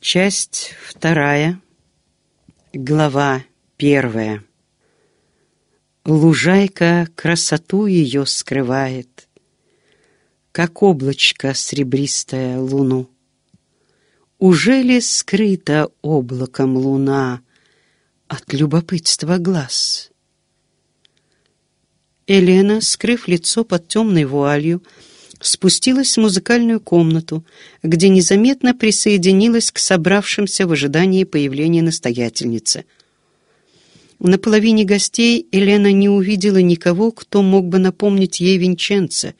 Часть вторая, глава первая. Лужайка красоту ее скрывает, Как облачко сребристое луну. Уже ли скрыта облаком луна От любопытства глаз? Елена, скрыв лицо под темной вуалью, спустилась в музыкальную комнату, где незаметно присоединилась к собравшимся в ожидании появления настоятельницы. На половине гостей Елена не увидела никого, кто мог бы напомнить ей Винченце.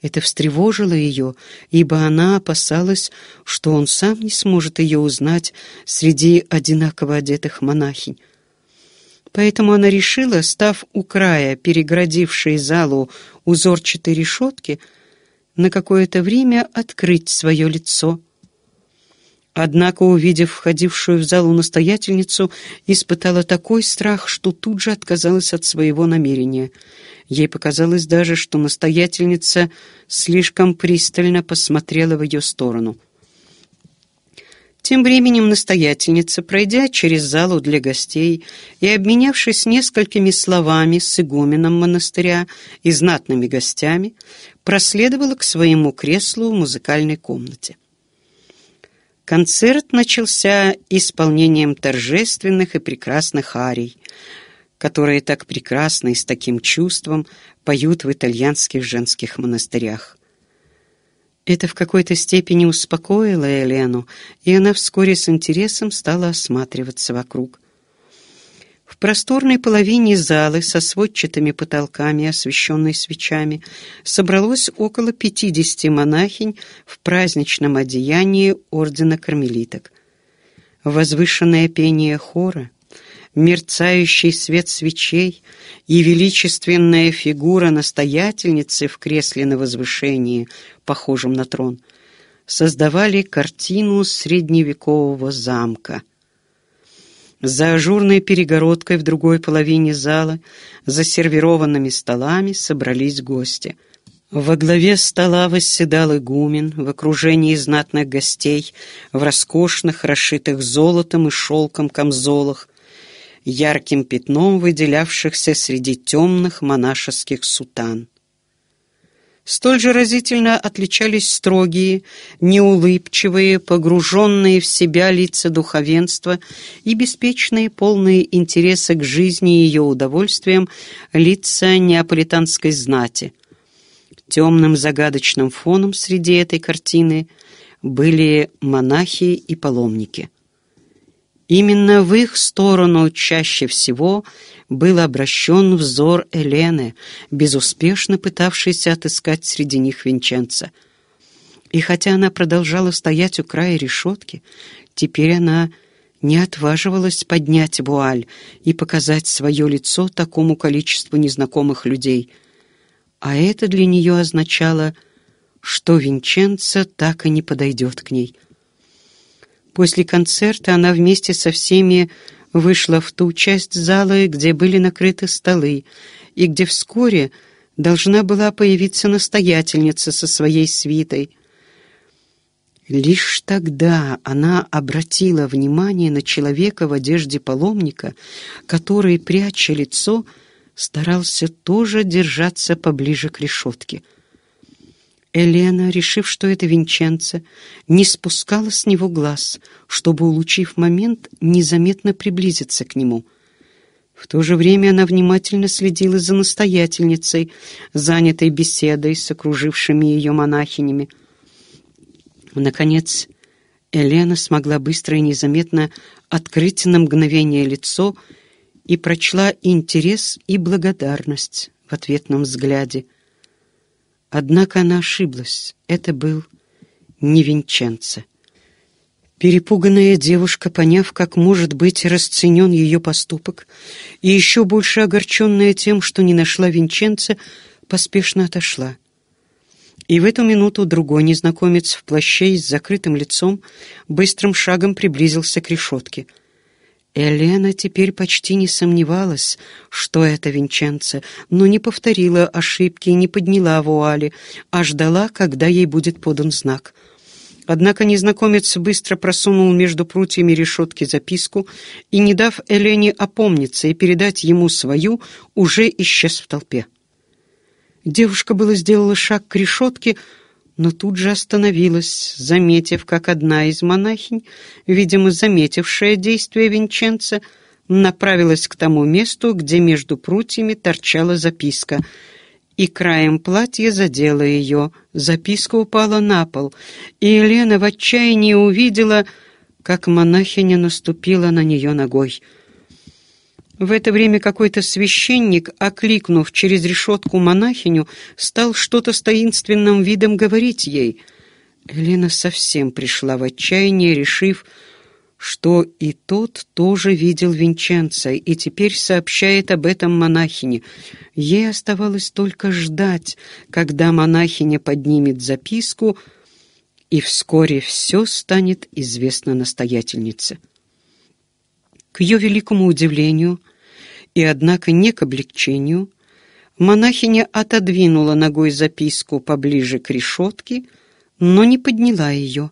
Это встревожило ее, ибо она опасалась, что он сам не сможет ее узнать среди одинаково одетых монахинь. Поэтому она решила, став у края переградившей залу узорчатой решетки, на какое-то время открыть свое лицо. Однако, увидев входившую в залу настоятельницу, испытала такой страх, что тут же отказалась от своего намерения. Ей показалось даже, что настоятельница слишком пристально посмотрела в ее сторону. Тем временем настоятельница, пройдя через залу для гостей и обменявшись несколькими словами с игуменом монастыря и знатными гостями, проследовала к своему креслу в музыкальной комнате. Концерт начался исполнением торжественных и прекрасных арий, которые так прекрасно и с таким чувством поют в итальянских женских монастырях. Это в какой-то степени успокоило Елену, и она вскоре с интересом стала осматриваться вокруг – в просторной половине залы со сводчатыми потолками, освещенной свечами, собралось около пятидесяти монахинь в праздничном одеянии ордена кармелиток. Возвышенное пение хора, мерцающий свет свечей и величественная фигура настоятельницы в кресле на возвышении, похожем на трон, создавали картину средневекового замка — за ажурной перегородкой в другой половине зала, за сервированными столами собрались гости. Во главе стола восседал игумен в окружении знатных гостей, в роскошных, расшитых золотом и шелком камзолах, ярким пятном выделявшихся среди темных монашеских сутан. Столь же разительно отличались строгие, неулыбчивые, погруженные в себя лица духовенства и беспечные, полные интереса к жизни и ее удовольствиям лица неаполитанской знати. Темным загадочным фоном среди этой картины были монахи и паломники. Именно в их сторону чаще всего – был обращен взор Элены, безуспешно пытавшейся отыскать среди них Винченца. И хотя она продолжала стоять у края решетки, теперь она не отваживалась поднять вуаль и показать свое лицо такому количеству незнакомых людей. А это для нее означало, что Винченца так и не подойдет к ней. После концерта она вместе со всеми вышла в ту часть зала, где были накрыты столы, и где вскоре должна была появиться настоятельница со своей свитой. Лишь тогда она обратила внимание на человека в одежде паломника, который, пряча лицо, старался тоже держаться поближе к решетке — Элена, решив, что это Винченце, не спускала с него глаз, чтобы, улучив момент, незаметно приблизиться к нему. В то же время она внимательно следила за настоятельницей, занятой беседой с окружившими ее монахинями. Наконец, Элена смогла быстро и незаметно открыть на мгновение лицо и прочла интерес и благодарность в ответном взгляде — Однако она ошиблась. Это был не Винченце. Перепуганная девушка, поняв, как может быть расценен ее поступок, и еще больше огорченная тем, что не нашла Винченца, поспешно отошла. И в эту минуту другой незнакомец в плаще и с закрытым лицом быстрым шагом приблизился к решетке — Елена теперь почти не сомневалась, что это Винченце, но не повторила ошибки, и не подняла вуали, а ждала, когда ей будет подан знак. Однако незнакомец быстро просунул между прутьями решетки записку и, не дав Элене опомниться и передать ему свою, уже исчез в толпе. Девушка было сделала шаг к решетке, но тут же остановилась, заметив, как одна из монахинь, видимо, заметившая действие Винченца, направилась к тому месту, где между прутьями торчала записка, и краем платья задела ее. Записка упала на пол, и Елена в отчаянии увидела, как монахиня наступила на нее ногой — в это время какой-то священник, окликнув через решетку монахиню, стал что-то с таинственным видом говорить ей. Елена совсем пришла в отчаяние, решив, что и тот тоже видел Винченца и теперь сообщает об этом монахине. Ей оставалось только ждать, когда монахиня поднимет записку, и вскоре все станет известно настоятельнице. К ее великому удивлению, и, однако, не к облегчению, монахиня отодвинула ногой записку поближе к решетке, но не подняла ее.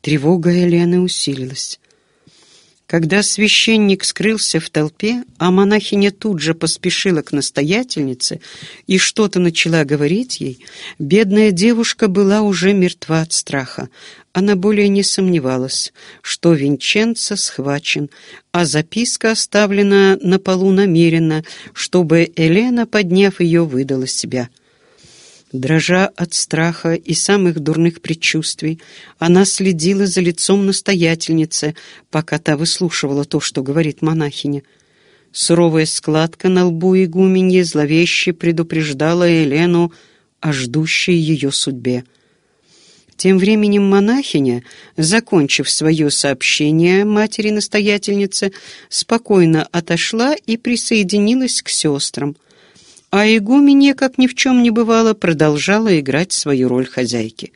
Тревога Елены усилилась. Когда священник скрылся в толпе, а монахиня тут же поспешила к настоятельнице и что-то начала говорить ей, бедная девушка была уже мертва от страха. Она более не сомневалась, что Винченца схвачен, а записка оставлена на полу намеренно, чтобы Елена, подняв ее, выдала себя — Дрожа от страха и самых дурных предчувствий, она следила за лицом настоятельницы, пока та выслушивала то, что говорит монахиня. Суровая складка на лбу игуменьи зловеще предупреждала Елену о ждущей ее судьбе. Тем временем монахиня, закончив свое сообщение матери настоятельнице, спокойно отошла и присоединилась к сестрам — а игуменья, как ни в чем не бывало, продолжала играть свою роль хозяйки.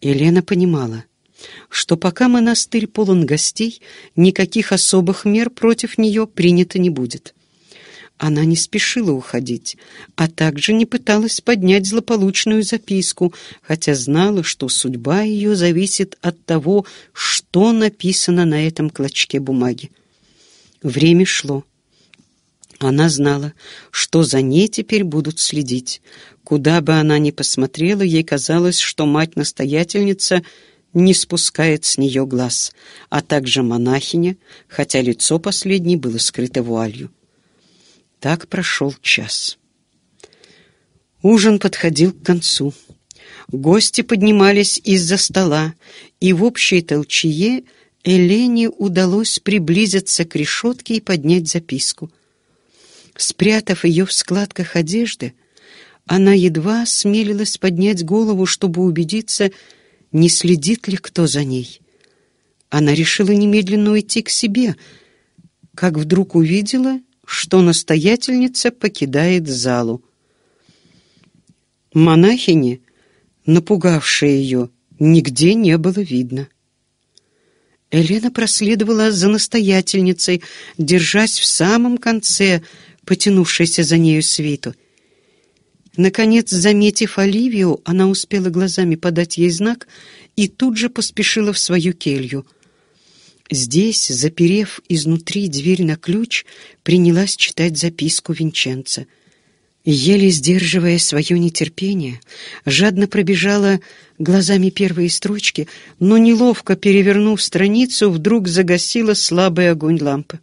Елена понимала, что пока монастырь полон гостей, никаких особых мер против нее принято не будет. Она не спешила уходить, а также не пыталась поднять злополучную записку, хотя знала, что судьба ее зависит от того, что написано на этом клочке бумаги. Время шло. Она знала, что за ней теперь будут следить. Куда бы она ни посмотрела, ей казалось, что мать-настоятельница не спускает с нее глаз, а также монахиня, хотя лицо последней было скрыто вуалью. Так прошел час. Ужин подходил к концу. Гости поднимались из-за стола, и в общей толчье Элене удалось приблизиться к решетке и поднять записку — Спрятав ее в складках одежды, она едва смелилась поднять голову, чтобы убедиться, не следит ли кто за ней. Она решила немедленно уйти к себе, как вдруг увидела, что настоятельница покидает залу. Монахини, напугавшие ее, нигде не было видно. Елена проследовала за настоятельницей, держась в самом конце, потянувшейся за нею свиту. Наконец, заметив Оливию, она успела глазами подать ей знак и тут же поспешила в свою келью. Здесь, заперев изнутри дверь на ключ, принялась читать записку Винченца. Еле сдерживая свое нетерпение, жадно пробежала глазами первые строчки, но, неловко перевернув страницу, вдруг загасила слабый огонь лампы.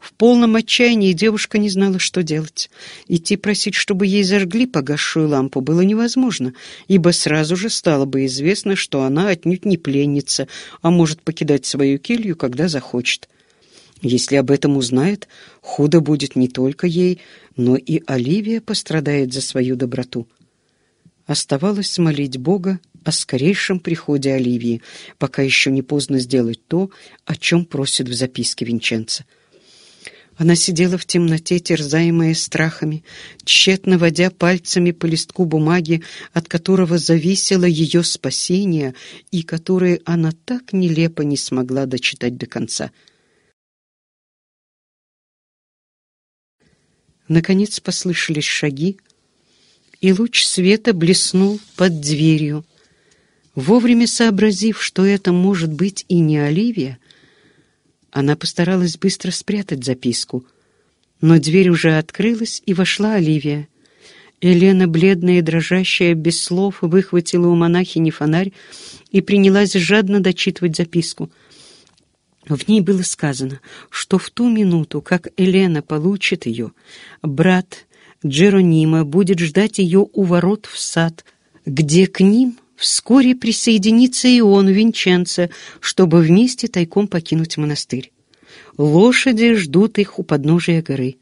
В полном отчаянии девушка не знала, что делать. Идти просить, чтобы ей зажгли погасшую лампу, было невозможно, ибо сразу же стало бы известно, что она отнюдь не пленница, а может покидать свою келью, когда захочет. Если об этом узнает, худо будет не только ей, но и Оливия пострадает за свою доброту. Оставалось молить Бога о скорейшем приходе Оливии, пока еще не поздно сделать то, о чем просит в записке Винченца. Она сидела в темноте, терзаемая страхами, тщетно водя пальцами по листку бумаги, от которого зависело ее спасение и которое она так нелепо не смогла дочитать до конца. Наконец послышались шаги, и луч света блеснул под дверью. Вовремя сообразив, что это может быть и не Оливия, — она постаралась быстро спрятать записку. Но дверь уже открылась, и вошла Оливия. Елена, бледная и дрожащая, без слов выхватила у монахини фонарь и принялась жадно дочитывать записку. В ней было сказано, что в ту минуту, как Елена получит ее, брат Джеронима будет ждать ее у ворот в сад, где к ним Вскоре присоединится и он, Винченцо, чтобы вместе тайком покинуть монастырь. Лошади ждут их у подножия горы.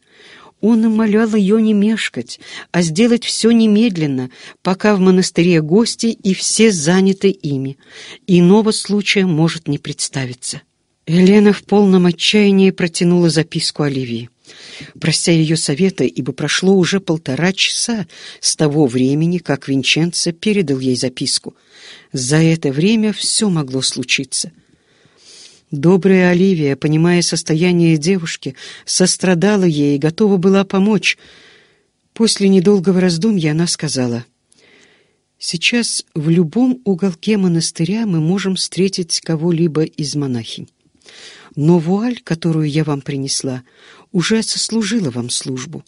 Он умолял ее не мешкать, а сделать все немедленно, пока в монастыре гости и все заняты ими. Иного случая может не представиться. Елена в полном отчаянии протянула записку Оливии, прося ее совета, ибо прошло уже полтора часа с того времени, как Винченцо передал ей записку. За это время все могло случиться. Добрая Оливия, понимая состояние девушки, сострадала ей и готова была помочь. После недолгого раздумья она сказала — Сейчас в любом уголке монастыря мы можем встретить кого-либо из монахинь. Но вуаль, которую я вам принесла, уже сослужила вам службу.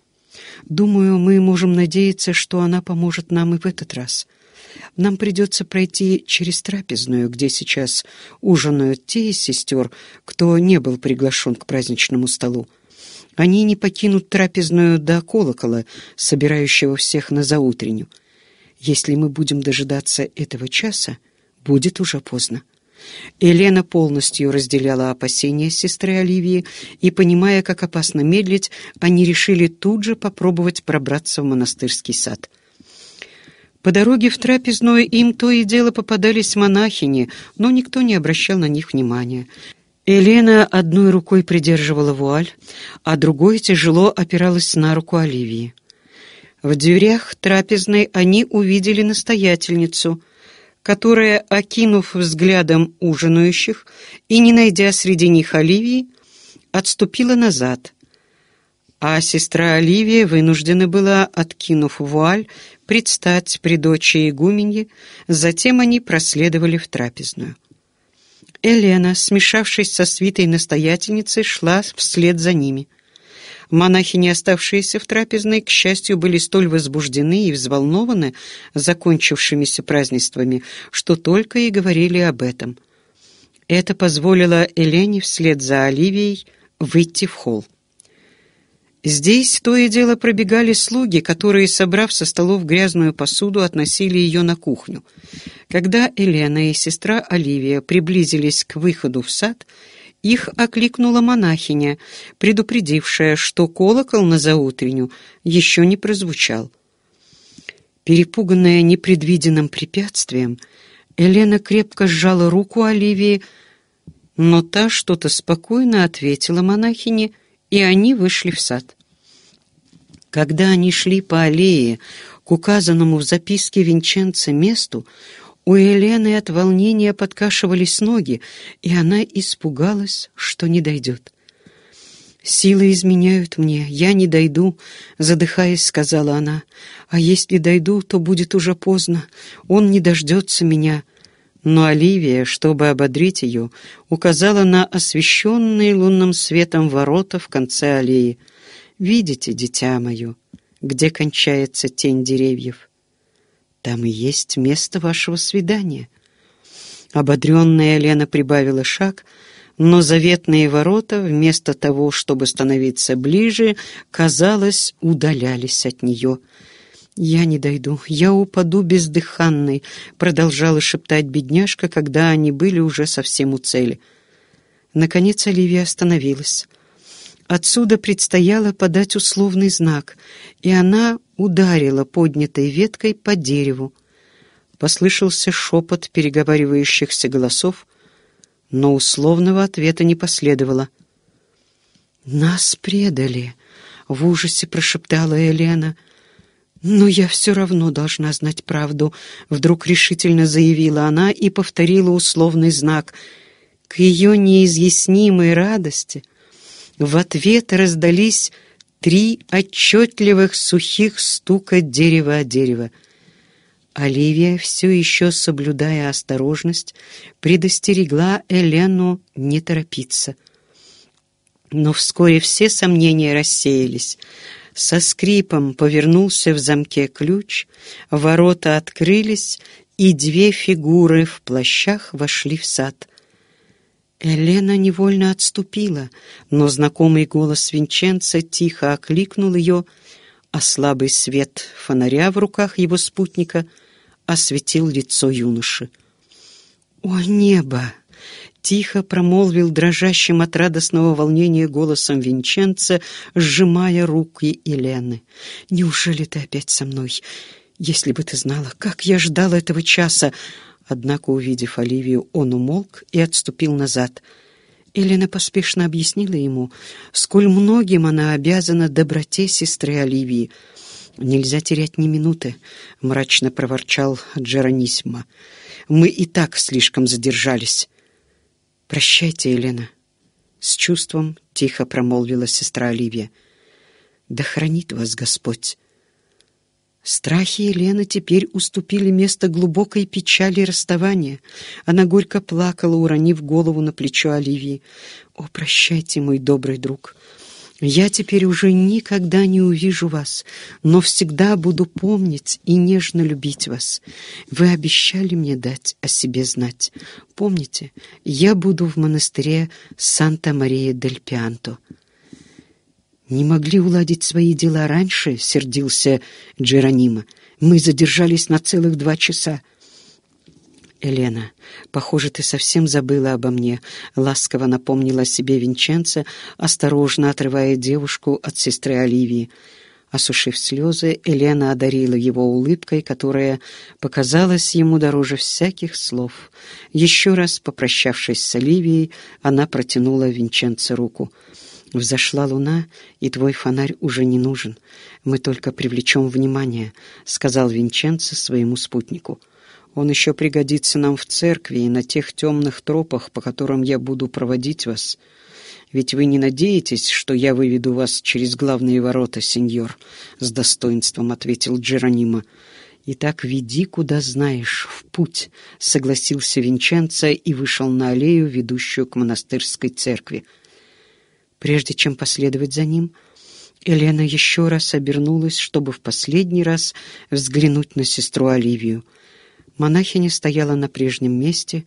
Думаю, мы можем надеяться, что она поможет нам и в этот раз. Нам придется пройти через трапезную, где сейчас ужинают те из сестер, кто не был приглашен к праздничному столу. Они не покинут трапезную до колокола, собирающего всех на заутренню. Если мы будем дожидаться этого часа, будет уже поздно. Елена полностью разделяла опасения сестры Оливии, и, понимая, как опасно медлить, они решили тут же попробовать пробраться в монастырский сад. По дороге в трапезную им то и дело попадались монахини, но никто не обращал на них внимания. Елена одной рукой придерживала вуаль, а другой тяжело опиралась на руку Оливии. В дверях трапезной они увидели настоятельницу — которая, окинув взглядом ужинающих и не найдя среди них Оливии, отступила назад, а сестра Оливия вынуждена была, откинув вуаль, предстать при дочери игуменье, затем они проследовали в трапезную. Елена, смешавшись со свитой настоятельницы, шла вслед за ними. Монахини, оставшиеся в трапезной, к счастью, были столь возбуждены и взволнованы закончившимися празднествами, что только и говорили об этом. Это позволило Элене вслед за Оливией выйти в холл. Здесь то и дело пробегали слуги, которые, собрав со столов грязную посуду, относили ее на кухню. Когда Елена и сестра Оливия приблизились к выходу в сад, их окликнула монахиня, предупредившая, что колокол на заутренню еще не прозвучал. Перепуганная непредвиденным препятствием, Елена крепко сжала руку Оливии, но та что-то спокойно ответила монахине, и они вышли в сад. Когда они шли по аллее к указанному в записке Винченца месту, у Елены от волнения подкашивались ноги, и она испугалась, что не дойдет. «Силы изменяют мне, я не дойду», — задыхаясь, сказала она. «А если дойду, то будет уже поздно, он не дождется меня». Но Оливия, чтобы ободрить ее, указала на освещенные лунным светом ворота в конце аллеи. «Видите, дитя мое, где кончается тень деревьев?» Там и есть место вашего свидания». Ободренная Лена прибавила шаг, но заветные ворота, вместо того, чтобы становиться ближе, казалось, удалялись от нее. «Я не дойду, я упаду бездыханной», — продолжала шептать бедняжка, когда они были уже совсем у цели. Наконец Оливия остановилась. Отсюда предстояло подать условный знак, и она ударила поднятой веткой по дереву. Послышался шепот переговаривающихся голосов, но условного ответа не последовало. «Нас предали!» — в ужасе прошептала Елена. «Но я все равно должна знать правду», — вдруг решительно заявила она и повторила условный знак. К ее неизъяснимой радости в ответ раздались три отчетливых сухих стука дерева о дерево. Оливия, все еще соблюдая осторожность, предостерегла Элену не торопиться. Но вскоре все сомнения рассеялись. Со скрипом повернулся в замке ключ, ворота открылись, и две фигуры в плащах вошли в сад — Елена невольно отступила, но знакомый голос Винченца тихо окликнул ее, а слабый свет фонаря в руках его спутника осветил лицо юноши. «О небо!» — тихо промолвил дрожащим от радостного волнения голосом Винченца, сжимая руки Елены. «Неужели ты опять со мной? Если бы ты знала, как я ждал этого часа!» Однако, увидев Оливию, он умолк и отступил назад. Елена поспешно объяснила ему, сколь многим она обязана доброте сестры Оливии. «Нельзя терять ни минуты», — мрачно проворчал Джеронисимо. «Мы и так слишком задержались». «Прощайте, Елена», — с чувством тихо промолвила сестра Оливия. «Да хранит вас Господь!» Страхи Елены теперь уступили место глубокой печали расставания. Она горько плакала, уронив голову на плечо Оливии. «О, прощайте, мой добрый друг! Я теперь уже никогда не увижу вас, но всегда буду помнить и нежно любить вас. Вы обещали мне дать о себе знать. Помните, я буду в монастыре Санта-Мария-дель-Пианто». «Не могли уладить свои дела раньше», — сердился Джеронимо. «Мы задержались на целых два часа». «Елена, похоже, ты совсем забыла обо мне», — ласково напомнила себе Винченца, осторожно отрывая девушку от сестры Оливии. Осушив слезы, Елена одарила его улыбкой, которая показалась ему дороже всяких слов. Еще раз попрощавшись с Оливией, она протянула Винченце руку. Взошла луна, и твой фонарь уже не нужен. Мы только привлечем внимание», — сказал Винченцо своему спутнику. «Он еще пригодится нам в церкви и на тех темных тропах, по которым я буду проводить вас. Ведь вы не надеетесь, что я выведу вас через главные ворота, сеньор?» — с достоинством ответил Джеронимо. «Итак, веди, куда знаешь, в путь», — согласился Винченцо и вышел на аллею, ведущую к монастырской церкви. Прежде чем последовать за ним, Елена еще раз обернулась, чтобы в последний раз взглянуть на сестру Оливию. Монахиня стояла на прежнем месте,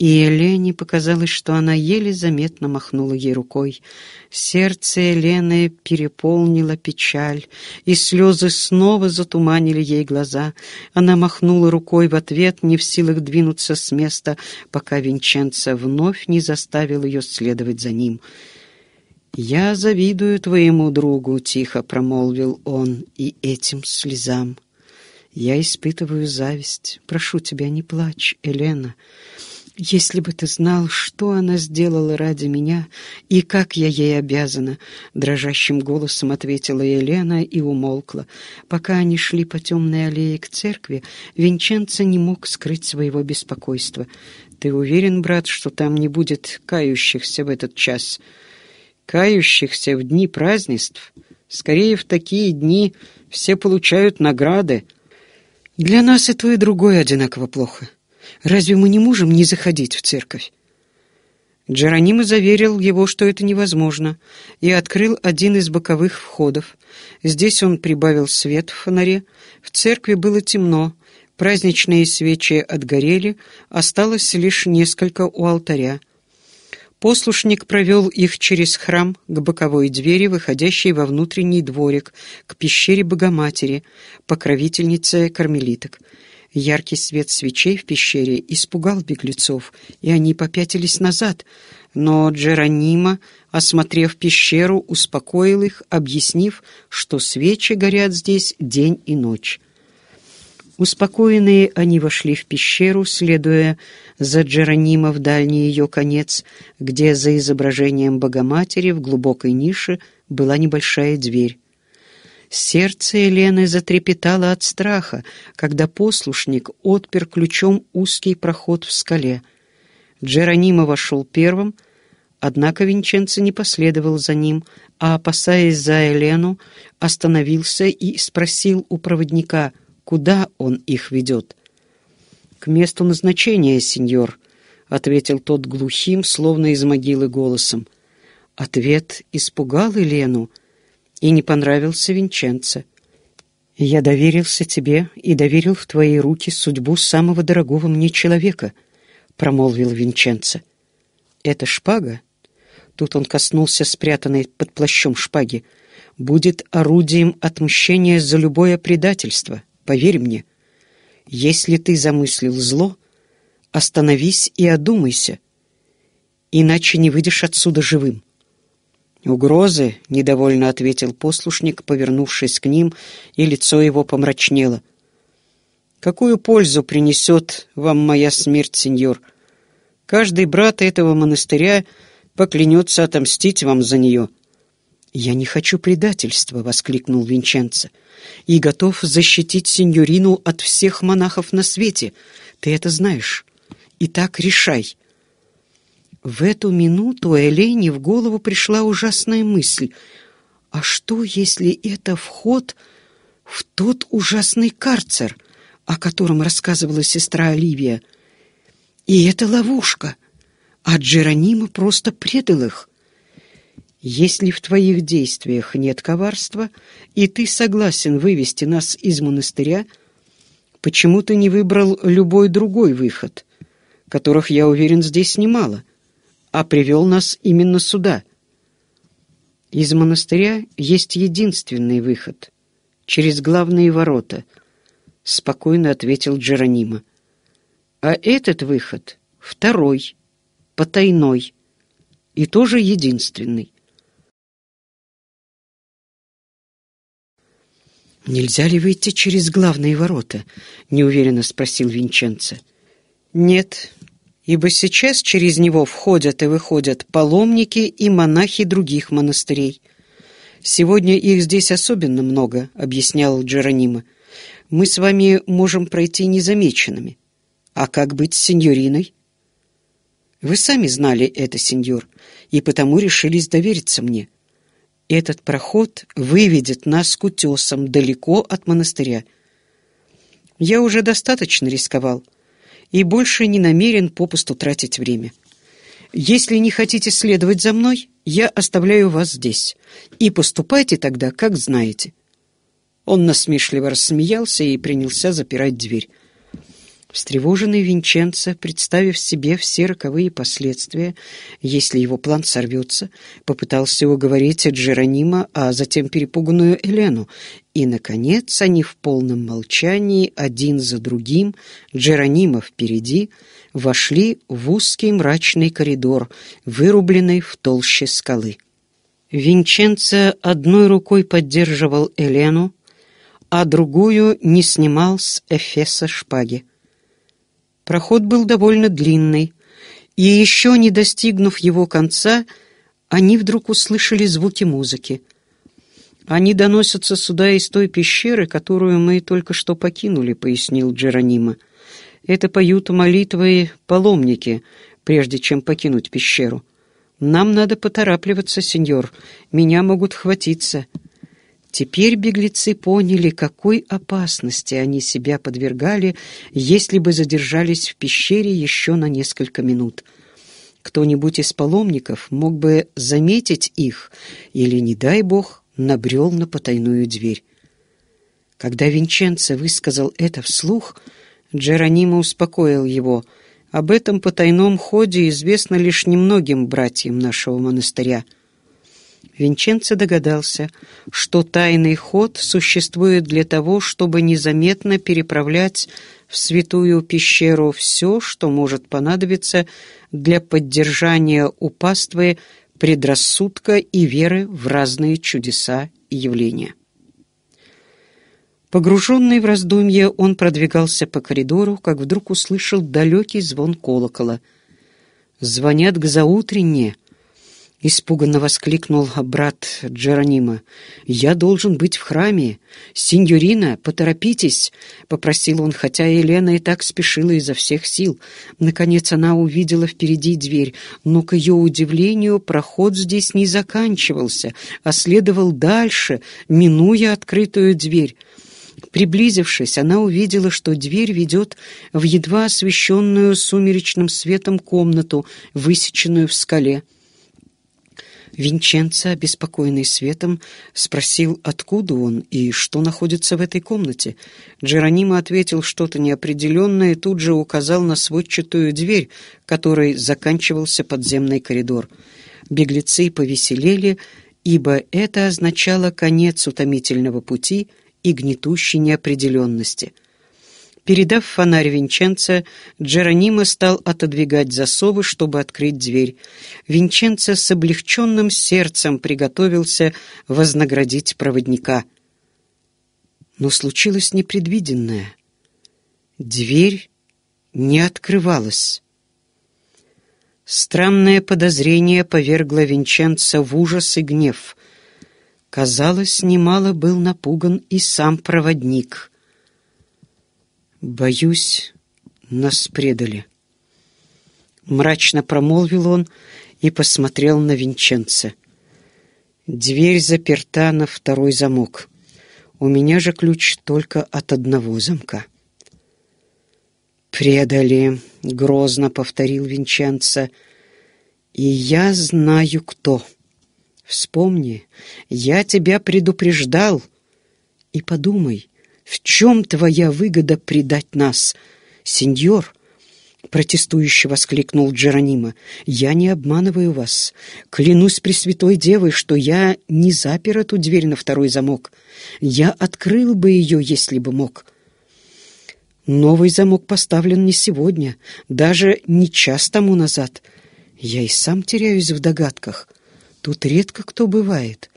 и Елене показалось, что она еле заметно махнула ей рукой. Сердце Елены переполнило печаль, и слезы снова затуманили ей глаза. Она махнула рукой в ответ, не в силах двинуться с места, пока Винченца вновь не заставил ее следовать за ним — «Я завидую твоему другу», — тихо промолвил он, — «и этим слезам. Я испытываю зависть. Прошу тебя, не плачь, Елена. Если бы ты знал, что она сделала ради меня и как я ей обязана», — дрожащим голосом ответила Елена и умолкла. Пока они шли по темной аллее к церкви, Винченцо не мог скрыть своего беспокойства. «Ты уверен, брат, что там не будет кающихся в этот час?» кающихся в дни празднеств, скорее в такие дни все получают награды. Для нас и то, и другое одинаково плохо. Разве мы не можем не заходить в церковь? Джеронимо заверил его, что это невозможно, и открыл один из боковых входов. Здесь он прибавил свет в фонаре. В церкви было темно, праздничные свечи отгорели, осталось лишь несколько у алтаря. Послушник провел их через храм к боковой двери, выходящей во внутренний дворик, к пещере Богоматери, покровительнице кармелиток. Яркий свет свечей в пещере испугал беглецов, и они попятились назад, но Джеронима, осмотрев пещеру, успокоил их, объяснив, что свечи горят здесь день и ночь. Успокоенные они вошли в пещеру, следуя за Джеронима в дальний ее конец, где за изображением Богоматери в глубокой нише была небольшая дверь. Сердце Елены затрепетало от страха, когда послушник отпер ключом узкий проход в скале. Джеронима вошел первым, однако Винченцо не последовал за ним, а, опасаясь за Елену, остановился и спросил у проводника, куда он их ведет — «К месту назначения, сеньор», — ответил тот глухим, словно из могилы голосом. Ответ испугал Елену и не понравился Винченце. «Я доверился тебе и доверил в твои руки судьбу самого дорогого мне человека», — промолвил Винченце. «Эта шпага...» Тут он коснулся спрятанной под плащом шпаги. «Будет орудием отмщения за любое предательство, поверь мне». Если ты замыслил зло, остановись и одумайся, иначе не выйдешь отсюда живым». «Угрозы?» — недовольно ответил послушник, повернувшись к ним, и лицо его помрачнело. «Какую пользу принесет вам моя смерть, сеньор? Каждый брат этого монастыря поклянется отомстить вам за нее». «Я не хочу предательства!» — воскликнул Винченцо. «И готов защитить сеньорину от всех монахов на свете. Ты это знаешь. Итак, решай!» В эту минуту Элене в голову пришла ужасная мысль. «А что, если это вход в тот ужасный карцер, о котором рассказывала сестра Оливия? И это ловушка, а Джеронимо просто предал их!» Если в твоих действиях нет коварства, и ты согласен вывести нас из монастыря, почему ты не выбрал любой другой выход, которых, я уверен, здесь немало, а привел нас именно сюда? Из монастыря есть единственный выход — через главные ворота, — спокойно ответил Джеронима. А этот выход — второй, потайной и тоже единственный. «Нельзя ли выйти через главные ворота?» — неуверенно спросил Винченце. «Нет, ибо сейчас через него входят и выходят паломники и монахи других монастырей. Сегодня их здесь особенно много», — объяснял Джеронимо. «Мы с вами можем пройти незамеченными. А как быть с сеньориной?» «Вы сами знали это, сеньор, и потому решились довериться мне» этот проход выведет нас к утесам далеко от монастыря. Я уже достаточно рисковал и больше не намерен попусту тратить время. Если не хотите следовать за мной, я оставляю вас здесь, и поступайте тогда, как знаете». Он насмешливо рассмеялся и принялся запирать дверь. Встревоженный Винченцо, представив себе все роковые последствия, если его план сорвется, попытался уговорить Джеронима, а затем перепуганную Елену, и, наконец, они в полном молчании, один за другим, Джеронима впереди, вошли в узкий мрачный коридор, вырубленный в толще скалы. Винченцо одной рукой поддерживал Елену, а другую не снимал с Эфеса шпаги. Проход был довольно длинный, и еще не достигнув его конца, они вдруг услышали звуки музыки. «Они доносятся сюда из той пещеры, которую мы только что покинули», — пояснил Джеронима. «Это поют молитвы паломники, прежде чем покинуть пещеру. Нам надо поторапливаться, сеньор, меня могут хватиться». Теперь беглецы поняли, какой опасности они себя подвергали, если бы задержались в пещере еще на несколько минут. Кто-нибудь из паломников мог бы заметить их или, не дай бог, набрел на потайную дверь. Когда Винченцо высказал это вслух, Джеронимо успокоил его. Об этом потайном ходе известно лишь немногим братьям нашего монастыря — Винченцо догадался, что тайный ход существует для того, чтобы незаметно переправлять в святую пещеру все, что может понадобиться для поддержания у паствы предрассудка и веры в разные чудеса и явления. Погруженный в раздумья, он продвигался по коридору, как вдруг услышал далекий звон колокола. «Звонят к заутренне», — испуганно воскликнул брат Джеронима. «Я должен быть в храме! Синьорина, поторопитесь!» — попросил он, хотя Елена и так спешила изо всех сил. Наконец она увидела впереди дверь, но, к ее удивлению, проход здесь не заканчивался, а следовал дальше, минуя открытую дверь. Приблизившись, она увидела, что дверь ведет в едва освещенную сумеречным светом комнату, высеченную в скале. Винченцо, обеспокоенный светом, спросил, откуда он и что находится в этой комнате. Джеронимо ответил что-то неопределенное и тут же указал на сводчатую дверь, которой заканчивался подземный коридор. Беглецы повеселели, ибо это означало конец утомительного пути и гнетущей неопределенности — Передав фонарь Винченце, Джеронимо стал отодвигать засовы, чтобы открыть дверь. Винченце с облегченным сердцем приготовился вознаградить проводника. Но случилось непредвиденное. Дверь не открывалась. Странное подозрение повергло Винченца в ужас и гнев. Казалось, немало был напуган и сам проводник — «Боюсь, нас предали». Мрачно промолвил он и посмотрел на Винченце. «Дверь заперта на второй замок. У меня же ключ только от одного замка». «Предали», — грозно повторил Винченце. «И я знаю, кто. Вспомни, я тебя предупреждал. И подумай, в чем твоя выгода предать нас, сеньор?» Протестующе воскликнул Джеронимо. «Я не обманываю вас. Клянусь Пресвятой Девой, что я не запер эту дверь на второй замок. Я открыл бы ее, если бы мог». «Новый замок поставлен не сегодня, даже не час тому назад. Я и сам теряюсь в догадках. Тут редко кто бывает.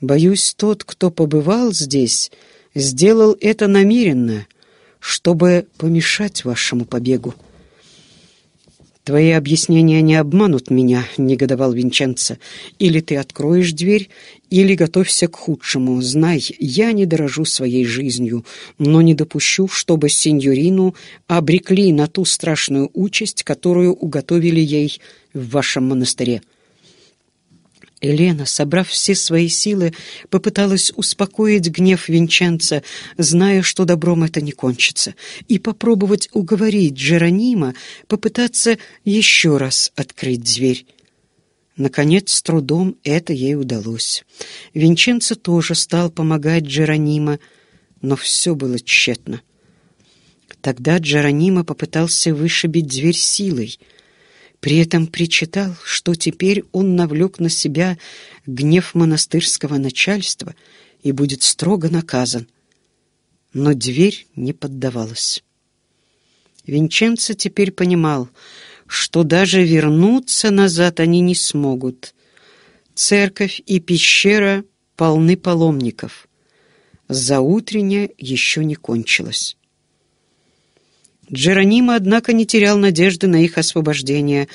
Боюсь, тот, кто побывал здесь, сделал это намеренно, чтобы помешать вашему побегу. «Твои объяснения не обманут меня», — негодовал Винченцо. «Или ты откроешь дверь, или готовься к худшему. Знай, я не дорожу своей жизнью, но не допущу, чтобы сеньорину обрекли на ту страшную участь, которую уготовили ей в вашем монастыре». Елена, собрав все свои силы, попыталась успокоить гнев Винченца, зная, что добром это не кончится, и попробовать уговорить Джеронима попытаться еще раз открыть дверь. Наконец, с трудом это ей удалось. Винченцо тоже стал помогать Джеронима, но все было тщетно. Тогда Джеронима попытался вышибить дверь силой — при этом причитал, что теперь он навлек на себя гнев монастырского начальства и будет строго наказан. Но дверь не поддавалась. Винченцо теперь понимал, что даже вернуться назад они не смогут. Церковь и пещера полны паломников. За утреннее еще не кончилось. Джеронимо, однако, не терял надежды на их освобождение,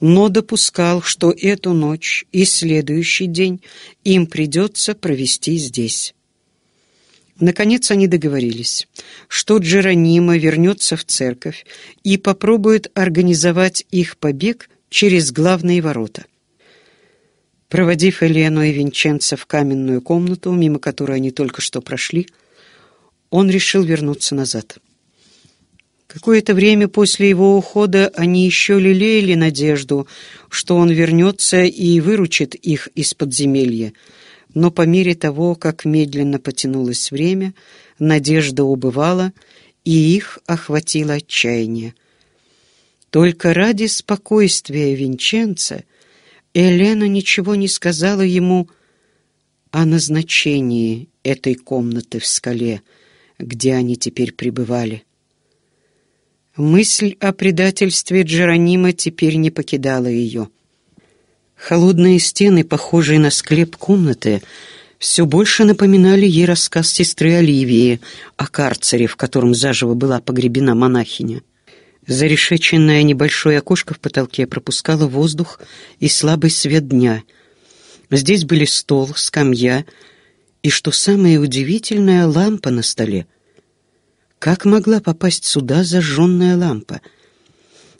но допускал, что эту ночь и следующий день им придется провести здесь. Наконец они договорились, что Джеронимо вернется в церковь и попробует организовать их побег через главные ворота. Проводив Элену и Винченца в каменную комнату, мимо которой они только что прошли, он решил вернуться назад. Какое-то время после его ухода они еще лелеяли надежду, что он вернется и выручит их из подземелья. Но по мере того, как медленно потянулось время, надежда убывала, и их охватило отчаяние. Только ради спокойствия Винченца Элена ничего не сказала ему о назначении этой комнаты в скале, где они теперь пребывали. Мысль о предательстве Джеронима теперь не покидала ее. Холодные стены, похожие на склеп комнаты, все больше напоминали ей рассказ сестры Оливии о карцере, в котором заживо была погребена монахиня. Зарешеченное небольшое окошко в потолке пропускало воздух и слабый свет дня. Здесь были стол, скамья и, что самое удивительное, лампа на столе — как могла попасть сюда зажженная лампа?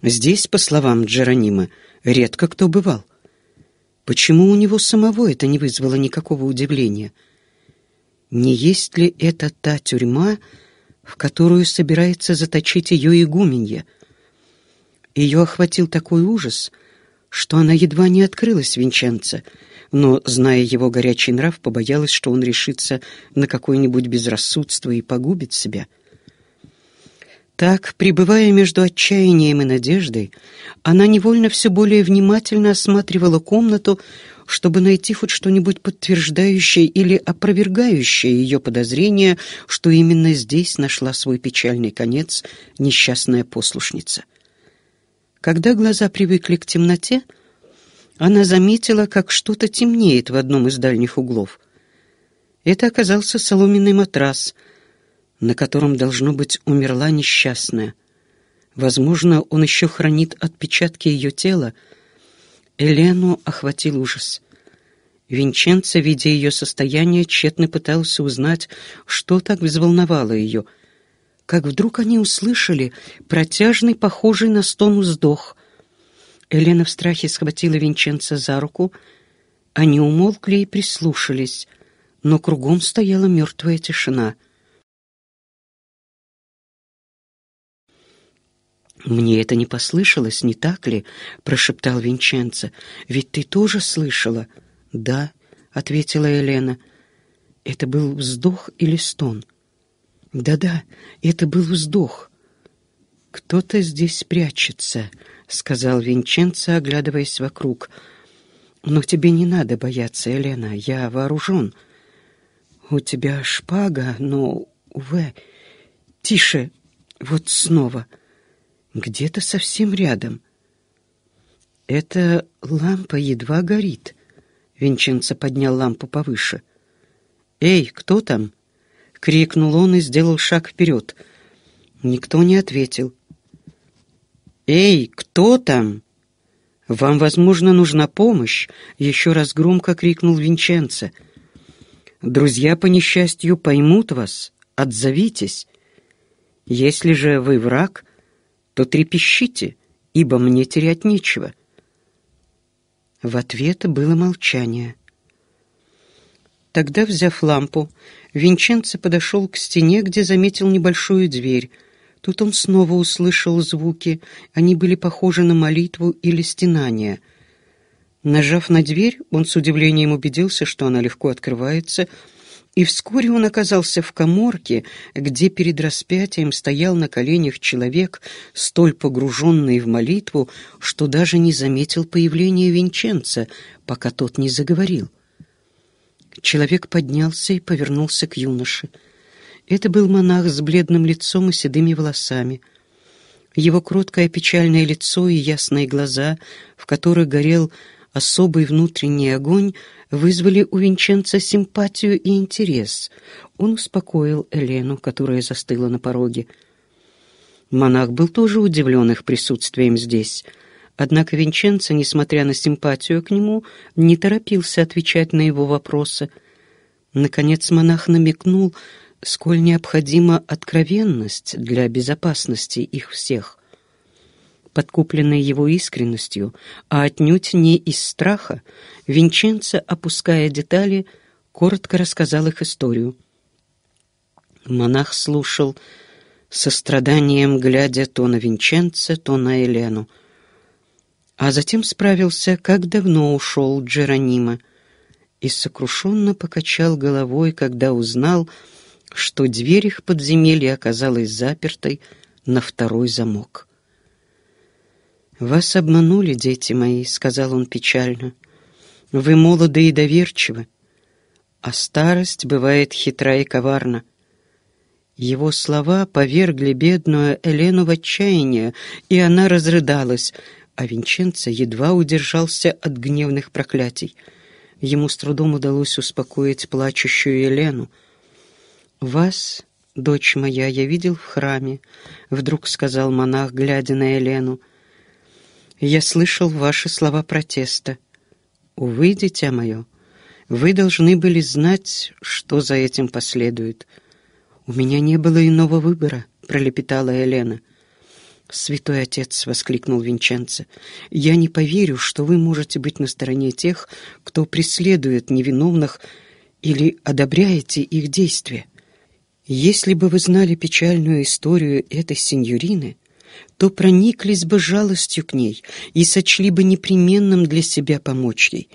Здесь, по словам Джеронима, редко кто бывал. Почему у него самого это не вызвало никакого удивления? Не есть ли это та тюрьма, в которую собирается заточить ее игуменья? Ее охватил такой ужас, что она едва не открылась Винченце, но, зная его горячий нрав, побоялась, что он решится на какое-нибудь безрассудство и погубит себя — так, пребывая между отчаянием и надеждой, она невольно все более внимательно осматривала комнату, чтобы найти хоть что-нибудь подтверждающее или опровергающее ее подозрение, что именно здесь нашла свой печальный конец несчастная послушница. Когда глаза привыкли к темноте, она заметила, как что-то темнеет в одном из дальних углов. Это оказался соломенный матрас — на котором, должно быть, умерла несчастная. Возможно, он еще хранит отпечатки ее тела. Элену охватил ужас. Винченцо, видя ее состояние, тщетно пытался узнать, что так взволновало ее. Как вдруг они услышали протяжный, похожий на стон вздох. Элена в страхе схватила Винченца за руку. Они умолкли и прислушались, но кругом стояла мертвая тишина — «Мне это не послышалось, не так ли?» — прошептал Винченцо. «Ведь ты тоже слышала?» «Да», — ответила Елена. «Это был вздох или стон?» «Да-да, это был вздох». «Кто-то здесь прячется», — сказал Винченцо, оглядываясь вокруг. «Но тебе не надо бояться, Елена, я вооружен». «У тебя шпага, но, увы...» «Тише! Вот снова!» где-то совсем рядом. «Эта лампа едва горит». Винченцо поднял лампу повыше. «Эй, кто там?» — крикнул он и сделал шаг вперед. Никто не ответил. «Эй, кто там?» «Вам, возможно, нужна помощь!» — еще раз громко крикнул Винченцо. «Друзья, по несчастью, поймут вас. Отзовитесь. Если же вы враг, то трепещите, ибо мне терять нечего». В ответ было молчание. Тогда, взяв лампу, Винченце подошел к стене, где заметил небольшую дверь. Тут он снова услышал звуки, они были похожи на молитву или стенание. Нажав на дверь, он с удивлением убедился, что она легко открывается, — и вскоре он оказался в коморке, где перед распятием стоял на коленях человек, столь погруженный в молитву, что даже не заметил появления Винченца, пока тот не заговорил. Человек поднялся и повернулся к юноше. Это был монах с бледным лицом и седыми волосами. Его кроткое печальное лицо и ясные глаза, в которых горел Особый внутренний огонь вызвали у Винченца симпатию и интерес. Он успокоил Элену, которая застыла на пороге. Монах был тоже удивлен их присутствием здесь. Однако Винченцо, несмотря на симпатию к нему, не торопился отвечать на его вопросы. Наконец монах намекнул, сколь необходима откровенность для безопасности их всех подкупленный его искренностью, а отнюдь не из страха, Винченца опуская детали, коротко рассказал их историю. Монах слушал со страданием, глядя то на Винченца, то на Елену. А затем справился, как давно ушел Джеронимо, и сокрушенно покачал головой, когда узнал, что дверь их подземелья оказалась запертой на второй замок. «Вас обманули, дети мои», — сказал он печально. «Вы молоды и доверчивы, а старость бывает хитра и коварна». Его слова повергли бедную Элену в отчаяние, и она разрыдалась, а Винченцо едва удержался от гневных проклятий. Ему с трудом удалось успокоить плачущую Елену. «Вас, дочь моя, я видел в храме», — вдруг сказал монах, глядя на Елену. Я слышал ваши слова протеста. Увы, дитя а мое, вы должны были знать, что за этим последует. У меня не было иного выбора, пролепетала Елена. «Святой отец!» — воскликнул Винченце. «Я не поверю, что вы можете быть на стороне тех, кто преследует невиновных или одобряете их действия. Если бы вы знали печальную историю этой сеньорины, то прониклись бы жалостью к ней и сочли бы непременным для себя помочь ей.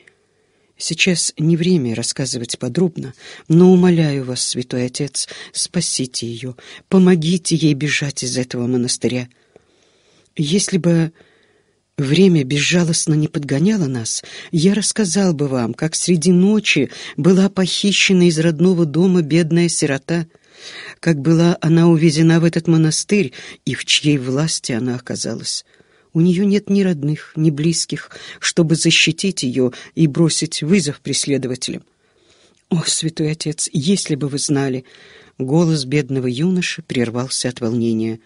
Сейчас не время рассказывать подробно, но умоляю вас, святой отец, спасите ее, помогите ей бежать из этого монастыря. Если бы время безжалостно не подгоняло нас, я рассказал бы вам, как среди ночи была похищена из родного дома бедная сирота — как была она увезена в этот монастырь и в чьей власти она оказалась. У нее нет ни родных, ни близких, чтобы защитить ее и бросить вызов преследователям. «О, святой отец, если бы вы знали!» Голос бедного юноши прервался от волнения.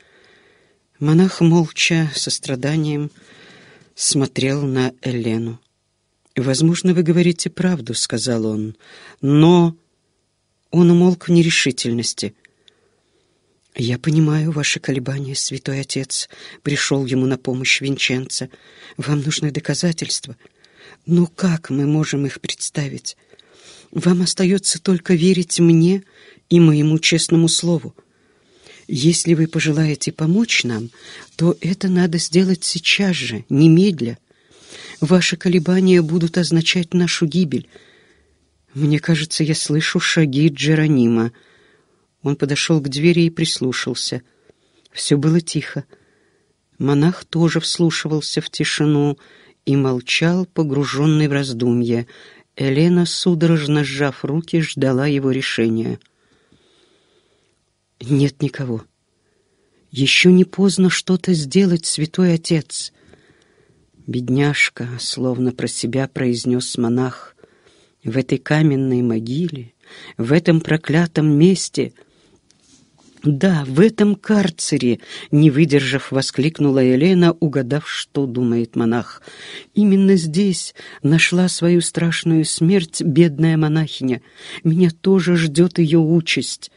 Монах молча, со страданием, смотрел на Элену. «Возможно, вы говорите правду», — сказал он, — «но...» Он умолк в нерешительности — «Я понимаю ваши колебания, святой отец», — пришел ему на помощь Винченца. «Вам нужны доказательства. Но как мы можем их представить? Вам остается только верить мне и моему честному слову. Если вы пожелаете помочь нам, то это надо сделать сейчас же, немедля. Ваши колебания будут означать нашу гибель». «Мне кажется, я слышу шаги Джеронима», он подошел к двери и прислушался. Все было тихо. Монах тоже вслушивался в тишину и молчал, погруженный в раздумья. Елена, судорожно сжав руки, ждала его решения. «Нет никого. Еще не поздно что-то сделать, святой отец». «Бедняжка», — словно про себя произнес монах, — «в этой каменной могиле, в этом проклятом месте...» «Да, в этом карцере!» — не выдержав, воскликнула Елена, угадав, что думает монах. «Именно здесь нашла свою страшную смерть бедная монахиня. Меня тоже ждет ее участь».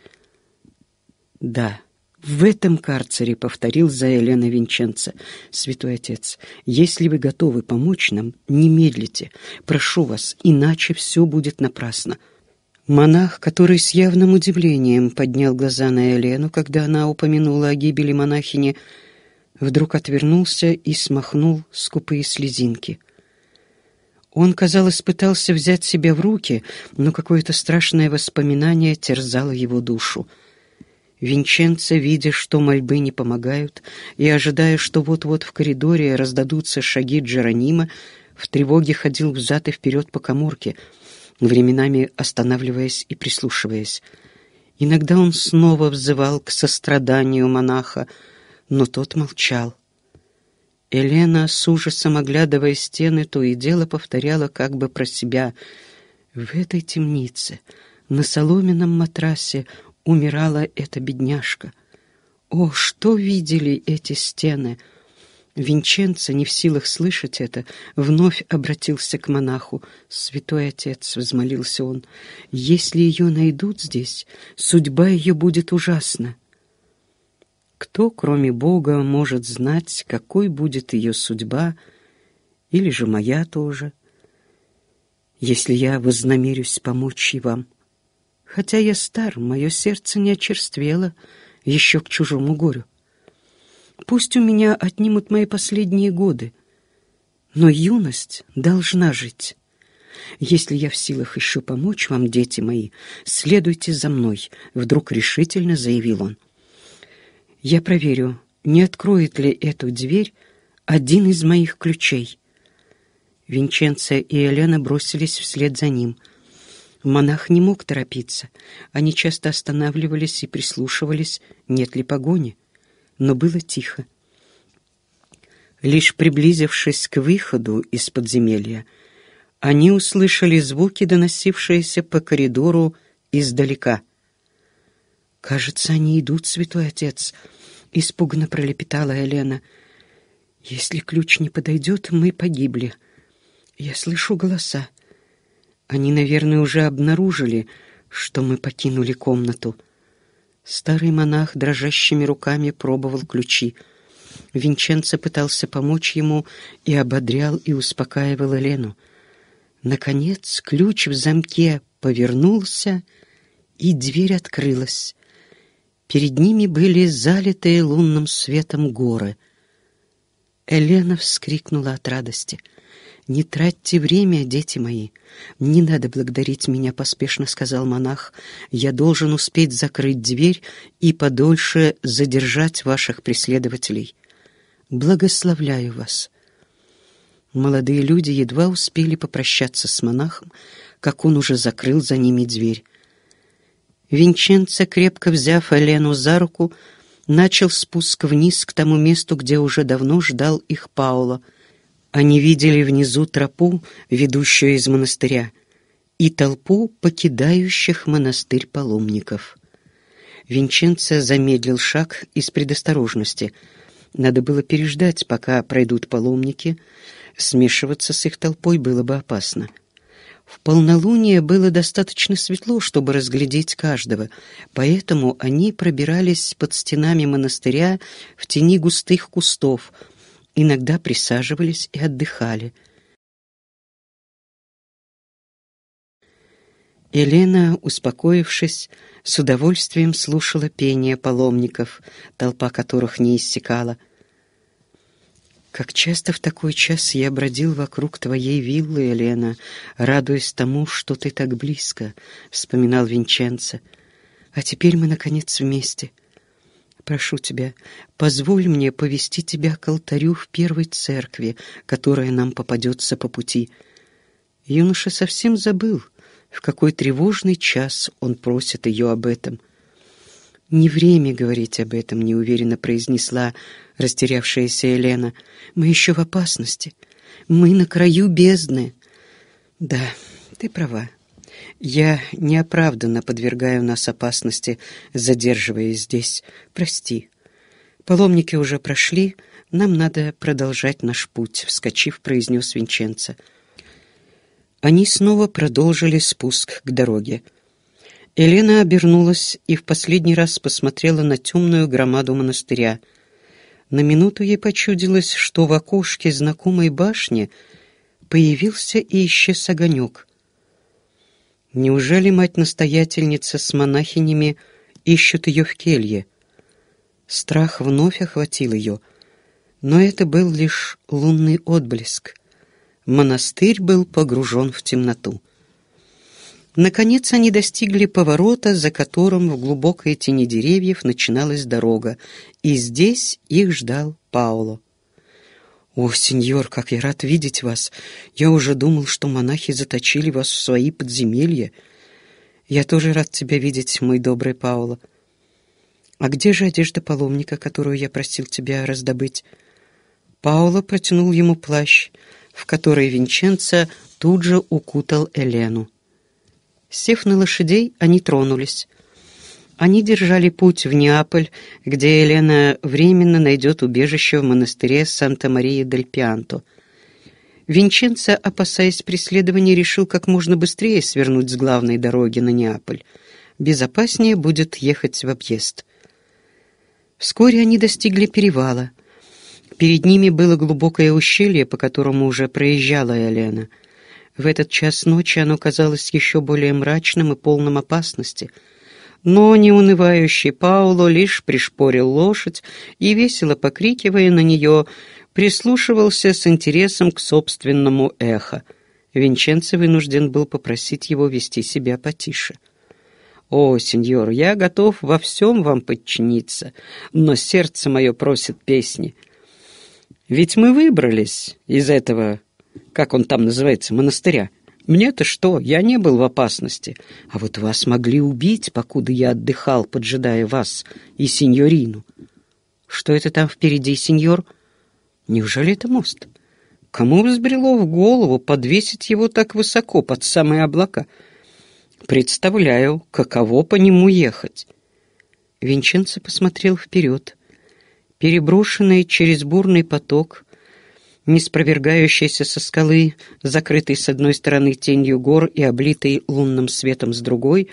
«Да, в этом карцере», — повторил за Елена Винченца. «Святой Отец, если вы готовы помочь нам, не медлите. Прошу вас, иначе все будет напрасно». Монах, который с явным удивлением поднял глаза на Елену, когда она упомянула о гибели монахини, вдруг отвернулся и смахнул скупые слезинки. Он, казалось, пытался взять себя в руки, но какое-то страшное воспоминание терзало его душу. Винченцо, видя, что мольбы не помогают, и ожидая, что вот-вот в коридоре раздадутся шаги Джеронима, в тревоге ходил взад и вперед по каморке временами останавливаясь и прислушиваясь. Иногда он снова взывал к состраданию монаха, но тот молчал. Елена, с ужасом оглядывая стены, то и дело повторяла как бы про себя. В этой темнице, на соломенном матрасе, умирала эта бедняжка. О, что видели эти стены! Винченцо, не в силах слышать это, вновь обратился к монаху. «Святой отец», — взмолился он, — «если ее найдут здесь, судьба ее будет ужасна». Кто, кроме Бога, может знать, какой будет ее судьба, или же моя тоже, если я вознамерюсь помочь и вам? Хотя я стар, мое сердце не очерствело еще к чужому горю. Пусть у меня отнимут мои последние годы, но юность должна жить. Если я в силах еще помочь вам, дети мои, следуйте за мной, вдруг решительно заявил он. Я проверю, не откроет ли эту дверь один из моих ключей. Винченцо и Елена бросились вслед за ним. Монах не мог торопиться. Они часто останавливались и прислушивались, нет ли погони но было тихо. Лишь приблизившись к выходу из подземелья, они услышали звуки, доносившиеся по коридору издалека. «Кажется, они идут, святой отец», — испуганно пролепетала Елена. «Если ключ не подойдет, мы погибли. Я слышу голоса. Они, наверное, уже обнаружили, что мы покинули комнату». Старый монах дрожащими руками пробовал ключи. Винченцо пытался помочь ему и ободрял и успокаивал Елену. Наконец ключ в замке повернулся, и дверь открылась. Перед ними были залитые лунным светом горы. Елена вскрикнула от радости — «Не тратьте время, дети мои. Не надо благодарить меня», — поспешно сказал монах. «Я должен успеть закрыть дверь и подольше задержать ваших преследователей. Благословляю вас». Молодые люди едва успели попрощаться с монахом, как он уже закрыл за ними дверь. Винченце, крепко взяв Элену за руку, начал спуск вниз к тому месту, где уже давно ждал их Паула — они видели внизу тропу, ведущую из монастыря, и толпу покидающих монастырь паломников. Винченцо замедлил шаг из предосторожности. Надо было переждать, пока пройдут паломники. Смешиваться с их толпой было бы опасно. В полнолуние было достаточно светло, чтобы разглядеть каждого, поэтому они пробирались под стенами монастыря в тени густых кустов — иногда присаживались и отдыхали. Елена, успокоившись, с удовольствием слушала пение паломников, толпа которых не иссякала. «Как часто в такой час я бродил вокруг твоей виллы, Елена, радуясь тому, что ты так близко», — вспоминал Винченцо. «А теперь мы, наконец, вместе. Прошу тебя, позволь мне повести тебя к алтарю в первой церкви, которая нам попадется по пути. Юноша совсем забыл, в какой тревожный час он просит ее об этом. «Не время говорить об этом», — неуверенно произнесла растерявшаяся Елена. «Мы еще в опасности. Мы на краю бездны». «Да, ты права. Я неоправданно подвергаю нас опасности, задерживаясь здесь. Прости. Паломники уже прошли, нам надо продолжать наш путь, вскочив, произнес Винченцо. Они снова продолжили спуск к дороге. Елена обернулась и в последний раз посмотрела на темную громаду монастыря. На минуту ей почудилось, что в окошке знакомой башни появился и исчез огонек — Неужели мать-настоятельница с монахинями ищут ее в келье? Страх вновь охватил ее, но это был лишь лунный отблеск. Монастырь был погружен в темноту. Наконец они достигли поворота, за которым в глубокой тени деревьев начиналась дорога, и здесь их ждал Пауло. «О, сеньор, как я рад видеть вас! Я уже думал, что монахи заточили вас в свои подземелья. Я тоже рад тебя видеть, мой добрый Пауло. А где же одежда паломника, которую я просил тебя раздобыть?» Пауло протянул ему плащ, в который Винченца тут же укутал Элену. Сев на лошадей, они тронулись — они держали путь в Неаполь, где Елена временно найдет убежище в монастыре Санта-Мария-дель-Пианто. Винченцо, опасаясь преследований, решил как можно быстрее свернуть с главной дороги на Неаполь. Безопаснее будет ехать в объезд. Вскоре они достигли перевала. Перед ними было глубокое ущелье, по которому уже проезжала Елена. В этот час ночи оно казалось еще более мрачным и полным опасности — но неунывающий Пауло лишь пришпорил лошадь и, весело покрикивая на нее, прислушивался с интересом к собственному эхо. Винченцо вынужден был попросить его вести себя потише. «О, сеньор, я готов во всем вам подчиниться, но сердце мое просит песни. Ведь мы выбрались из этого, как он там называется, монастыря». Мне-то что? Я не был в опасности. А вот вас могли убить, покуда я отдыхал, поджидая вас и сеньорину. Что это там впереди, сеньор? Неужели это мост? Кому взбрело в голову подвесить его так высоко, под самые облака? Представляю, каково по нему ехать. Винченцо посмотрел вперед. Переброшенный через бурный поток — не спровергающийся со скалы, закрытый с одной стороны тенью гор и облитый лунным светом с другой,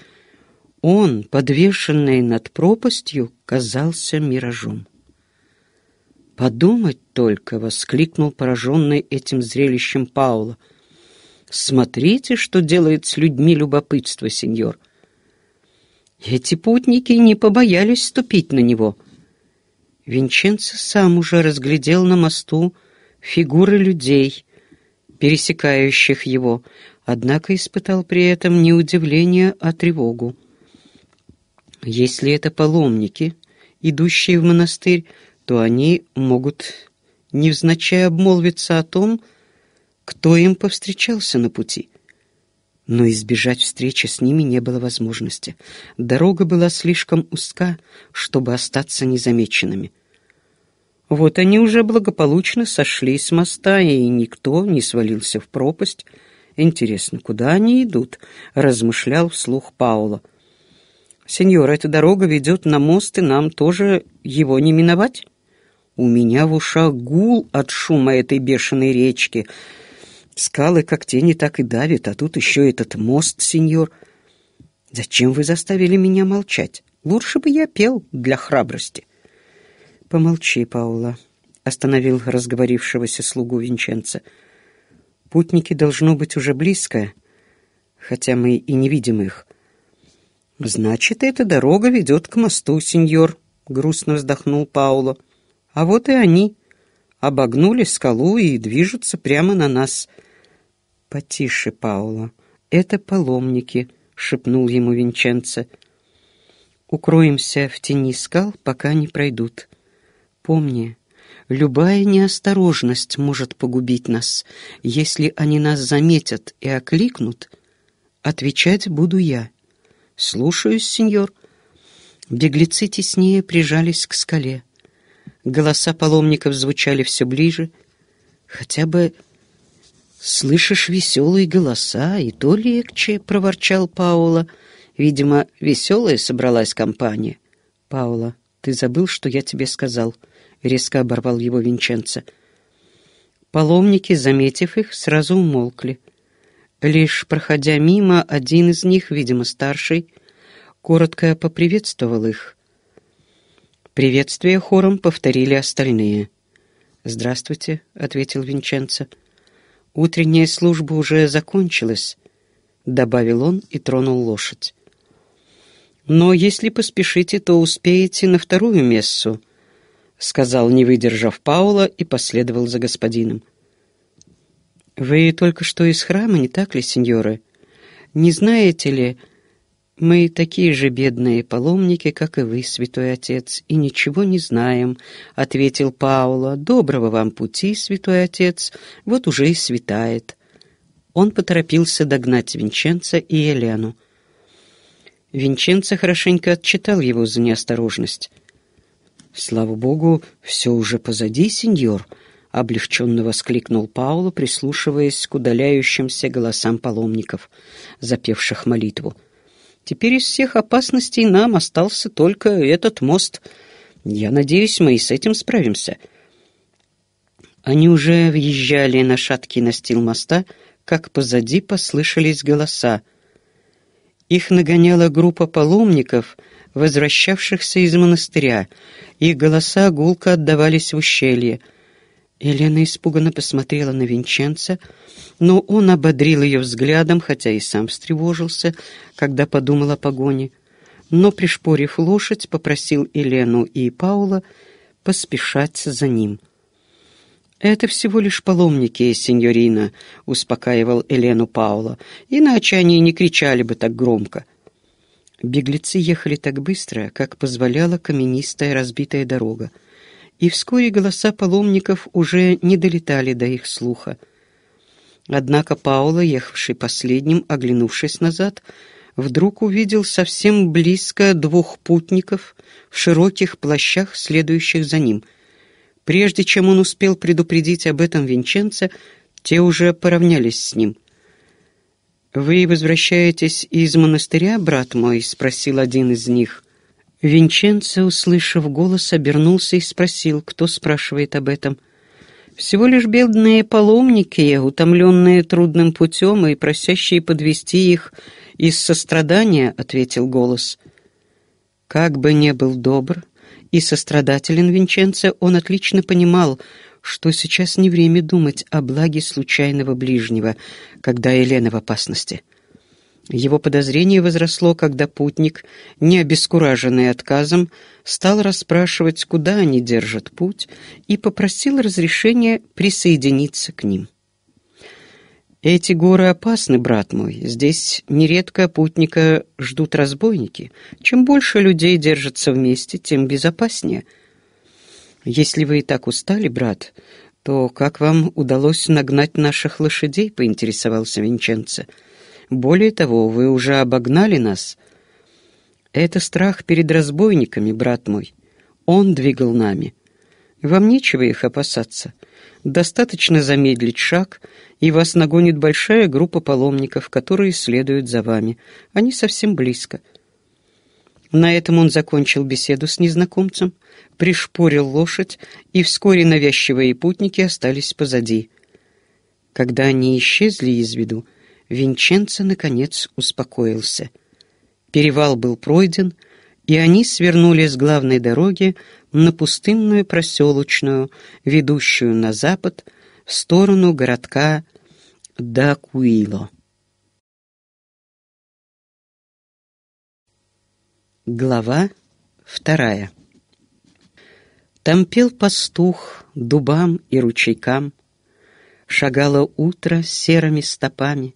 он, подвешенный над пропастью, казался миражом. «Подумать только!» — воскликнул пораженный этим зрелищем Паула. «Смотрите, что делает с людьми любопытство, сеньор!» Эти путники не побоялись ступить на него — Винченцо сам уже разглядел на мосту фигуры людей, пересекающих его, однако испытал при этом не удивление, а тревогу. Если это паломники, идущие в монастырь, то они могут невзначай обмолвиться о том, кто им повстречался на пути. Но избежать встречи с ними не было возможности. Дорога была слишком узка, чтобы остаться незамеченными. Вот они уже благополучно сошли с моста, и никто не свалился в пропасть. «Интересно, куда они идут?» — размышлял вслух Пауло. «Сеньор, эта дорога ведет на мост, и нам тоже его не миновать?» У меня в ушах гул от шума этой бешеной речки. Скалы как тени так и давят, а тут еще этот мост, сеньор. Зачем вы заставили меня молчать? Лучше бы я пел для храбрости. «Помолчи, Паула», — остановил разговорившегося слугу Винченца. «Путники должно быть уже близко, хотя мы и не видим их». «Значит, эта дорога ведет к мосту, сеньор», — грустно вздохнул Пауло. «А вот и они. Обогнули скалу и движутся прямо на нас». «Потише, Пауло. Это паломники», — шепнул ему Винченце. «Укроемся в тени скал, пока не пройдут». Помни, любая неосторожность может погубить нас. Если они нас заметят и окликнут, отвечать буду я. Слушаюсь, сеньор. Беглецы теснее прижались к скале. Голоса паломников звучали все ближе. Хотя бы слышишь веселые голоса, и то легче, — проворчал Паула. Видимо, веселая собралась компания. Паула, ты забыл, что я тебе сказал —— резко оборвал его Винченце. Паломники, заметив их, сразу умолкли. Лишь проходя мимо, один из них, видимо, старший, коротко поприветствовал их. Приветствие хором повторили остальные. «Здравствуйте», — ответил Винченцо. «Утренняя служба уже закончилась», — добавил он и тронул лошадь. «Но если поспешите, то успеете на вторую мессу, — сказал, не выдержав Паула, и последовал за господином. «Вы только что из храма, не так ли, сеньоры? Не знаете ли, мы такие же бедные паломники, как и вы, святой отец, и ничего не знаем», — ответил Паула. «Доброго вам пути, святой отец, вот уже и светает». Он поторопился догнать Винченца и Елену. Винченца хорошенько отчитал его за неосторожность — «Слава богу, все уже позади, сеньор», — облегченно воскликнул Пауло, прислушиваясь к удаляющимся голосам паломников, запевших молитву. «Теперь из всех опасностей нам остался только этот мост. Я надеюсь, мы и с этим справимся». Они уже въезжали на шаткий настил моста, как позади послышались голоса. Их нагоняла группа паломников, возвращавшихся из монастыря, и голоса гулко отдавались в ущелье. Елена испуганно посмотрела на Винченца, но он ободрил ее взглядом, хотя и сам встревожился, когда подумал о погоне. Но, пришпорив лошадь, попросил Елену и Паула поспешать за ним. «Это всего лишь паломники, сеньорина», — успокаивал Елену Паула, — «иначе они не кричали бы так громко». Беглецы ехали так быстро, как позволяла каменистая разбитая дорога, и вскоре голоса паломников уже не долетали до их слуха. Однако Пауло, ехавший последним, оглянувшись назад, вдруг увидел совсем близко двух путников в широких плащах, следующих за ним. Прежде чем он успел предупредить об этом Винченца, те уже поравнялись с ним — «Вы возвращаетесь из монастыря, брат мой?» — спросил один из них. Винченцо, услышав голос, обернулся и спросил, кто спрашивает об этом. «Всего лишь бедные паломники, утомленные трудным путем и просящие подвести их из сострадания», — ответил голос. Как бы не был добр и сострадателен Винченцо, он отлично понимал, что сейчас не время думать о благе случайного ближнего, когда Елена в опасности. Его подозрение возросло, когда путник, не обескураженный отказом, стал расспрашивать, куда они держат путь, и попросил разрешения присоединиться к ним. «Эти горы опасны, брат мой. Здесь нередко путника ждут разбойники. Чем больше людей держатся вместе, тем безопаснее», «Если вы и так устали, брат, то как вам удалось нагнать наших лошадей?» — поинтересовался Винченцо. «Более того, вы уже обогнали нас». «Это страх перед разбойниками, брат мой. Он двигал нами. Вам нечего их опасаться. Достаточно замедлить шаг, и вас нагонит большая группа паломников, которые следуют за вами. Они совсем близко». На этом он закончил беседу с незнакомцем, пришпорил лошадь, и вскоре навязчивые путники остались позади. Когда они исчезли из виду, Винченцо, наконец, успокоился. Перевал был пройден, и они свернули с главной дороги на пустынную проселочную, ведущую на запад, в сторону городка Дакуило. Глава вторая. Там пел пастух дубам и ручейкам, Шагало утро серыми стопами,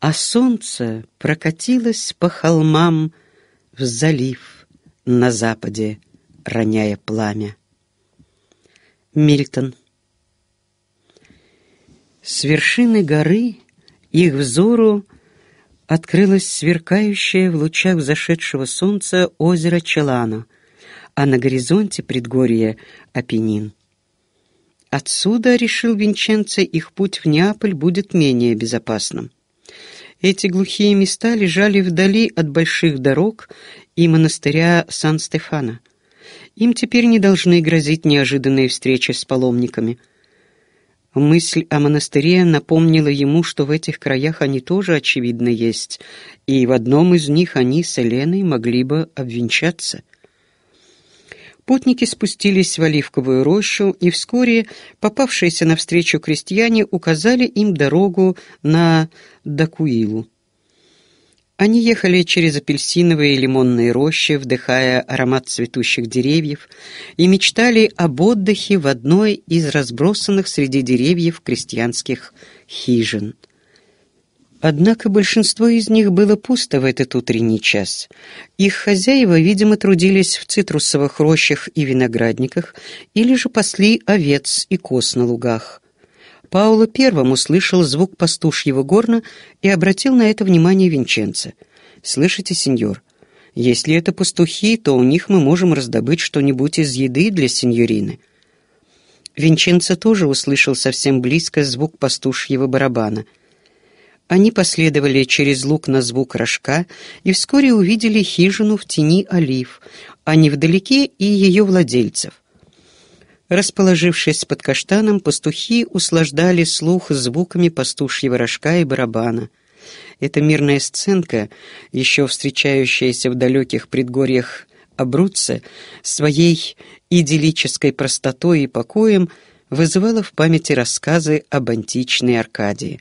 А солнце прокатилось по холмам В залив на западе, роняя пламя. Мильтон. С вершины горы их взору — открылось сверкающее в лучах зашедшего солнца озеро Челано, а на горизонте предгорье Апеннин. Отсюда, решил Винченце, их путь в Неаполь будет менее безопасным. Эти глухие места лежали вдали от больших дорог и монастыря Сан-Стефана. Им теперь не должны грозить неожиданные встречи с паломниками — Мысль о монастыре напомнила ему, что в этих краях они тоже, очевидно, есть, и в одном из них они с Еленой могли бы обвенчаться. Путники спустились в оливковую рощу, и вскоре попавшиеся навстречу крестьяне указали им дорогу на Дакуилу. Они ехали через апельсиновые и лимонные рощи, вдыхая аромат цветущих деревьев, и мечтали об отдыхе в одной из разбросанных среди деревьев крестьянских хижин. Однако большинство из них было пусто в этот утренний час. Их хозяева, видимо, трудились в цитрусовых рощах и виноградниках или же пасли овец и коз на лугах – Пауло первым услышал звук пастушьего горна и обратил на это внимание Винченца. «Слышите, сеньор, если это пастухи, то у них мы можем раздобыть что-нибудь из еды для сеньорины». Винченца тоже услышал совсем близко звук пастушьего барабана. Они последовали через луг на звук рожка и вскоре увидели хижину в тени олив, а невдалеке и ее владельцев — Расположившись под каштаном, пастухи услаждали слух звуками пастушьего рожка и барабана. Эта мирная сценка, еще встречающаяся в далеких предгорьях Абруцци, своей идиллической простотой и покоем вызывала в памяти рассказы об античной Аркадии.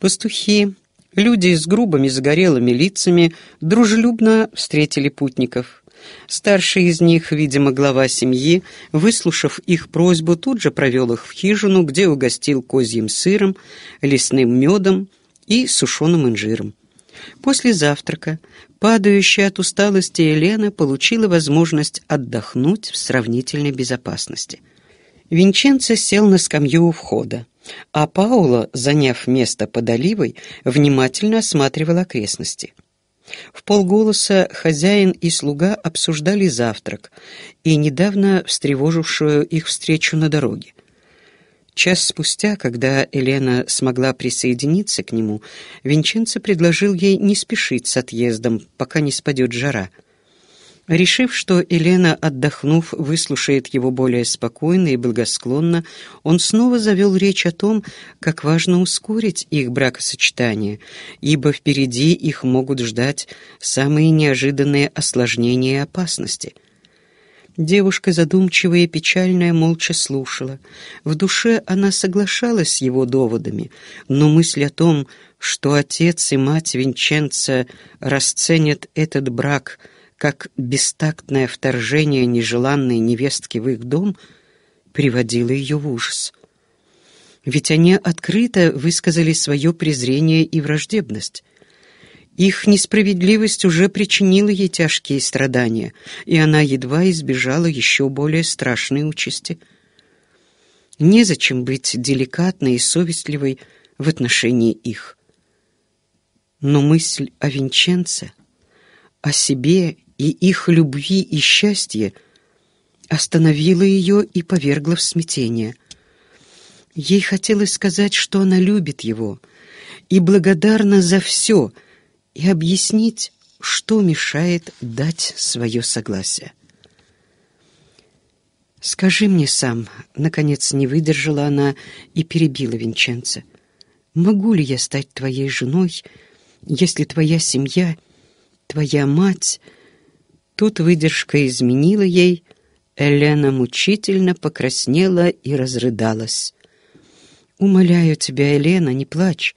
Пастухи, люди с грубыми загорелыми лицами, дружелюбно встретили путников — Старший из них, видимо, глава семьи, выслушав их просьбу, тут же провел их в хижину, где угостил козьим сыром, лесным медом и сушеным инжиром. После завтрака падающая от усталости Елена получила возможность отдохнуть в сравнительной безопасности. Винченцо сел на скамью у входа, а Паула, заняв место под оливой, внимательно осматривал окрестности – в полголоса хозяин и слуга обсуждали завтрак и недавно встревожившую их встречу на дороге. Час спустя, когда Елена смогла присоединиться к нему, Винченцо предложил ей не спешить с отъездом, пока не спадет жара — Решив, что Елена, отдохнув, выслушает его более спокойно и благосклонно, он снова завел речь о том, как важно ускорить их бракосочетание, ибо впереди их могут ждать самые неожиданные осложнения и опасности. Девушка, задумчивая и печальная, молча слушала. В душе она соглашалась с его доводами, но мысль о том, что отец и мать Винченца расценят этот брак – как бестактное вторжение нежеланной невестки в их дом приводило ее в ужас. Ведь они открыто высказали свое презрение и враждебность. Их несправедливость уже причинила ей тяжкие страдания, и она едва избежала еще более страшной участи. Незачем быть деликатной и совестливой в отношении их. Но мысль о Винченце, о себе и их любви и счастье остановило ее и повергла в смятение. Ей хотелось сказать, что она любит его и благодарна за все, и объяснить, что мешает дать свое согласие. «Скажи мне сам», — наконец не выдержала она и перебила Винченца, «могу ли я стать твоей женой, если твоя семья, твоя мать — Тут выдержка изменила ей. Элена мучительно покраснела и разрыдалась. «Умоляю тебя, Елена, не плачь.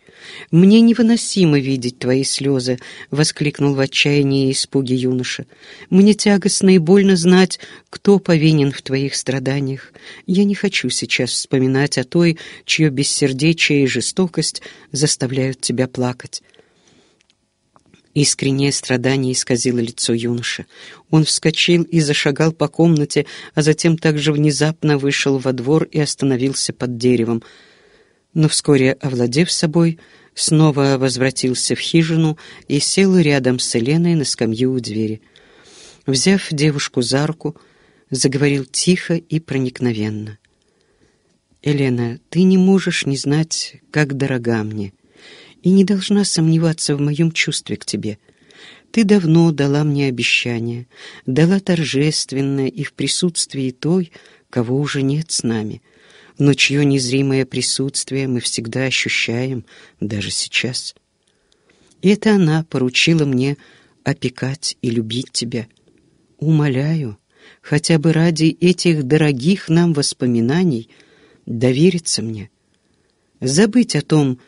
Мне невыносимо видеть твои слезы», — воскликнул в отчаянии и испуге юноша. «Мне тягостно и больно знать, кто повинен в твоих страданиях. Я не хочу сейчас вспоминать о той, чье бессердечие и жестокость заставляют тебя плакать. Искреннее страдание исказило лицо юноши. Он вскочил и зашагал по комнате, а затем также внезапно вышел во двор и остановился под деревом. Но вскоре, овладев собой, снова возвратился в хижину и сел рядом с Еленой на скамью у двери. Взяв девушку за руку, заговорил тихо и проникновенно. «Елена, ты не можешь не знать, как дорога мне и не должна сомневаться в моем чувстве к тебе. Ты давно дала мне обещание, дала торжественное и в присутствии той, кого уже нет с нами, но чье незримое присутствие мы всегда ощущаем, даже сейчас. И это она поручила мне опекать и любить тебя. Умоляю, хотя бы ради этих дорогих нам воспоминаний, довериться мне. Забыть о том, что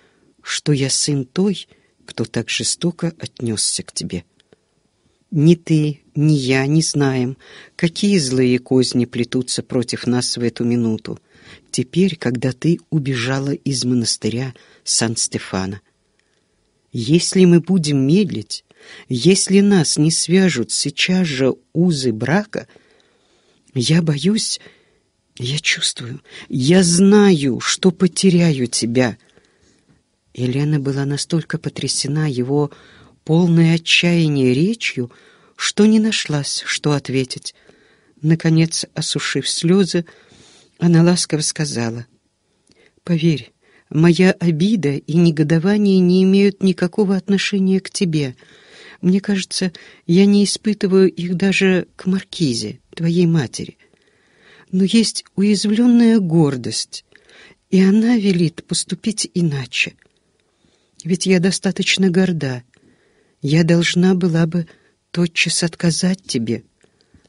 что я сын той, кто так жестоко отнесся к тебе. Ни ты, ни я не знаем, какие злые козни плетутся против нас в эту минуту, теперь, когда ты убежала из монастыря Сан-Стефана. Если мы будем медлить, если нас не свяжут сейчас же узы брака, я боюсь, я чувствую, я знаю, что потеряю тебя — Елена была настолько потрясена его полной отчаяния речью, что не нашлась, что ответить. Наконец, осушив слезы, она ласково сказала, «Поверь, моя обида и негодование не имеют никакого отношения к тебе. Мне кажется, я не испытываю их даже к Маркизе, твоей матери. Но есть уязвленная гордость, и она велит поступить иначе». Ведь я достаточно горда. Я должна была бы тотчас отказать тебе.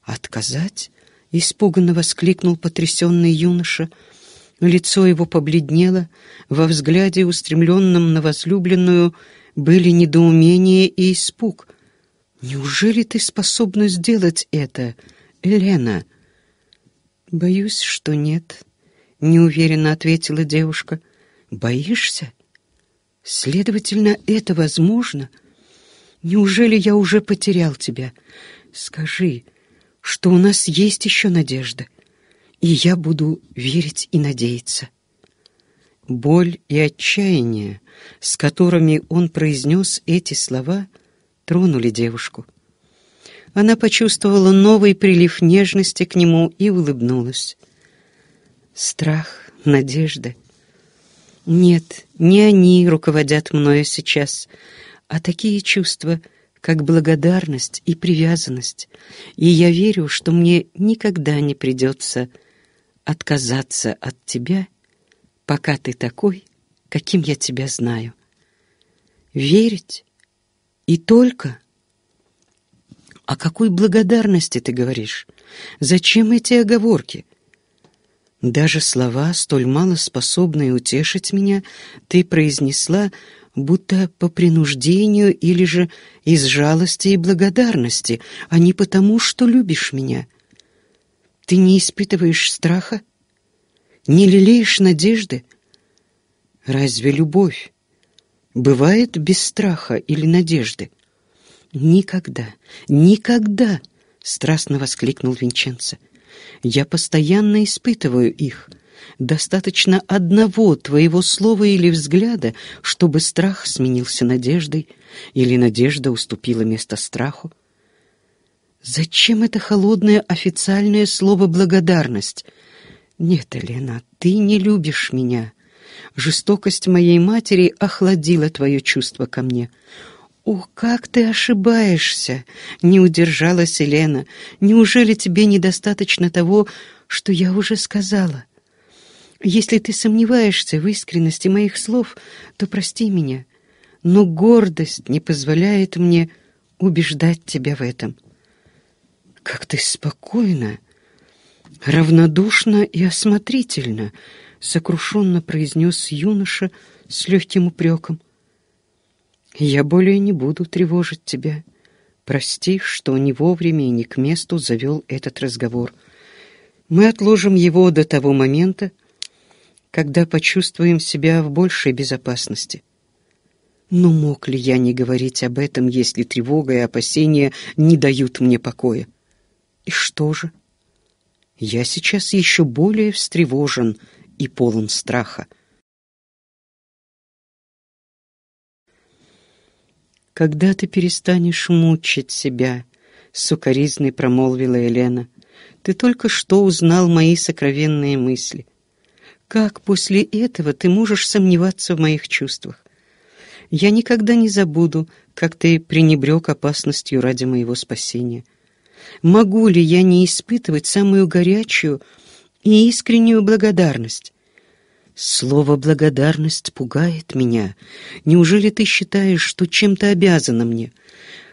Отказать? Испуганно воскликнул потрясенный юноша. Лицо его побледнело, во взгляде, устремленном на возлюбленную, были недоумение и испуг. «Неужели ты способна сделать это, Лена? «Боюсь, что нет», — неуверенно ответила девушка. «Боишься?» Следовательно, это возможно. Неужели я уже потерял тебя? Скажи, что у нас есть еще надежда, и я буду верить и надеяться. Боль и отчаяние, с которыми он произнес эти слова, тронули девушку. Она почувствовала новый прилив нежности к нему и улыбнулась. Страх, надежда — нет, не они руководят мною сейчас, а такие чувства, как благодарность и привязанность. И я верю, что мне никогда не придется отказаться от тебя, пока ты такой, каким я тебя знаю. Верить и только... О какой благодарности ты говоришь? Зачем эти оговорки? Даже слова, столь мало способные утешить меня, ты произнесла, будто по принуждению или же из жалости и благодарности, а не потому, что любишь меня. Ты не испытываешь страха? Не лелеешь надежды? Разве любовь бывает без страха или надежды? Никогда, никогда! — страстно воскликнул Винченцо. — я постоянно испытываю их. Достаточно одного твоего слова или взгляда, чтобы страх сменился надеждой, или надежда уступила место страху. Зачем это холодное официальное слово «благодарность»? Нет, Елена, ты не любишь меня. Жестокость моей матери охладила твое чувство ко мне. «О, как ты ошибаешься!» — не удержалась Елена. «Неужели тебе недостаточно того, что я уже сказала? Если ты сомневаешься в искренности моих слов, то прости меня, но гордость не позволяет мне убеждать тебя в этом». «Как ты спокойно, равнодушно и осмотрительно!» — сокрушенно произнес юноша с легким упреком — я более не буду тревожить тебя. Прости, что не вовремя и не к месту завел этот разговор. Мы отложим его до того момента, когда почувствуем себя в большей безопасности. Но мог ли я не говорить об этом, если тревога и опасения не дают мне покоя? И что же? Я сейчас еще более встревожен и полон страха. «Когда ты перестанешь мучить себя?» — сукоризной промолвила Елена. «Ты только что узнал мои сокровенные мысли. Как после этого ты можешь сомневаться в моих чувствах? Я никогда не забуду, как ты пренебрег опасностью ради моего спасения. Могу ли я не испытывать самую горячую и искреннюю благодарность? Слово «благодарность» пугает меня. Неужели ты считаешь, что чем-то обязана мне?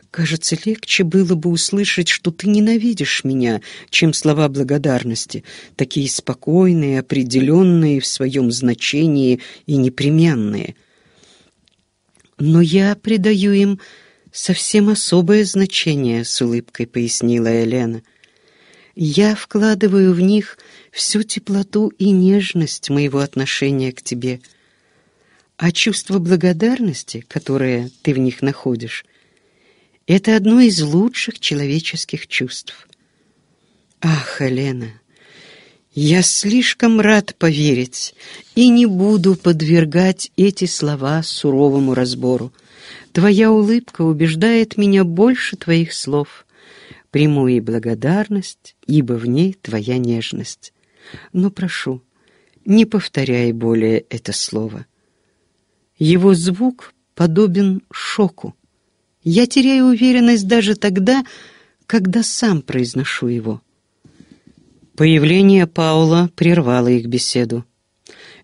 Кажется, легче было бы услышать, что ты ненавидишь меня, чем слова благодарности, такие спокойные, определенные в своем значении и непременные. Но я придаю им совсем особое значение, — с улыбкой пояснила Елена. — я вкладываю в них всю теплоту и нежность моего отношения к тебе. А чувство благодарности, которое ты в них находишь, это одно из лучших человеческих чувств. Ах, Елена, я слишком рад поверить и не буду подвергать эти слова суровому разбору. Твоя улыбка убеждает меня больше твоих слов — приму и благодарность, ибо в ней твоя нежность. Но прошу, не повторяй более это слово. Его звук подобен шоку. Я теряю уверенность даже тогда, когда сам произношу его. Появление Паула прервало их беседу.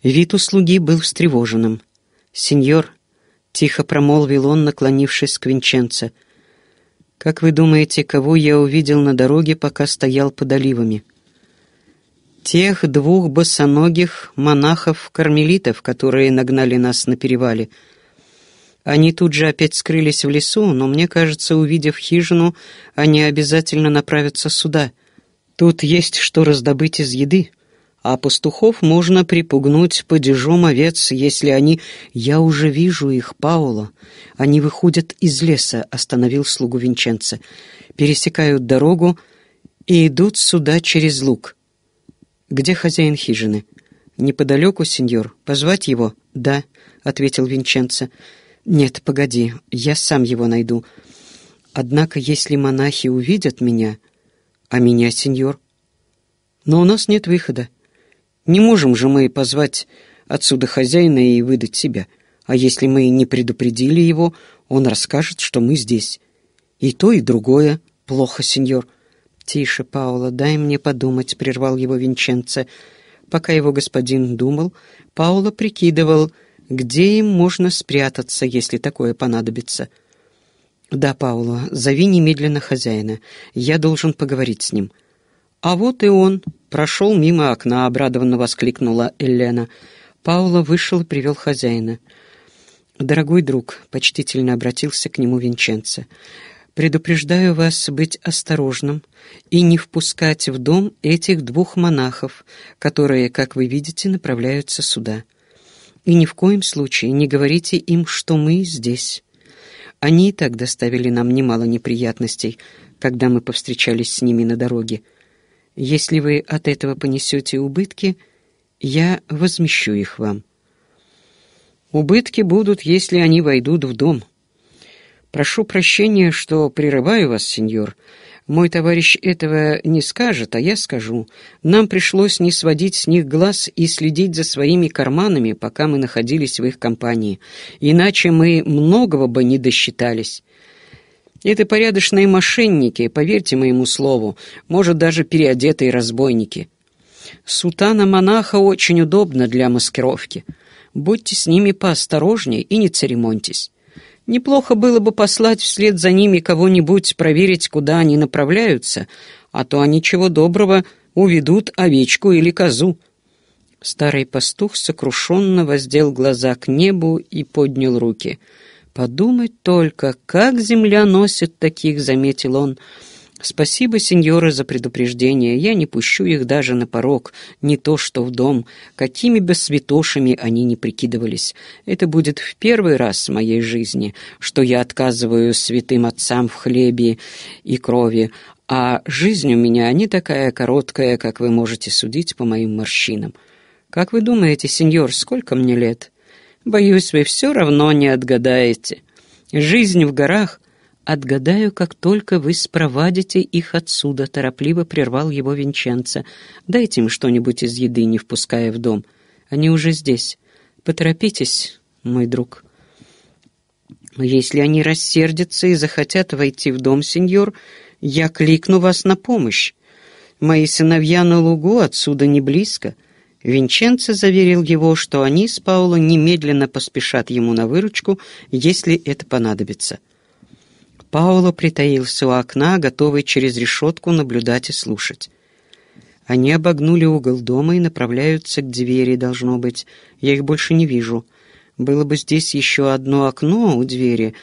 Вид услуги был встревоженным. «Сеньор», — тихо промолвил он, наклонившись к Винченце, — как вы думаете, кого я увидел на дороге, пока стоял под оливами? Тех двух босоногих монахов-кармелитов, которые нагнали нас на перевале. Они тут же опять скрылись в лесу, но мне кажется, увидев хижину, они обязательно направятся сюда. Тут есть что раздобыть из еды» а пастухов можно припугнуть падежом овец, если они... Я уже вижу их, Пауло. Они выходят из леса, остановил слугу Винченце. Пересекают дорогу и идут сюда через луг. Где хозяин хижины? Неподалеку, сеньор. Позвать его? Да, ответил Винченце. Нет, погоди, я сам его найду. Однако, если монахи увидят меня... А меня, сеньор? Но у нас нет выхода. Не можем же мы позвать отсюда хозяина и выдать себя. А если мы не предупредили его, он расскажет, что мы здесь. И то, и другое. Плохо, сеньор. «Тише, Паула, дай мне подумать», — прервал его Винченце. Пока его господин думал, Паула прикидывал, где им можно спрятаться, если такое понадобится. «Да, Паула, зови немедленно хозяина. Я должен поговорить с ним». «А вот и он!» — прошел мимо окна, — обрадованно воскликнула Элена. Паула вышел и привел хозяина. «Дорогой друг», — почтительно обратился к нему Винченце, — «предупреждаю вас быть осторожным и не впускать в дом этих двух монахов, которые, как вы видите, направляются сюда. И ни в коем случае не говорите им, что мы здесь. Они и так доставили нам немало неприятностей, когда мы повстречались с ними на дороге. Если вы от этого понесете убытки, я возмещу их вам. Убытки будут, если они войдут в дом. Прошу прощения, что прерываю вас, сеньор. Мой товарищ этого не скажет, а я скажу. Нам пришлось не сводить с них глаз и следить за своими карманами, пока мы находились в их компании. Иначе мы многого бы не досчитались. Это порядочные мошенники, поверьте моему слову, может, даже переодетые разбойники. Сутана монаха очень удобна для маскировки. Будьте с ними поосторожнее и не церемоньтесь. Неплохо было бы послать вслед за ними кого-нибудь проверить, куда они направляются, а то они чего доброго уведут овечку или козу». Старый пастух сокрушенно воздел глаза к небу и поднял руки — «Подумать только, как земля носит таких», — заметил он. «Спасибо, сеньоры, за предупреждение. Я не пущу их даже на порог, не то что в дом. Какими бы святошами они ни прикидывались. Это будет в первый раз в моей жизни, что я отказываю святым отцам в хлебе и крови, а жизнь у меня не такая короткая, как вы можете судить по моим морщинам. Как вы думаете, сеньор, сколько мне лет?» Боюсь, вы все равно не отгадаете. Жизнь в горах отгадаю, как только вы спровадите их отсюда», — торопливо прервал его Винченца. «Дайте им что-нибудь из еды, не впуская в дом. Они уже здесь. Поторопитесь, мой друг». «Если они рассердятся и захотят войти в дом, сеньор, я кликну вас на помощь. Мои сыновья на лугу отсюда не близко». Винченцо заверил его, что они с Пауло немедленно поспешат ему на выручку, если это понадобится. Пауло притаился у окна, готовый через решетку наблюдать и слушать. Они обогнули угол дома и направляются к двери, должно быть. Я их больше не вижу. Было бы здесь еще одно окно у двери.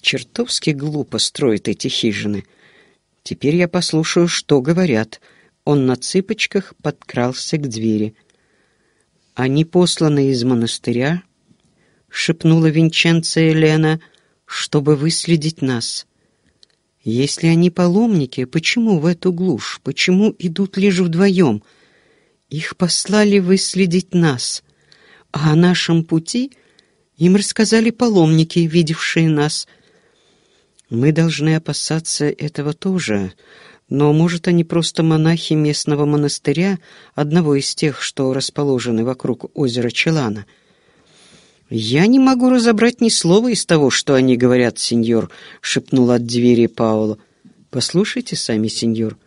Чертовски глупо строят эти хижины. Теперь я послушаю, что говорят. Он на цыпочках подкрался к двери. Они посланы из монастыря, — шепнула Винченце Елена, — чтобы выследить нас. Если они паломники, почему в эту глушь? Почему идут лишь вдвоем? Их послали выследить нас, а о нашем пути им рассказали паломники, видевшие нас. Мы должны опасаться этого тоже, — но, может, они просто монахи местного монастыря, одного из тех, что расположены вокруг озера Челана. «Я не могу разобрать ни слова из того, что они говорят, сеньор», — шепнул от двери Пауло. «Послушайте сами, сеньор,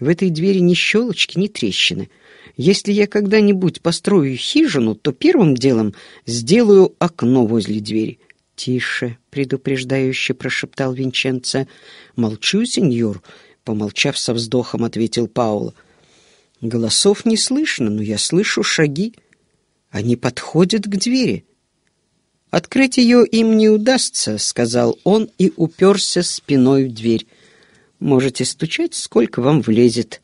в этой двери ни щелочки, ни трещины. Если я когда-нибудь построю хижину, то первым делом сделаю окно возле двери». «Тише», — предупреждающе прошептал Винченцо. «Молчу, сеньор, Помолчав со вздохом, ответил Пауло. «Голосов не слышно, но я слышу шаги. Они подходят к двери». «Открыть ее им не удастся», — сказал он и уперся спиной в дверь. «Можете стучать, сколько вам влезет,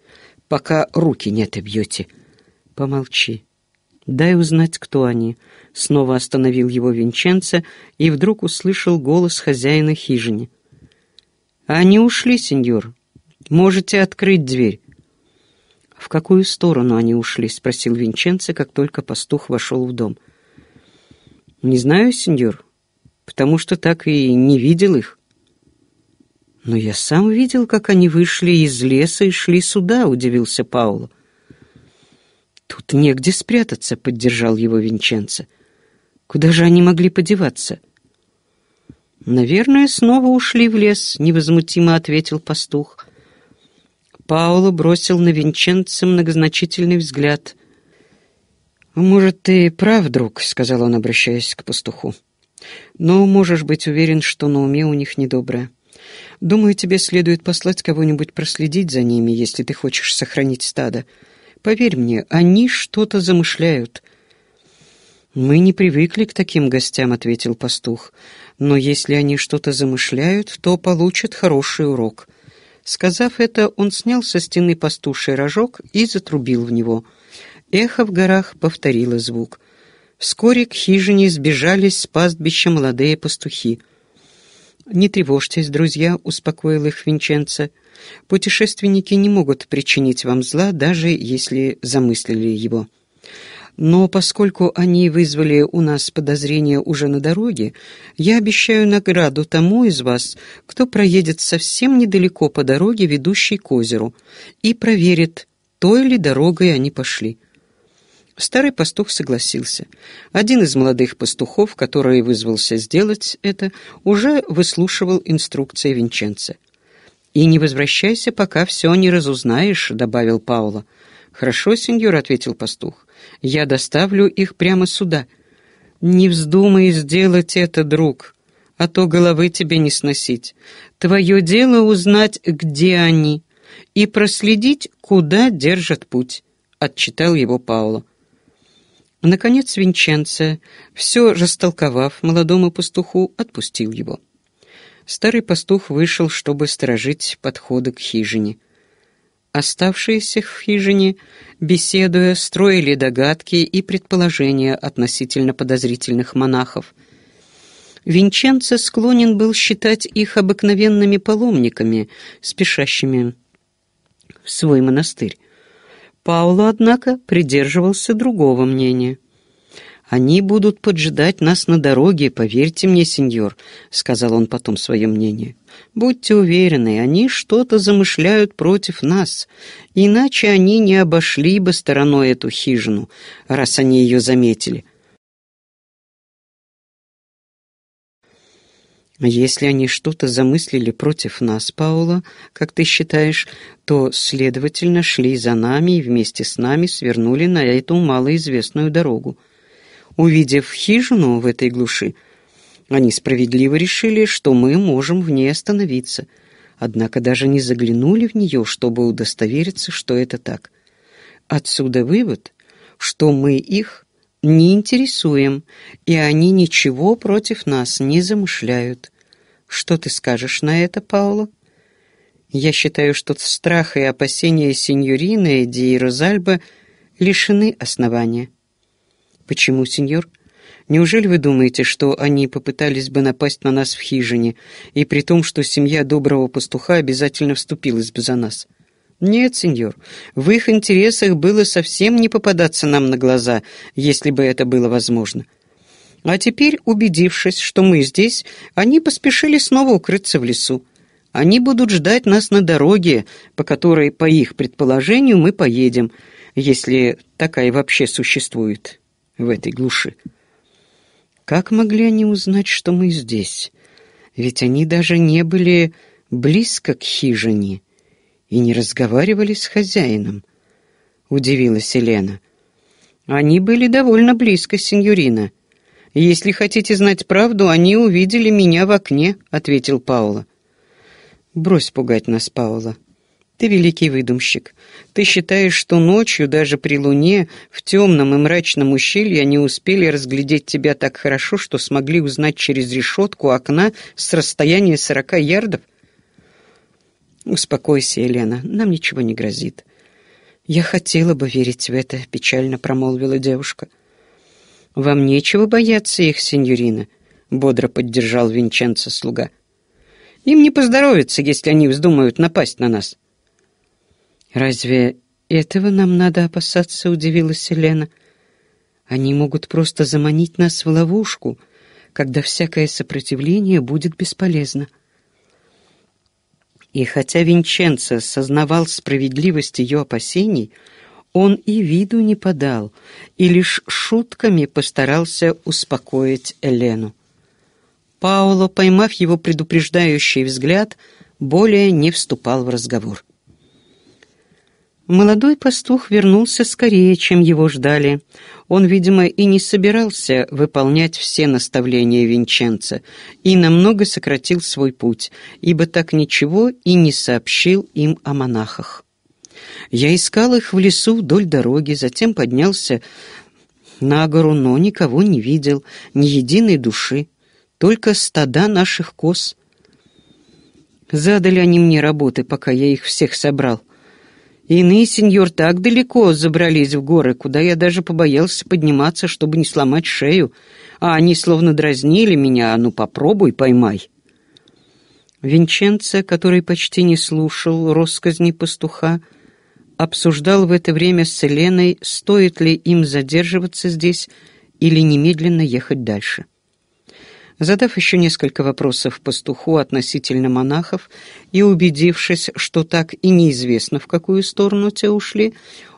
пока руки не отобьете». «Помолчи. Дай узнать, кто они». Снова остановил его Винченце и вдруг услышал голос хозяина хижины. «Они ушли, сеньор. Можете открыть дверь». «В какую сторону они ушли?» — спросил Винченце, как только пастух вошел в дом. «Не знаю, сеньор, потому что так и не видел их». «Но я сам видел, как они вышли из леса и шли сюда», — удивился Пауло. «Тут негде спрятаться», — поддержал его Винченце. «Куда же они могли подеваться?» «Наверное, снова ушли в лес», — невозмутимо ответил пастух. Пауло бросил на Винченца многозначительный взгляд. «А «Может, ты прав, друг», — сказал он, обращаясь к пастуху. «Но можешь быть уверен, что на уме у них недоброе. Думаю, тебе следует послать кого-нибудь проследить за ними, если ты хочешь сохранить стадо. Поверь мне, они что-то замышляют». «Мы не привыкли к таким гостям», — ответил пастух. «Но если они что-то замышляют, то получат хороший урок. Сказав это, он снял со стены пастуший рожок и затрубил в него. Эхо в горах повторило звук. Вскоре к хижине сбежались с пастбища молодые пастухи. «Не тревожьтесь, друзья», — успокоил их Винченцо. «Путешественники не могут причинить вам зла, даже если замыслили его». Но поскольку они вызвали у нас подозрения уже на дороге, я обещаю награду тому из вас, кто проедет совсем недалеко по дороге, ведущей к озеру, и проверит, той ли дорогой они пошли. Старый пастух согласился. Один из молодых пастухов, который вызвался сделать это, уже выслушивал инструкции Винченце. «И не возвращайся, пока все не разузнаешь», — добавил Паула. «Хорошо, сеньор», — ответил пастух. Я доставлю их прямо сюда. Не вздумай сделать это, друг, а то головы тебе не сносить. Твое дело узнать, где они, и проследить, куда держат путь», — отчитал его Пауло. Наконец Винченце, все растолковав молодому пастуху, отпустил его. Старый пастух вышел, чтобы сторожить подходы к хижине. Оставшиеся в хижине, беседуя, строили догадки и предположения относительно подозрительных монахов. Винченцо склонен был считать их обыкновенными паломниками, спешащими в свой монастырь. Пауло, однако, придерживался другого мнения. Они будут поджидать нас на дороге, поверьте мне, сеньор», — сказал он потом свое мнение. «Будьте уверены, они что-то замышляют против нас, иначе они не обошли бы стороной эту хижину, раз они ее заметили». Если они что-то замыслили против нас, Паула, как ты считаешь, то, следовательно, шли за нами и вместе с нами свернули на эту малоизвестную дорогу. Увидев хижину в этой глуши, они справедливо решили, что мы можем в ней остановиться, однако даже не заглянули в нее, чтобы удостовериться, что это так. Отсюда вывод, что мы их не интересуем, и они ничего против нас не замышляют. Что ты скажешь на это, Паула? Я считаю, что страх и опасения сеньорины Ди Розальба лишены основания. «Почему, сеньор? Неужели вы думаете, что они попытались бы напасть на нас в хижине, и при том, что семья доброго пастуха обязательно вступилась бы за нас?» «Нет, сеньор, в их интересах было совсем не попадаться нам на глаза, если бы это было возможно». А теперь, убедившись, что мы здесь, они поспешили снова укрыться в лесу. Они будут ждать нас на дороге, по которой, по их предположению, мы поедем, если такая вообще существует» в этой глуши. Как могли они узнать, что мы здесь? Ведь они даже не были близко к хижине и не разговаривали с хозяином, удивилась Елена. Они были довольно близко, сеньорина. Если хотите знать правду, они увидели меня в окне, ответил Паула. Брось пугать нас, Паула. Ты великий выдумщик. Ты считаешь, что ночью, даже при луне, в темном и мрачном ущелье они успели разглядеть тебя так хорошо, что смогли узнать через решетку окна с расстояния сорока ярдов? «Успокойся, Елена, нам ничего не грозит». «Я хотела бы верить в это», — печально промолвила девушка. «Вам нечего бояться их, сеньорина», — бодро поддержал Винченцо слуга. «Им не поздоровится, если они вздумают напасть на нас». «Разве этого нам надо опасаться?» — удивилась Елена. «Они могут просто заманить нас в ловушку, когда всякое сопротивление будет бесполезно». И хотя Винченцо сознавал справедливость ее опасений, он и виду не подал, и лишь шутками постарался успокоить Элену. Пауло, поймав его предупреждающий взгляд, более не вступал в разговор. Молодой пастух вернулся скорее, чем его ждали. Он, видимо, и не собирался выполнять все наставления Винченца и намного сократил свой путь, ибо так ничего и не сообщил им о монахах. Я искал их в лесу вдоль дороги, затем поднялся на гору, но никого не видел, ни единой души, только стада наших коз. Задали они мне работы, пока я их всех собрал — Иные, сеньор, так далеко забрались в горы, куда я даже побоялся подниматься, чтобы не сломать шею, а они словно дразнили меня, «А ну попробуй, поймай. Винченце, который почти не слушал россказни пастуха, обсуждал в это время с Еленой, стоит ли им задерживаться здесь или немедленно ехать дальше. — Задав еще несколько вопросов пастуху относительно монахов и убедившись, что так и неизвестно, в какую сторону те ушли,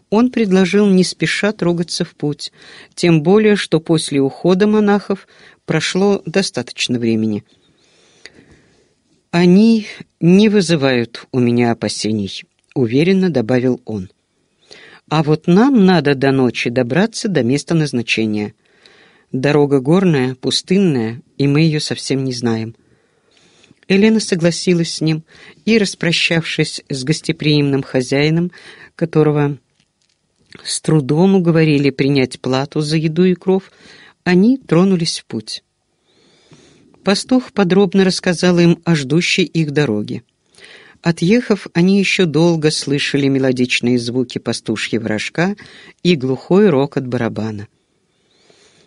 он предложил не спеша трогаться в путь, тем более, что после ухода монахов прошло достаточно времени. «Они не вызывают у меня опасений», — уверенно добавил он. «А вот нам надо до ночи добраться до места назначения». Дорога горная, пустынная, и мы ее совсем не знаем». Елена согласилась с ним и, распрощавшись с гостеприимным хозяином, которого с трудом уговорили принять плату за еду и кров, они тронулись в путь. Пастух подробно рассказал им о ждущей их дороге. Отъехав, они еще долго слышали мелодичные звуки пастушьего рожка и глухой рокот барабана.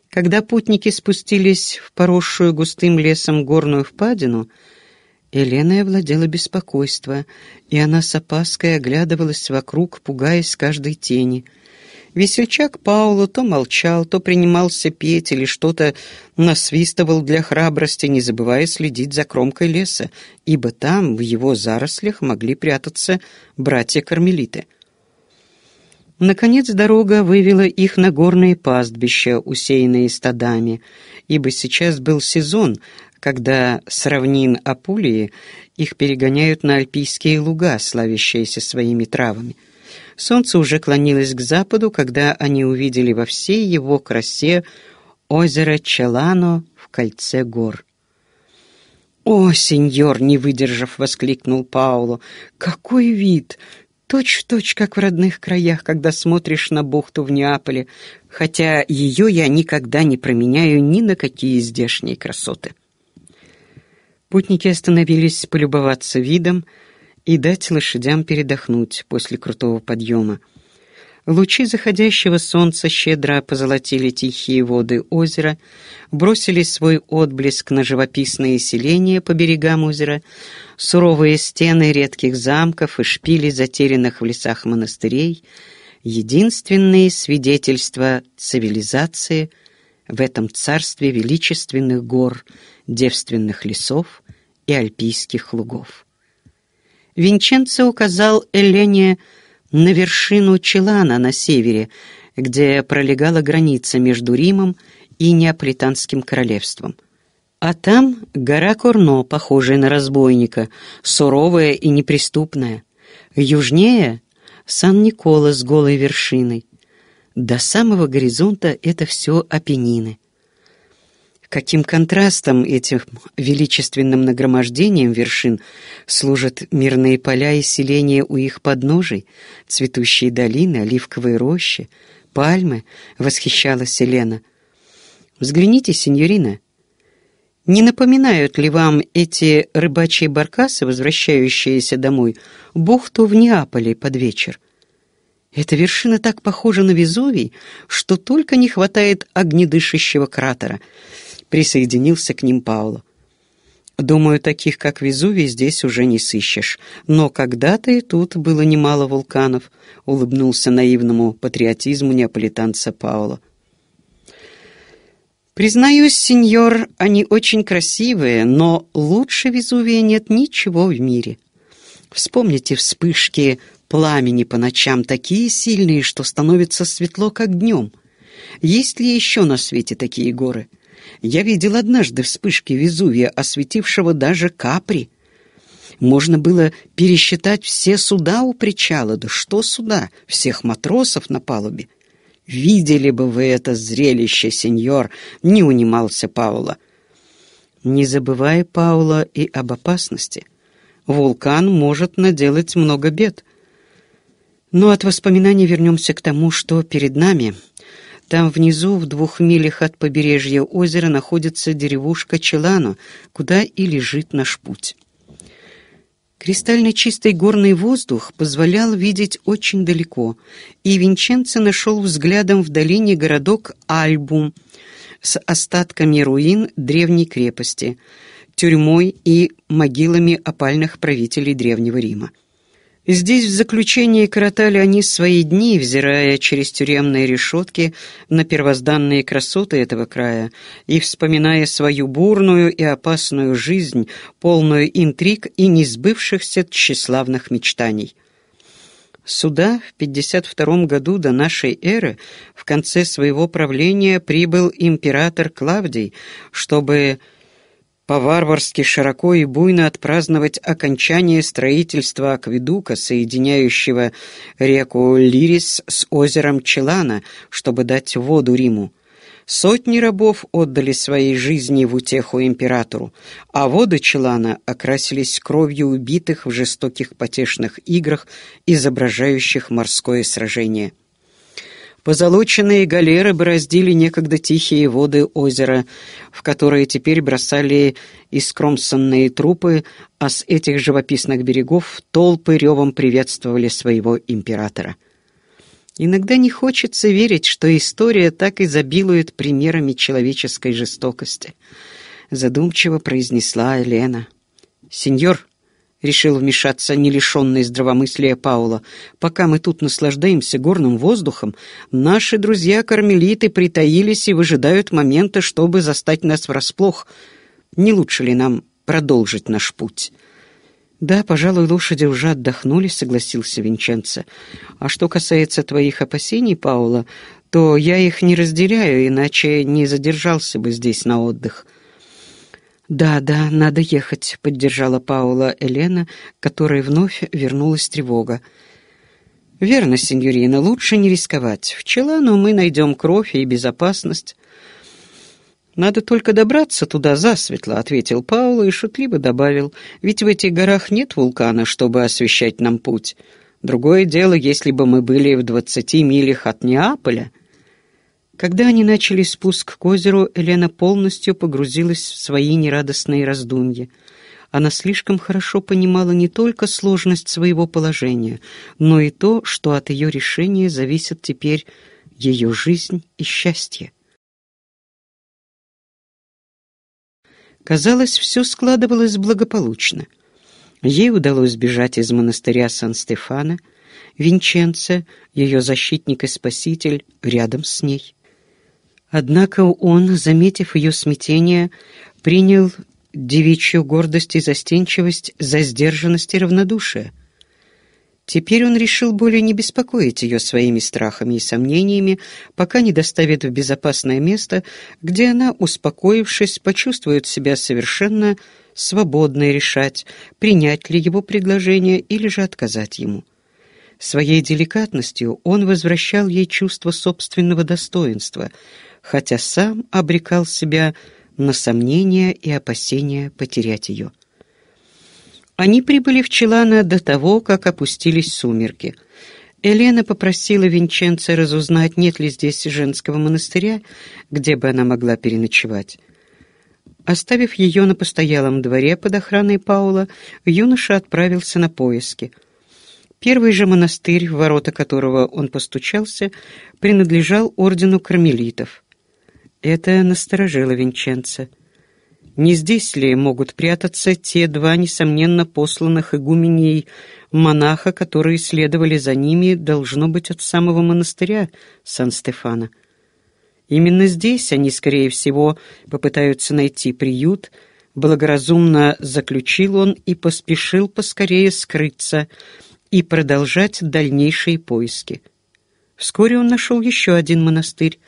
Когда путники спустились в поросшую густым лесом горную впадину, Елена овладело беспокойство, и она с опаской оглядывалась вокруг, пугаясь каждой тени. Весельчак Пауло то молчал, то принимался петь или что-то насвистывал для храбрости, не забывая следить за кромкой леса, ибо там, в его зарослях, могли прятаться братья-кармелиты — Наконец дорога вывела их на горные пастбища, усеянные стадами, ибо сейчас был сезон, когда с равнин Апулии их перегоняют на альпийские луга, славящиеся своими травами. Солнце уже клонилось к западу, когда они увидели во всей его красе озеро Челано в кольце гор. «О, сеньор!» — не выдержав, воскликнул Пауло. «Какой вид! точь в точь, как в родных краях, когда смотришь на бухту в Неаполе, хотя ее я никогда не променяю ни на какие здешние красоты. Путники остановились полюбоваться видом и дать лошадям передохнуть после крутого подъема. Лучи заходящего солнца щедро позолотили тихие воды озера, бросили свой отблеск на живописные селения по берегам озера, суровые стены редких замков и шпили затерянных в лесах монастырей, единственные свидетельства цивилизации в этом царстве величественных гор, девственных лесов и альпийских лугов. Винченцо указал Элене на вершину Челана на севере, где пролегала граница между Римом и Неаполитанским королевством. А там гора Корно, похожая на разбойника, суровая и неприступная. Южнее — Сан-Никола с голой вершиной. До самого горизонта это все опенины — Каким контрастом этим величественным нагромождением вершин служат мирные поля и селения у их подножий, цветущие долины, оливковые рощи, пальмы, восхищалась Елена. «Взгляните, сеньорина, не напоминают ли вам эти рыбачьи баркасы, возвращающиеся домой, бухту в Неаполе под вечер?» Эта вершина так похожа на Везувий, что только не хватает огнедышащего кратера — присоединился к ним Пауло. Думаю, таких, как Везувий, здесь уже не сыщешь. Но когда-то и тут было немало вулканов, улыбнулся наивному патриотизму неаполитанца Пауло. Признаюсь, сеньор, они очень красивые, но лучше Везувия нет ничего в мире. Вспомните вспышки пламени по ночам, такие сильные, что становится светло, как днем. Есть ли еще на свете такие горы? — я видел однажды вспышки Везувия, осветившего даже Капри. Можно было пересчитать все суда у причала. Да что суда? Всех матросов на палубе. «Видели бы вы это зрелище, сеньор!» — не унимался Паула. «Не забывай, Паула, и об опасности. Вулкан может наделать много бед. Но от воспоминаний вернемся к тому, что перед нами...» Там внизу, в двух милях от побережья озера, находится деревушка Челано, куда и лежит наш путь. Кристально чистый горный воздух позволял видеть очень далеко, и Винченцо нашел взглядом в долине городок Альбум с остатками руин древней крепости, тюрьмой и могилами опальных правителей Древнего Рима. Здесь в заключении коротали они свои дни, взирая через тюремные решетки на первозданные красоты этого края и вспоминая свою бурную и опасную жизнь, полную интриг и несбывшихся тщеславных мечтаний. Сюда в 52 году до нашей эры в конце своего правления прибыл император Клавдий, чтобы по-варварски широко и буйно отпраздновать окончание строительства акведука, соединяющего реку Лирис с озером Челана, чтобы дать воду Риму. Сотни рабов отдали своей жизни в утеху императору, а воды Челана окрасились кровью убитых в жестоких потешных играх, изображающих морское сражение. Позолоченные галеры бороздили некогда тихие воды озера, в которые теперь бросали искромсанные трупы, а с этих живописных берегов толпы ревом приветствовали своего императора. Иногда не хочется верить, что история так изобилует примерами человеческой жестокости. Задумчиво произнесла Елена. «Сеньор, — решил вмешаться не лишенный здравомыслия Паула. «Пока мы тут наслаждаемся горным воздухом, наши друзья-кармелиты притаились и выжидают момента, чтобы застать нас врасплох. Не лучше ли нам продолжить наш путь?» «Да, пожалуй, лошади уже отдохнули», — согласился Винченцо. «А что касается твоих опасений, Паула, то я их не разделяю, иначе не задержался бы здесь на отдых». «Да, да, надо ехать», — поддержала Паула Елена, которой вновь вернулась тревога. «Верно, сеньорина, лучше не рисковать. В Челану мы найдем кровь и безопасность». «Надо только добраться туда засветло», — ответил Паула и шутливо добавил. «Ведь в этих горах нет вулкана, чтобы освещать нам путь. Другое дело, если бы мы были в двадцати милях от Неаполя». Когда они начали спуск к озеру, Елена полностью погрузилась в свои нерадостные раздумья. Она слишком хорошо понимала не только сложность своего положения, но и то, что от ее решения зависит теперь ее жизнь и счастье. Казалось, все складывалось благополучно. Ей удалось сбежать из монастыря Сан-Стефана, Винченце, ее защитник и спаситель, рядом с ней — Однако он, заметив ее смятение, принял девичью гордость и застенчивость за сдержанность и равнодушие. Теперь он решил более не беспокоить ее своими страхами и сомнениями, пока не доставит в безопасное место, где она, успокоившись, почувствует себя совершенно свободной решать, принять ли его предложение или же отказать ему. Своей деликатностью он возвращал ей чувство собственного достоинства — хотя сам обрекал себя на сомнения и опасения потерять ее. Они прибыли в Челана до того, как опустились сумерки. Елена попросила Винченца разузнать, нет ли здесь женского монастыря, где бы она могла переночевать. Оставив ее на постоялом дворе под охраной Паула, юноша отправился на поиски. Первый же монастырь, в ворота которого он постучался, принадлежал ордену кармелитов. Это насторожило Винченца. Не здесь ли могут прятаться те два, несомненно, посланных игуменей монаха, которые следовали за ними, должно быть, от самого монастыря Сан-Стефана? Именно здесь они, скорее всего, попытаются найти приют, благоразумно заключил он и поспешил поскорее скрыться и продолжать дальнейшие поиски. Вскоре он нашел еще один монастырь.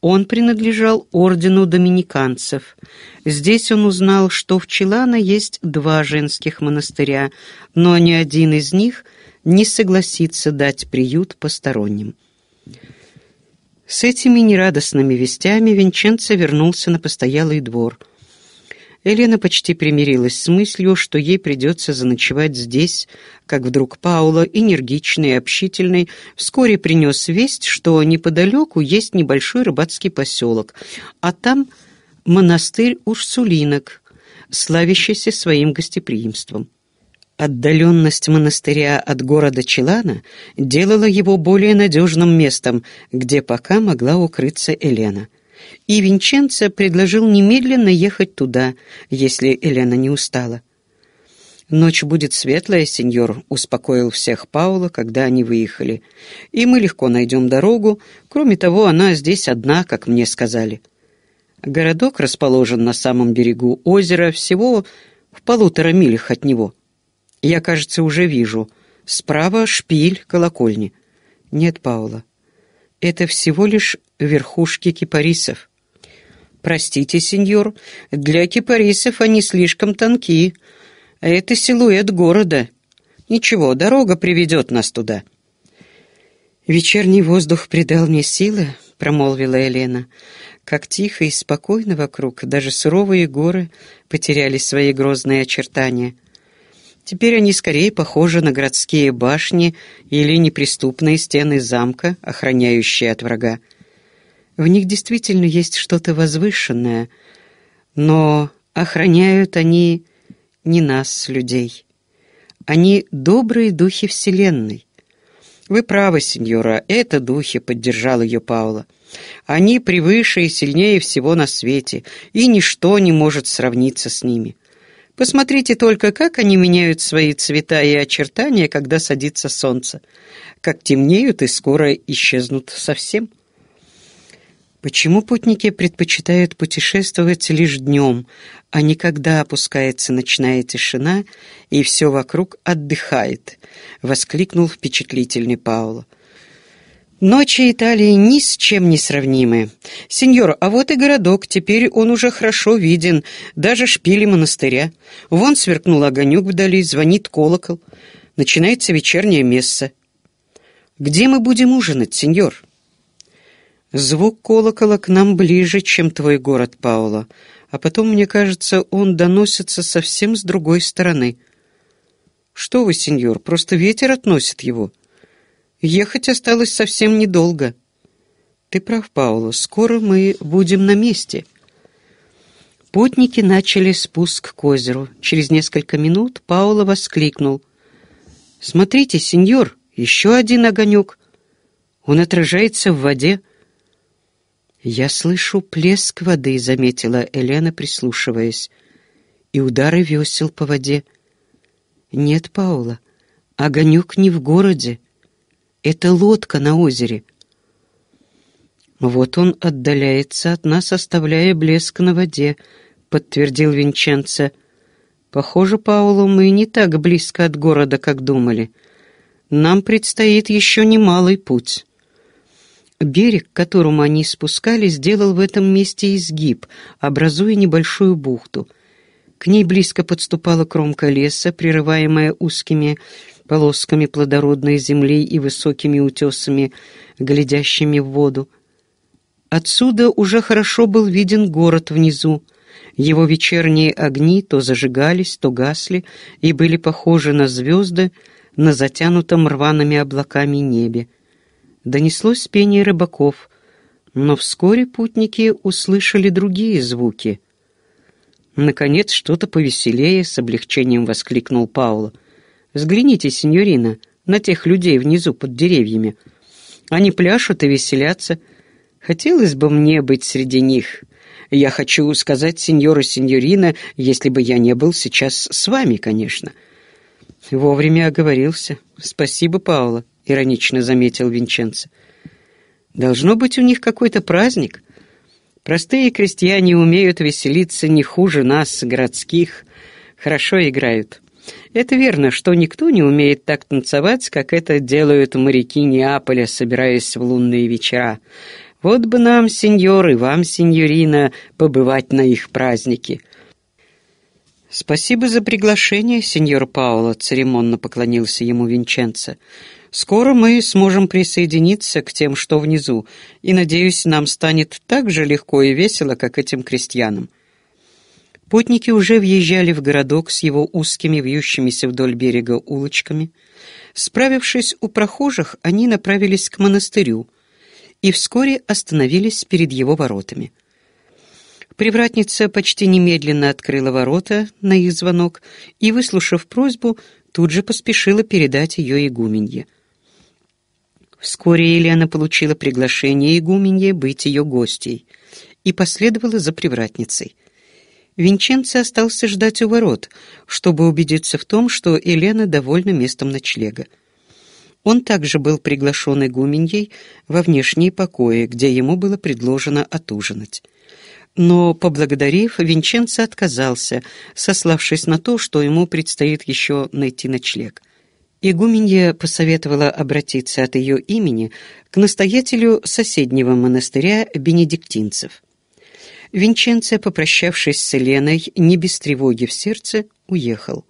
Он принадлежал ордену доминиканцев. Здесь он узнал, что в Челана есть два женских монастыря, но ни один из них не согласится дать приют посторонним. С этими нерадостными вестями Винченцо вернулся на постоялый двор – Елена почти примирилась с мыслью, что ей придется заночевать здесь, как вдруг Паула, энергичный и общительный, вскоре принес весть, что неподалеку есть небольшой рыбацкий поселок, а там монастырь Урсулинок, славящийся своим гостеприимством. Отдаленность монастыря от города Челана делала его более надежным местом, где пока могла укрыться Елена — и Винченцо предложил немедленно ехать туда, если Елена не устала. «Ночь будет светлая, сеньор», — успокоил всех Паула, когда они выехали. «И мы легко найдем дорогу. Кроме того, она здесь одна, как мне сказали». Городок расположен на самом берегу озера, всего в полутора милях от него. Я, кажется, уже вижу. Справа шпиль колокольни. Нет, Паула, это всего лишь верхушки кипарисов. «Простите, сеньор, для кипарисов они слишком тонкие. А это силуэт города. Ничего, дорога приведет нас туда». «Вечерний воздух придал мне силы», — промолвила Елена. «Как тихо и спокойно вокруг, даже суровые горы потеряли свои грозные очертания. Теперь они скорее похожи на городские башни или неприступные стены замка, охраняющие от врага. В них действительно есть что-то возвышенное, но охраняют они не нас, людей. Они добрые духи Вселенной. «Вы правы, сеньора, это духи», — поддержал ее Паула. «Они превыше и сильнее всего на свете, и ничто не может сравниться с ними. Посмотрите только, как они меняют свои цвета и очертания, когда садится солнце, как темнеют и скоро исчезнут совсем». Почему путники предпочитают путешествовать лишь днем, а не когда опускается ночная тишина и все вокруг отдыхает? — воскликнул впечатлительный Пауло. Ночи Италии ни с чем не сравнимы. Сеньор, а вот и городок, теперь он уже хорошо виден, даже шпили монастыря. Вон сверкнул огонек вдали, звонит колокол. Начинается вечернее место. «Где мы будем ужинать, сеньор?» Звук колокола к нам ближе, чем твой город, Паула. А потом, мне кажется, он доносится совсем с другой стороны. Что вы, сеньор, просто ветер относит его. Ехать осталось совсем недолго. Ты прав, Паула, скоро мы будем на месте. Путники начали спуск к озеру. Через несколько минут Паула воскликнул. «Смотрите, сеньор, еще один огонек. Он отражается в воде». «Я слышу плеск воды», — заметила Елена, прислушиваясь, «и удары весел по воде». «Нет, Паула, огонек не в городе. Это лодка на озере». «Вот он отдаляется от нас, оставляя блеск на воде», — подтвердил Винченце. «Похоже, Паулу, мы не так близко от города, как думали. Нам предстоит еще немалый путь». Берег, к которому они спускались, сделал в этом месте изгиб, образуя небольшую бухту. К ней близко подступала кромка леса, прерываемая узкими полосками плодородной земли и высокими утесами, глядящими в воду. Отсюда уже хорошо был виден город внизу. Его вечерние огни то зажигались, то гасли и были похожи на звезды на затянутом рваными облаками небе донеслось пение рыбаков, но вскоре путники услышали другие звуки. Наконец, что-то повеселее с облегчением воскликнул Пауло. «Взгляните, сеньорина, на тех людей внизу под деревьями. Они пляшут и веселятся. Хотелось бы мне быть среди них. Я хочу сказать сеньору сеньорина, если бы я не был сейчас с вами, конечно». Вовремя оговорился. Спасибо, Паула. — иронично заметил Винченцо. «Должно быть у них какой-то праздник. Простые крестьяне умеют веселиться не хуже нас, городских. Хорошо играют. Это верно, что никто не умеет так танцевать, как это делают моряки Неаполя, собираясь в лунные вечера. Вот бы нам, сеньоры, вам, сеньорина, побывать на их празднике». «Спасибо за приглашение, сеньор Пауло. церемонно поклонился ему Винченцо. Скоро мы сможем присоединиться к тем, что внизу, и, надеюсь, нам станет так же легко и весело, как этим крестьянам». Путники уже въезжали в городок с его узкими, вьющимися вдоль берега улочками. Справившись у прохожих, они направились к монастырю и вскоре остановились перед его воротами. Привратница почти немедленно открыла ворота на их звонок и, выслушав просьбу, тут же поспешила передать ее игуменье — Вскоре Елена получила приглашение игуменье быть ее гостей и последовала за привратницей. Винченцо остался ждать у ворот, чтобы убедиться в том, что Елена довольна местом ночлега. Он также был приглашен игуменьей во внешние покои, где ему было предложено отужинать. Но, поблагодарив, Винченцо отказался, сославшись на то, что ему предстоит еще найти ночлег. Игуменья посоветовала обратиться от ее имени к настоятелю соседнего монастыря бенедиктинцев. Винченце, попрощавшись с Еленой, не без тревоги в сердце, уехал.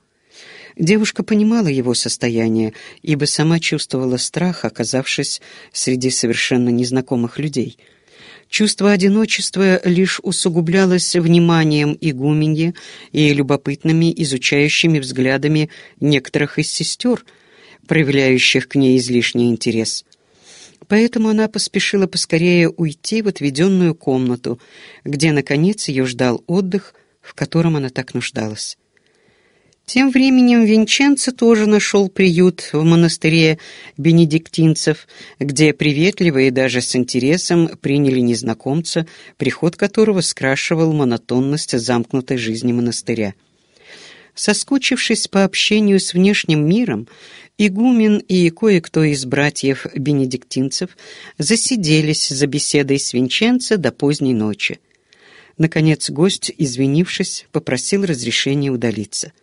Девушка понимала его состояние, ибо сама чувствовала страх, оказавшись среди совершенно незнакомых людей — Чувство одиночества лишь усугублялось вниманием игуменьи и любопытными изучающими взглядами некоторых из сестер, проявляющих к ней излишний интерес. Поэтому она поспешила поскорее уйти в отведенную комнату, где, наконец, ее ждал отдых, в котором она так нуждалась. Тем временем Винченцо тоже нашел приют в монастыре бенедиктинцев, где приветливо и даже с интересом приняли незнакомца, приход которого скрашивал монотонность замкнутой жизни монастыря. Соскучившись по общению с внешним миром, игумен и кое-кто из братьев бенедиктинцев засиделись за беседой с Винченцо до поздней ночи. Наконец гость, извинившись, попросил разрешения удалиться —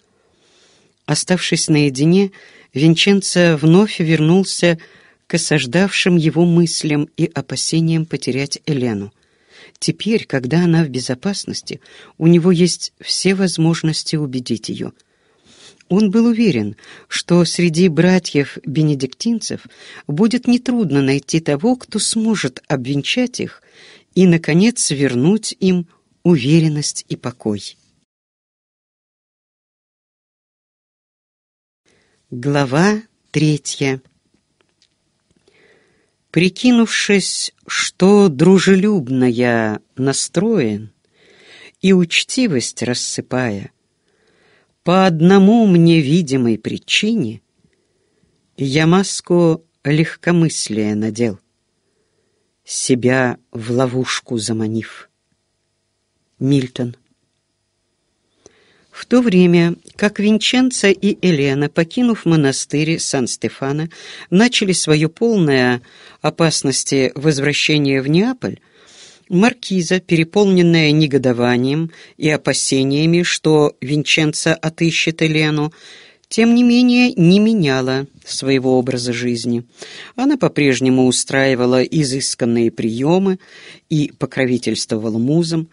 Оставшись наедине, Винченцо вновь вернулся к осаждавшим его мыслям и опасениям потерять Елену. Теперь, когда она в безопасности, у него есть все возможности убедить ее. Он был уверен, что среди братьев-бенедиктинцев будет нетрудно найти того, кто сможет обвенчать их и, наконец, вернуть им уверенность и покой. Глава третья. Прикинувшись, что дружелюбно я настроен, и учтивость рассыпая, по одному мне видимой причине я маску легкомыслия надел, себя в ловушку заманив. Мильтон в то время, как Винченца и Елена, покинув монастырь сан стефана начали свое полное опасности возвращения в Неаполь, Маркиза, переполненная негодованием и опасениями, что Винченца отыщет Елену, тем не менее не меняла своего образа жизни. Она по-прежнему устраивала изысканные приемы и покровительствовала музам,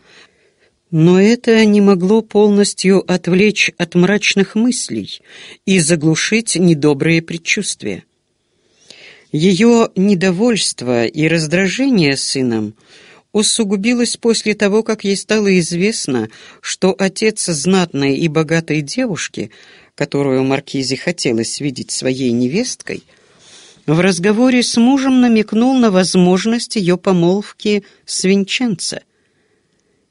но это не могло полностью отвлечь от мрачных мыслей и заглушить недобрые предчувствия. Ее недовольство и раздражение сыном усугубилось после того, как ей стало известно, что отец знатной и богатой девушки, которую Маркизе хотелось видеть своей невесткой, в разговоре с мужем намекнул на возможность ее помолвки с Винченцем.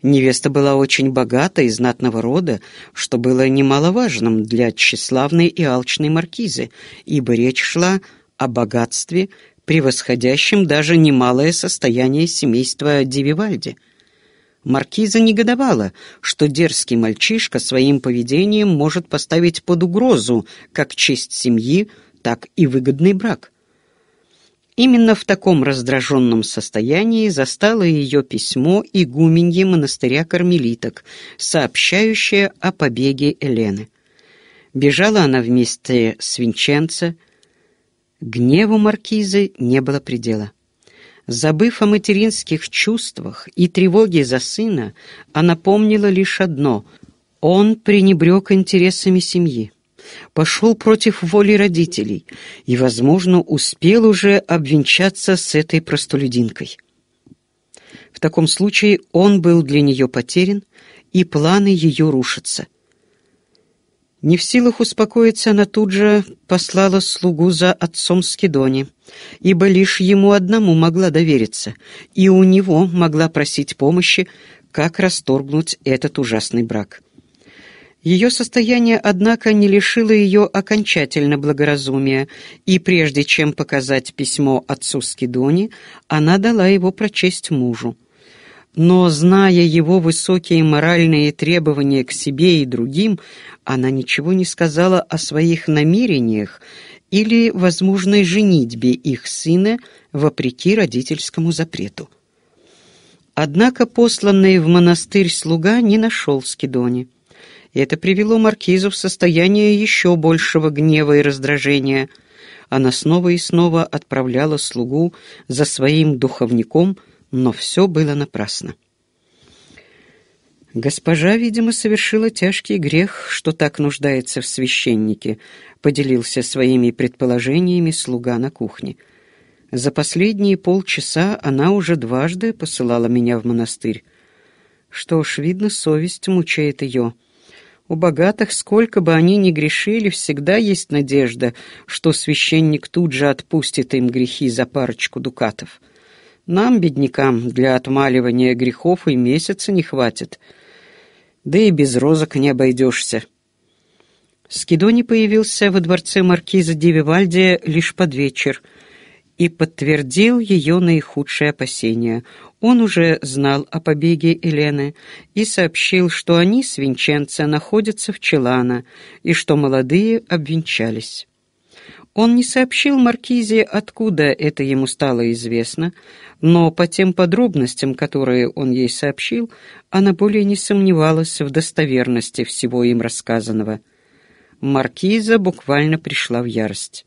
Невеста была очень богата и знатного рода, что было немаловажным для тщеславной и алчной маркизы, ибо речь шла о богатстве, превосходящем даже немалое состояние семейства Дививальди. Маркиза негодовала, что дерзкий мальчишка своим поведением может поставить под угрозу как честь семьи, так и выгодный брак. Именно в таком раздраженном состоянии застало ее письмо игуменье монастыря кармелиток, сообщающее о побеге Елены. Бежала она вместе с Винченцо. Гневу маркизы не было предела. Забыв о материнских чувствах и тревоге за сына, она помнила лишь одно — он пренебрег интересами семьи пошел против воли родителей и, возможно, успел уже обвенчаться с этой простолюдинкой. В таком случае он был для нее потерян, и планы ее рушатся. Не в силах успокоиться, она тут же послала слугу за отцом Скидони, ибо лишь ему одному могла довериться, и у него могла просить помощи, как расторгнуть этот ужасный брак. Ее состояние, однако, не лишило ее окончательно благоразумия, и прежде чем показать письмо отцу Скидони, она дала его прочесть мужу. Но, зная его высокие моральные требования к себе и другим, она ничего не сказала о своих намерениях или возможной женитьбе их сына вопреки родительскому запрету. Однако посланный в монастырь слуга не нашел Скидони. Это привело маркизу в состояние еще большего гнева и раздражения. Она снова и снова отправляла слугу за своим духовником, но все было напрасно. «Госпожа, видимо, совершила тяжкий грех, что так нуждается в священнике», — поделился своими предположениями слуга на кухне. «За последние полчаса она уже дважды посылала меня в монастырь. Что ж, видно, совесть мучает ее». У богатых, сколько бы они ни грешили, всегда есть надежда, что священник тут же отпустит им грехи за парочку дукатов. Нам, беднякам, для отмаливания грехов и месяца не хватит. Да и без розок не обойдешься. Скидони появился во дворце маркиза Ди лишь под вечер и подтвердил ее наихудшие опасения. Он уже знал о побеге Елены и сообщил, что они с Винченце находятся в Челана и что молодые обвенчались. Он не сообщил Маркизе, откуда это ему стало известно, но по тем подробностям, которые он ей сообщил, она более не сомневалась в достоверности всего им рассказанного. Маркиза буквально пришла в ярость.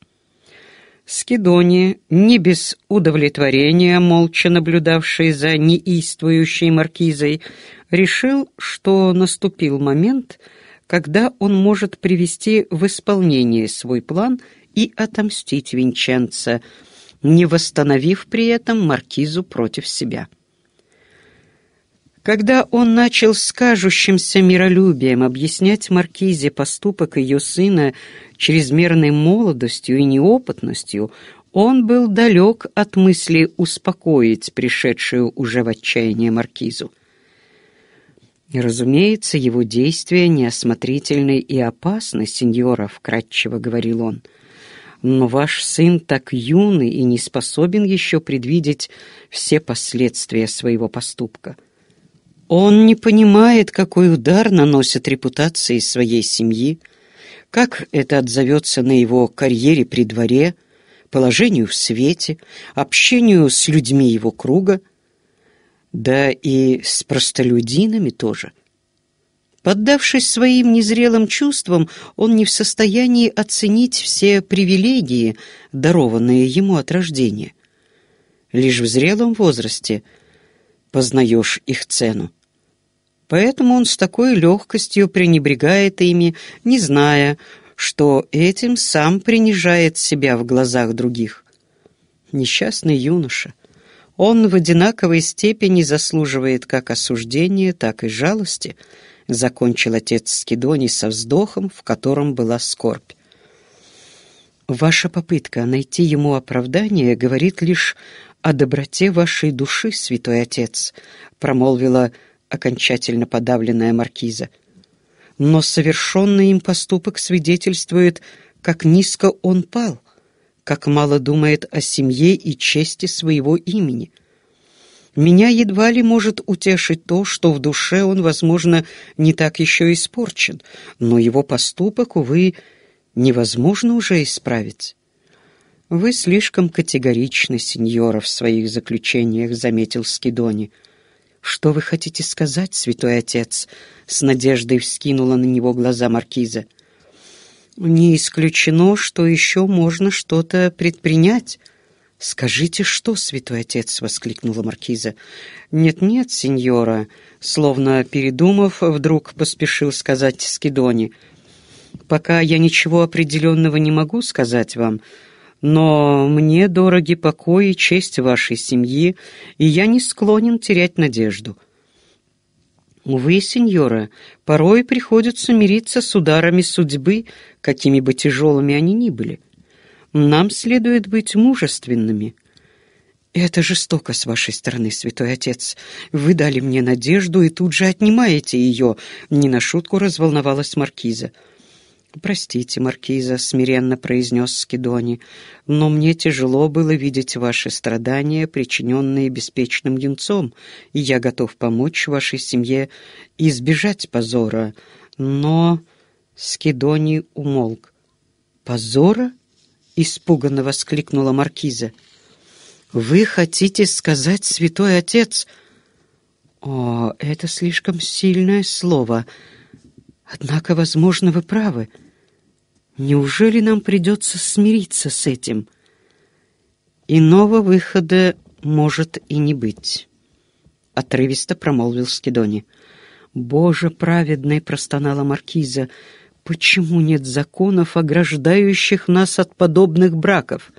Скидони, не без удовлетворения, молча наблюдавший за неистующей маркизой, решил, что наступил момент, когда он может привести в исполнение свой план и отомстить Винченца, не восстановив при этом маркизу против себя. Когда он начал с кажущимся миролюбием объяснять Маркизе поступок ее сына чрезмерной молодостью и неопытностью, он был далек от мысли успокоить пришедшую уже в отчаяние Маркизу. И, разумеется, его действия неосмотрительны и опасны, сеньора, — вкратчиво говорил он. Но ваш сын так юный и не способен еще предвидеть все последствия своего поступка. Он не понимает, какой удар наносит репутации своей семьи, как это отзовется на его карьере при дворе, положению в свете, общению с людьми его круга, да и с простолюдинами тоже. Поддавшись своим незрелым чувствам, он не в состоянии оценить все привилегии, дарованные ему от рождения. Лишь в зрелом возрасте – познаешь их цену. Поэтому он с такой легкостью пренебрегает ими, не зная, что этим сам принижает себя в глазах других. Несчастный юноша. Он в одинаковой степени заслуживает как осуждения, так и жалости, закончил отец Скидони со вздохом, в котором была скорбь. Ваша попытка найти ему оправдание говорит лишь о доброте вашей души, святой отец», — промолвила окончательно подавленная маркиза. «Но совершенный им поступок свидетельствует, как низко он пал, как мало думает о семье и чести своего имени». Меня едва ли может утешить то, что в душе он, возможно, не так еще испорчен, но его поступок, увы, невозможно уже исправить. «Вы слишком категоричны, сеньора, в своих заключениях», — заметил Скидони. «Что вы хотите сказать, святой отец?» — с надеждой вскинула на него глаза маркиза. «Не исключено, что еще можно что-то предпринять». «Скажите, что, святой отец?» — воскликнула маркиза. «Нет-нет, сеньора», — словно передумав, вдруг поспешил сказать Скидони. «Пока я ничего определенного не могу сказать вам, но мне дороги покой и честь вашей семьи, и я не склонен терять надежду. Увы, сеньора, порой приходится мириться с ударами судьбы, какими бы тяжелыми они ни были. Нам следует быть мужественными. Это жестоко с вашей стороны, святой отец. Вы дали мне надежду и тут же отнимаете ее, не на шутку разволновалась маркиза. «Простите, Маркиза», — смиренно произнес Скидони, «но мне тяжело было видеть ваши страдания, причиненные беспечным юнцом, и я готов помочь вашей семье избежать позора». Но Скидони умолк. «Позора?» — испуганно воскликнула Маркиза. «Вы хотите сказать, святой отец...» «О, это слишком сильное слово. Однако, возможно, вы правы». Неужели нам придется смириться с этим? Иного выхода может и не быть, — отрывисто промолвил Скидони. «Боже праведный!» — простонала Маркиза. «Почему нет законов, ограждающих нас от подобных браков?»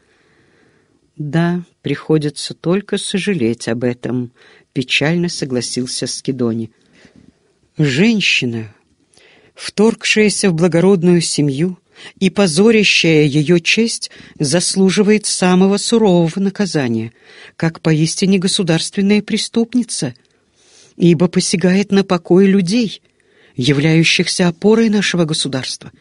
«Да, приходится только сожалеть об этом», — печально согласился Скидони. «Женщина, вторгшаяся в благородную семью, и позорящая ее честь заслуживает самого сурового наказания, как поистине государственная преступница, ибо посягает на покой людей, являющихся опорой нашего государства.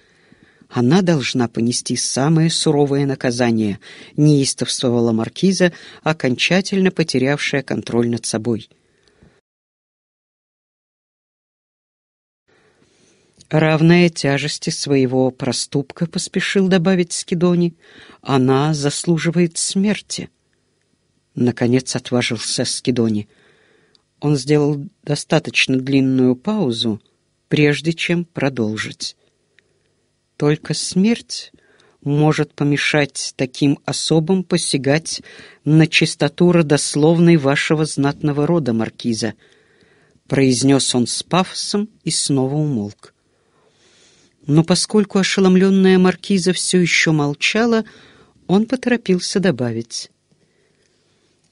Она должна понести самое суровое наказание, неистовствовала маркиза, окончательно потерявшая контроль над собой. Равная тяжести своего проступка, — поспешил добавить Скидони, — она заслуживает смерти. Наконец отважился Скидони. Он сделал достаточно длинную паузу, прежде чем продолжить. Только смерть может помешать таким особам посягать на чистоту родословной вашего знатного рода, Маркиза, — произнес он с пафосом и снова умолк. Но поскольку ошеломленная маркиза все еще молчала, он поторопился добавить.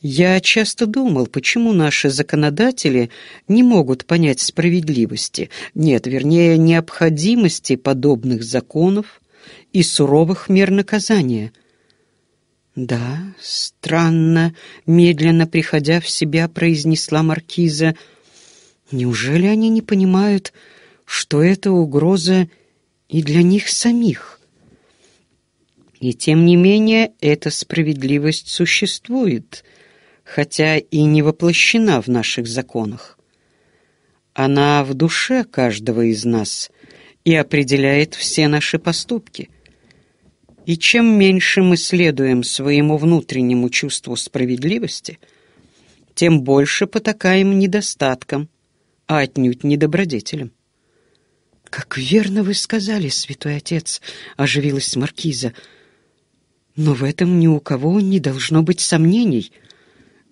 «Я часто думал, почему наши законодатели не могут понять справедливости, нет, вернее, необходимости подобных законов и суровых мер наказания». «Да, странно», — медленно приходя в себя, произнесла маркиза. «Неужели они не понимают, что эта угроза — и для них самих. И тем не менее эта справедливость существует, хотя и не воплощена в наших законах. Она в душе каждого из нас и определяет все наши поступки. И чем меньше мы следуем своему внутреннему чувству справедливости, тем больше потакаем недостаткам, а отнюдь недобродетелям. «Как верно вы сказали, святой отец!» — оживилась маркиза. «Но в этом ни у кого не должно быть сомнений».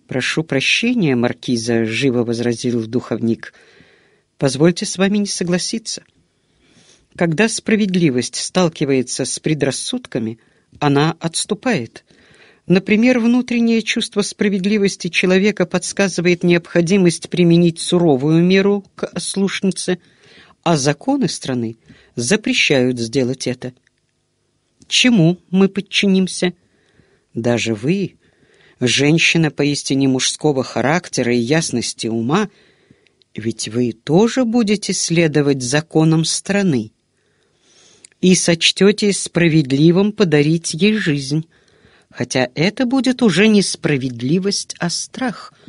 «Прошу прощения, маркиза», — живо возразил духовник. «Позвольте с вами не согласиться. Когда справедливость сталкивается с предрассудками, она отступает». Например, внутреннее чувство справедливости человека подсказывает необходимость применить суровую меру к ослушнице – а законы страны запрещают сделать это. Чему мы подчинимся? Даже вы, женщина поистине мужского характера и ясности ума, ведь вы тоже будете следовать законам страны и сочтете справедливым подарить ей жизнь, хотя это будет уже не справедливость, а страх —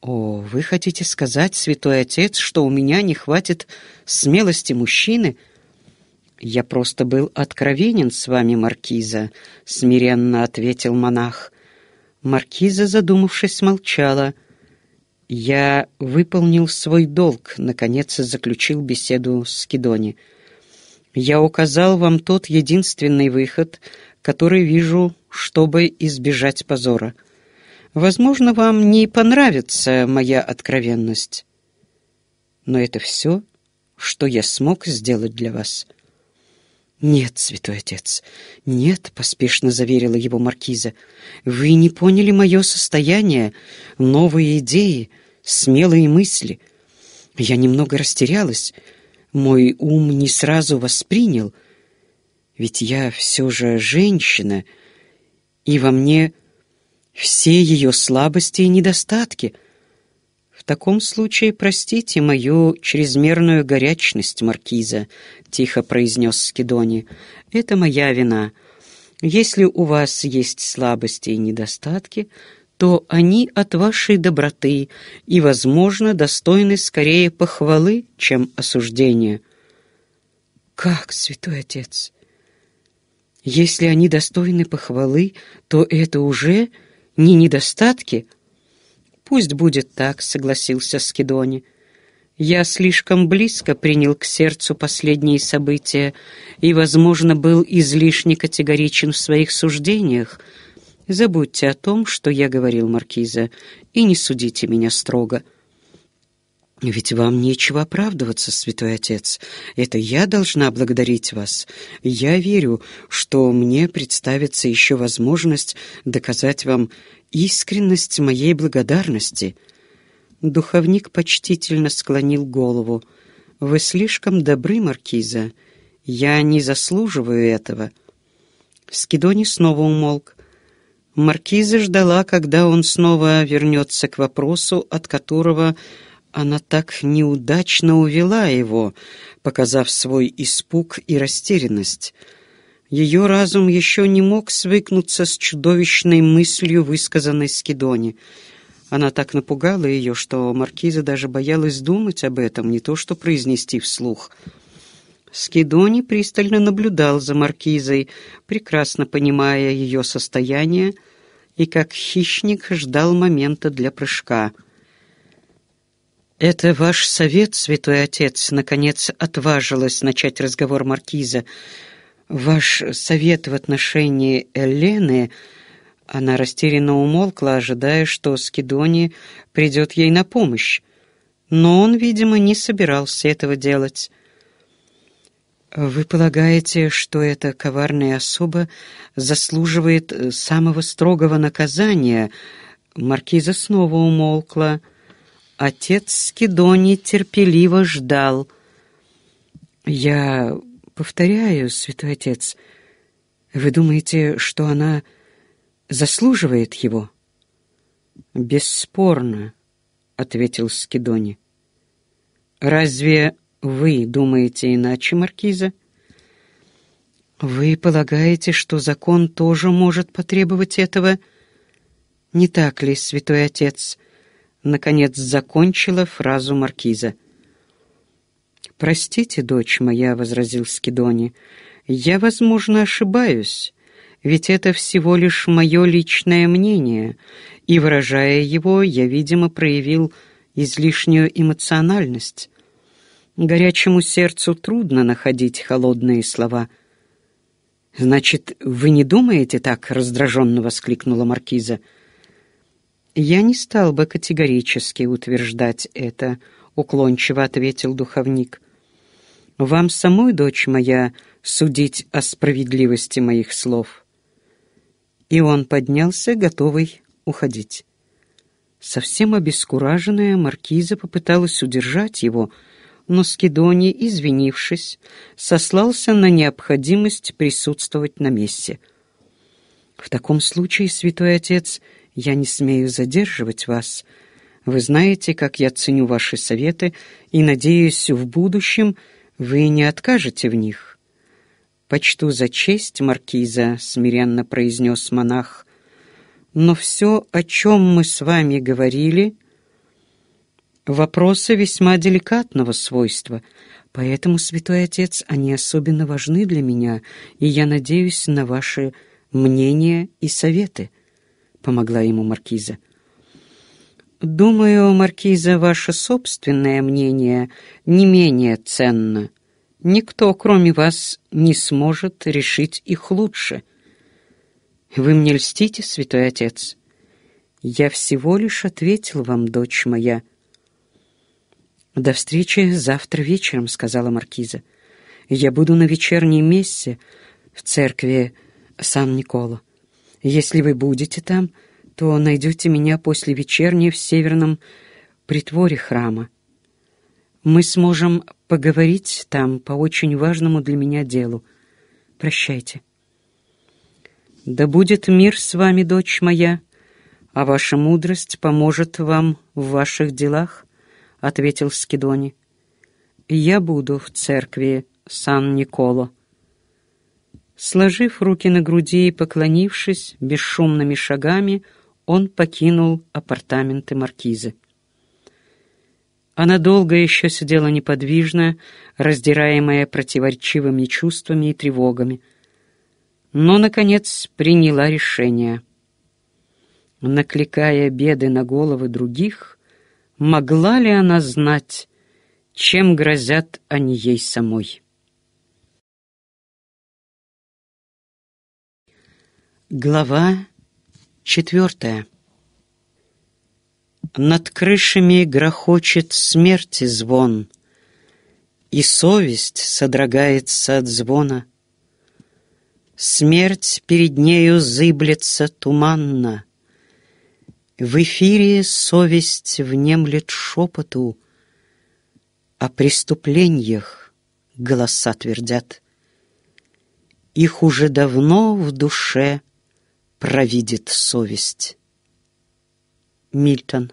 «О, вы хотите сказать, святой отец, что у меня не хватит смелости мужчины?» «Я просто был откровенен с вами, Маркиза», — смиренно ответил монах. Маркиза, задумавшись, молчала. «Я выполнил свой долг», — наконец заключил беседу с Кидони. «Я указал вам тот единственный выход, который вижу, чтобы избежать позора». Возможно, вам не понравится моя откровенность. Но это все, что я смог сделать для вас. «Нет, святой отец, нет», — поспешно заверила его маркиза. «Вы не поняли мое состояние, новые идеи, смелые мысли. Я немного растерялась, мой ум не сразу воспринял, ведь я все же женщина, и во мне...» все ее слабости и недостатки. В таком случае простите мою чрезмерную горячность, Маркиза, — тихо произнес Скидони. Это моя вина. Если у вас есть слабости и недостатки, то они от вашей доброты и, возможно, достойны скорее похвалы, чем осуждения. Как, святой отец? Если они достойны похвалы, то это уже не недостатки?» «Пусть будет так», — согласился Скидони. «Я слишком близко принял к сердцу последние события и, возможно, был излишне категоричен в своих суждениях. Забудьте о том, что я говорил Маркиза, и не судите меня строго». «Ведь вам нечего оправдываться, святой отец. Это я должна благодарить вас. Я верю, что мне представится еще возможность доказать вам искренность моей благодарности». Духовник почтительно склонил голову. «Вы слишком добры, Маркиза. Я не заслуживаю этого». Скидони снова умолк. Маркиза ждала, когда он снова вернется к вопросу, от которого она так неудачно увела его, показав свой испуг и растерянность. Ее разум еще не мог свыкнуться с чудовищной мыслью, высказанной Скидони. Она так напугала ее, что Маркиза даже боялась думать об этом, не то что произнести вслух. Скидони пристально наблюдал за Маркизой, прекрасно понимая ее состояние, и как хищник ждал момента для прыжка — «Это ваш совет, святой отец?» — наконец отважилась начать разговор маркиза. «Ваш совет в отношении Элены. Она растерянно умолкла, ожидая, что Скидони придет ей на помощь. Но он, видимо, не собирался этого делать. «Вы полагаете, что эта коварная особа заслуживает э, самого строгого наказания?» Маркиза снова умолкла. Отец Скидони терпеливо ждал. «Я повторяю, святой отец, вы думаете, что она заслуживает его?» «Бесспорно», — ответил Скидони. «Разве вы думаете иначе, Маркиза?» «Вы полагаете, что закон тоже может потребовать этого? Не так ли, святой отец?» Наконец закончила фразу маркиза. «Простите, дочь моя», — возразил Скидони, — «я, возможно, ошибаюсь, ведь это всего лишь мое личное мнение, и, выражая его, я, видимо, проявил излишнюю эмоциональность. Горячему сердцу трудно находить холодные слова». «Значит, вы не думаете так?» — раздраженно воскликнула маркиза. — «Я не стал бы категорически утверждать это», — уклончиво ответил духовник. «Вам самой, дочь моя, судить о справедливости моих слов». И он поднялся, готовый уходить. Совсем обескураженная маркиза попыталась удержать его, но Скидони, извинившись, сослался на необходимость присутствовать на мессе. В таком случае святой отец — я не смею задерживать вас. Вы знаете, как я ценю ваши советы и надеюсь, в будущем вы не откажете в них. «Почту за честь, маркиза», — смиренно произнес монах. «Но все, о чем мы с вами говорили...» Вопросы весьма деликатного свойства, поэтому, святой отец, они особенно важны для меня, и я надеюсь на ваши мнения и советы помогла ему маркиза. «Думаю, маркиза, ваше собственное мнение не менее ценно. Никто, кроме вас, не сможет решить их лучше». «Вы мне льстите, святой отец?» «Я всего лишь ответил вам, дочь моя». «До встречи завтра вечером», — сказала маркиза. «Я буду на вечерней мессе в церкви Сан-Никола». Если вы будете там, то найдете меня после вечерней в северном притворе храма. Мы сможем поговорить там по очень важному для меня делу. Прощайте. Да будет мир с вами, дочь моя, а ваша мудрость поможет вам в ваших делах, — ответил Скидони. Я буду в церкви Сан-Николо. Сложив руки на груди и поклонившись бесшумными шагами, он покинул апартаменты маркизы. Она долго еще сидела неподвижно, раздираемая противоречивыми чувствами и тревогами, но, наконец, приняла решение. Накликая беды на головы других, могла ли она знать, чем грозят они ей самой? Глава четвертая. Над крышами грохочет смерти звон, И совесть содрогается от звона. Смерть перед нею зыблется туманно. В эфире совесть внемлет шепоту, О преступлениях голоса твердят. Их уже давно в душе — провидит совесть. Мильтон.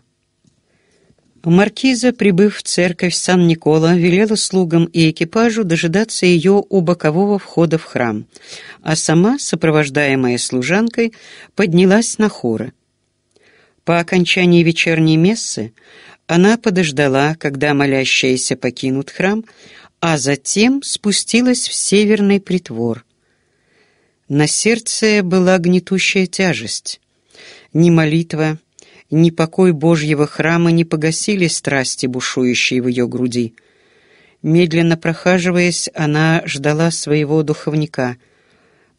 Маркиза, прибыв в церковь Сан-Никола, велела слугам и экипажу дожидаться ее у бокового входа в храм, а сама, сопровождаемая служанкой, поднялась на хоры. По окончании вечерней мессы она подождала, когда молящиеся покинут храм, а затем спустилась в северный притвор — на сердце была гнетущая тяжесть. Ни молитва, ни покой Божьего храма не погасили страсти, бушующие в ее груди. Медленно прохаживаясь, она ждала своего духовника.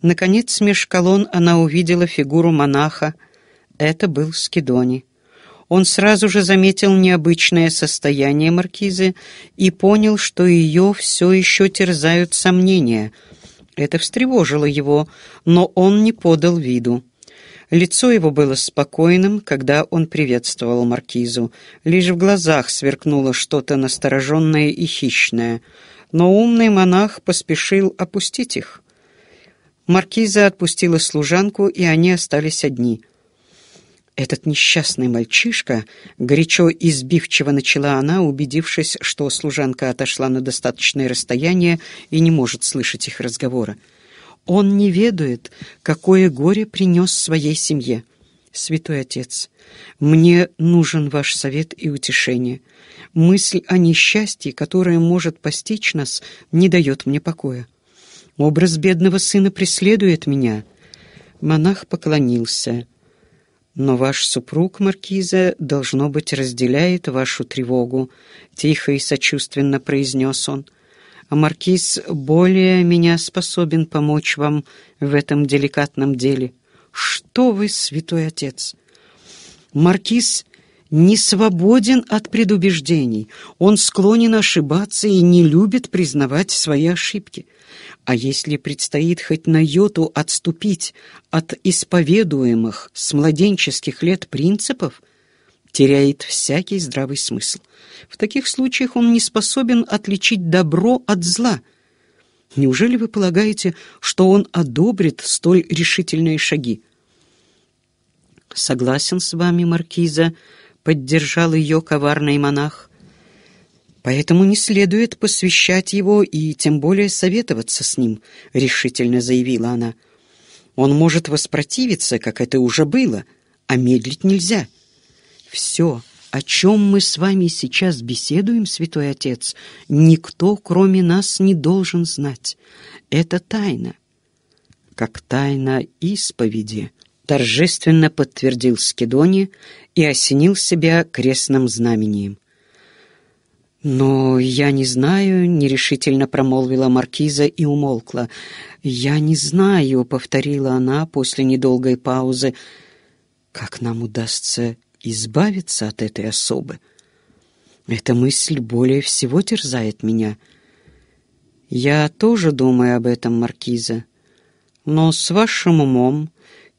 Наконец, меж колонн она увидела фигуру монаха. Это был Скидони. Он сразу же заметил необычное состояние маркизы и понял, что ее все еще терзают сомнения — это встревожило его, но он не подал виду. Лицо его было спокойным, когда он приветствовал маркизу. Лишь в глазах сверкнуло что-то настороженное и хищное. Но умный монах поспешил опустить их. Маркиза отпустила служанку, и они остались одни — «Этот несчастный мальчишка», — горячо и сбивчиво начала она, убедившись, что служанка отошла на достаточное расстояние и не может слышать их разговора. «Он не ведает, какое горе принес своей семье. Святой Отец, мне нужен ваш совет и утешение. Мысль о несчастье, которое может постичь нас, не дает мне покоя. Образ бедного сына преследует меня». Монах поклонился — но ваш супруг, Маркиза, должно быть, разделяет вашу тревогу», — тихо и сочувственно произнес он. «А Маркиз более меня способен помочь вам в этом деликатном деле». «Что вы, святой отец!» «Маркиз не свободен от предубеждений. Он склонен ошибаться и не любит признавать свои ошибки. А если предстоит хоть на йоту отступить от исповедуемых с младенческих лет принципов, теряет всякий здравый смысл. В таких случаях он не способен отличить добро от зла. Неужели вы полагаете, что он одобрит столь решительные шаги? «Согласен с вами, Маркиза», — поддержал ее коварный монах поэтому не следует посвящать его и тем более советоваться с ним», — решительно заявила она. «Он может воспротивиться, как это уже было, а медлить нельзя». «Все, о чем мы с вами сейчас беседуем, святой отец, никто, кроме нас, не должен знать. Это тайна». «Как тайна исповеди», — торжественно подтвердил Скидони и осенил себя крестным знамением — «Но я не знаю», — нерешительно промолвила маркиза и умолкла. «Я не знаю», — повторила она после недолгой паузы. «Как нам удастся избавиться от этой особы?» «Эта мысль более всего терзает меня». «Я тоже думаю об этом, маркиза. Но с вашим умом...»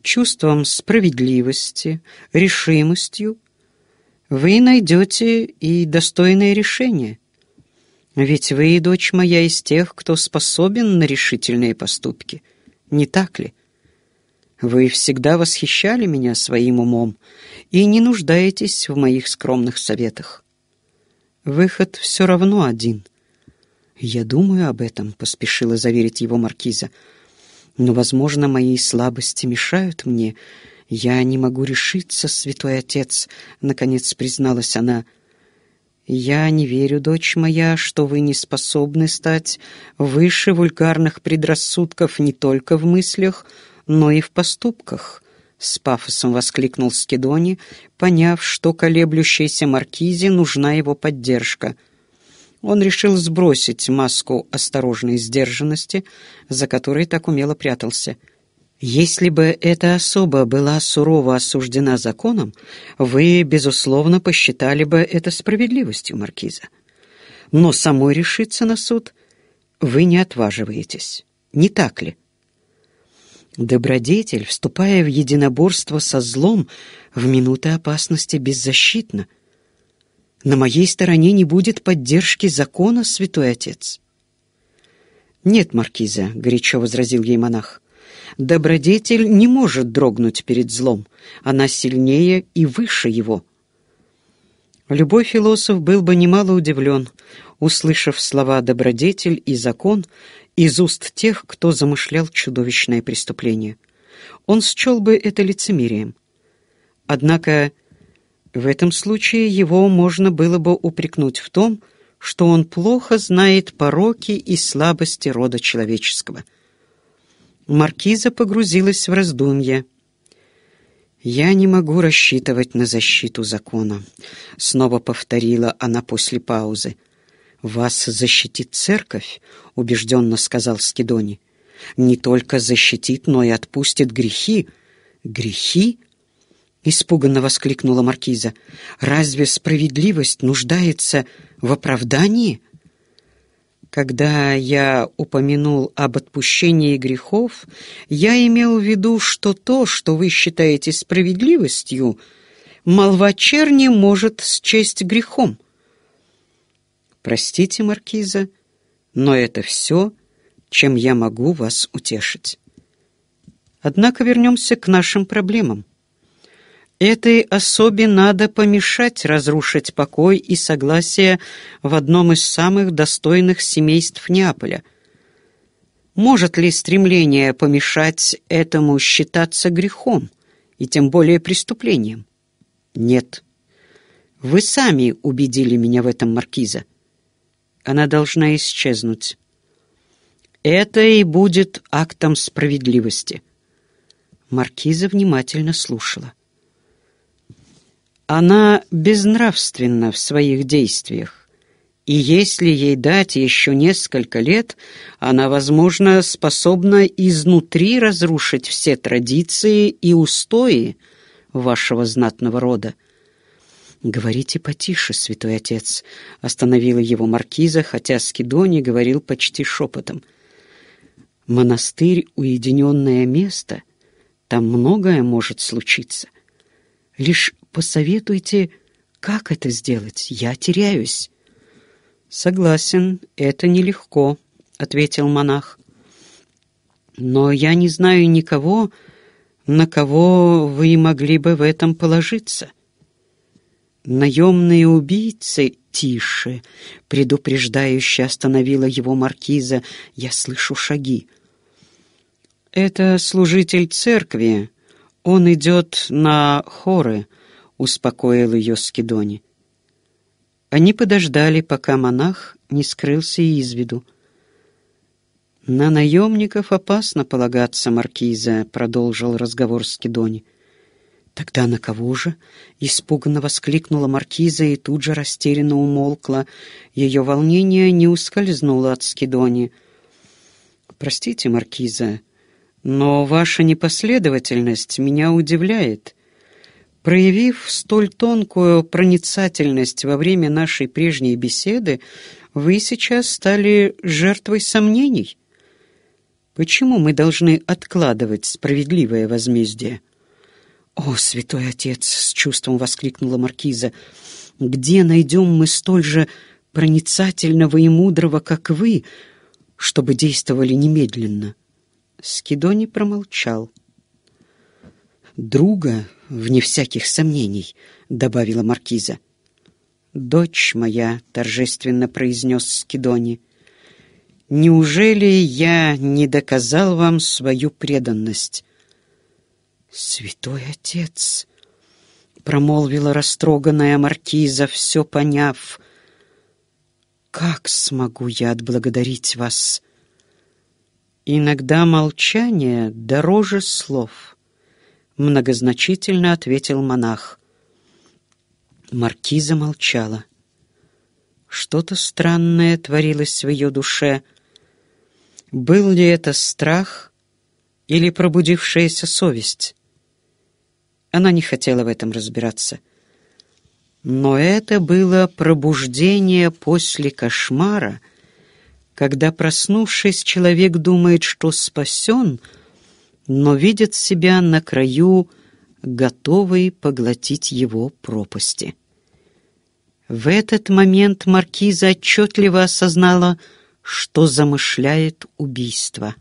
чувством справедливости, решимостью вы найдете и достойное решение. Ведь вы, дочь моя, из тех, кто способен на решительные поступки, не так ли? Вы всегда восхищали меня своим умом и не нуждаетесь в моих скромных советах. Выход все равно один. Я думаю об этом, — поспешила заверить его маркиза. Но, возможно, мои слабости мешают мне, — «Я не могу решиться, святой отец», — наконец призналась она. «Я не верю, дочь моя, что вы не способны стать выше вульгарных предрассудков не только в мыслях, но и в поступках», — с пафосом воскликнул Скидони, поняв, что колеблющейся маркизе нужна его поддержка. Он решил сбросить маску осторожной сдержанности, за которой так умело прятался — если бы эта особа была сурово осуждена законом, вы, безусловно, посчитали бы это справедливостью, Маркиза. Но самой решиться на суд вы не отваживаетесь. Не так ли? Добродетель, вступая в единоборство со злом, в минуты опасности беззащитна. На моей стороне не будет поддержки закона, святой отец. «Нет, Маркиза», — горячо возразил ей монах, — Добродетель не может дрогнуть перед злом. Она сильнее и выше его. Любой философ был бы немало удивлен, услышав слова «добродетель» и «закон» из уст тех, кто замышлял чудовищное преступление. Он счел бы это лицемерием. Однако в этом случае его можно было бы упрекнуть в том, что он плохо знает пороки и слабости рода человеческого — Маркиза погрузилась в раздумья. «Я не могу рассчитывать на защиту закона», — снова повторила она после паузы. «Вас защитит церковь», — убежденно сказал Скидони. «Не только защитит, но и отпустит грехи». «Грехи?» — испуганно воскликнула Маркиза. «Разве справедливость нуждается в оправдании?» Когда я упомянул об отпущении грехов, я имел в виду, что то, что вы считаете справедливостью, молва черни может счесть грехом. Простите, Маркиза, но это все, чем я могу вас утешить. Однако вернемся к нашим проблемам. Этой особе надо помешать разрушить покой и согласие в одном из самых достойных семейств Неаполя. Может ли стремление помешать этому считаться грехом и тем более преступлением? Нет. Вы сами убедили меня в этом, Маркиза. Она должна исчезнуть. Это и будет актом справедливости. Маркиза внимательно слушала. Она безнравственна в своих действиях, и если ей дать еще несколько лет, она, возможно, способна изнутри разрушить все традиции и устои вашего знатного рода. «Говорите потише, святой отец», — остановила его маркиза, хотя Скидони говорил почти шепотом. «Монастырь — уединенное место, там многое может случиться. Лишь Посоветуйте, как это сделать? Я теряюсь». «Согласен, это нелегко», — ответил монах. «Но я не знаю никого, на кого вы могли бы в этом положиться». «Наемные убийцы тише!» — предупреждающе остановила его маркиза. «Я слышу шаги». «Это служитель церкви. Он идет на хоры», — успокоил ее Скидони. Они подождали, пока монах не скрылся из виду. «На наемников опасно полагаться, Маркиза», — продолжил разговор Скидони. «Тогда на кого же?» — испуганно воскликнула Маркиза и тут же растерянно умолкла. Ее волнение не ускользнуло от Скидони. «Простите, Маркиза, но ваша непоследовательность меня удивляет. Проявив столь тонкую проницательность во время нашей прежней беседы, вы сейчас стали жертвой сомнений. Почему мы должны откладывать справедливое возмездие? «О, святой отец!» — с чувством воскликнула маркиза. «Где найдем мы столь же проницательного и мудрого, как вы, чтобы действовали немедленно?» Скидони промолчал. Друга вне всяких сомнений», — добавила маркиза. «Дочь моя», — торжественно произнес Скидони, — «неужели я не доказал вам свою преданность?» «Святой отец», — промолвила растроганная маркиза, все поняв, — «как смогу я отблагодарить вас?» «Иногда молчание дороже слов». — многозначительно ответил монах. Маркиза молчала. Что-то странное творилось в ее душе. Был ли это страх или пробудившаяся совесть? Она не хотела в этом разбираться. Но это было пробуждение после кошмара, когда, проснувшись, человек думает, что спасен — но видят себя на краю, готовой поглотить его пропасти. В этот момент маркиза отчетливо осознала, что замышляет убийство.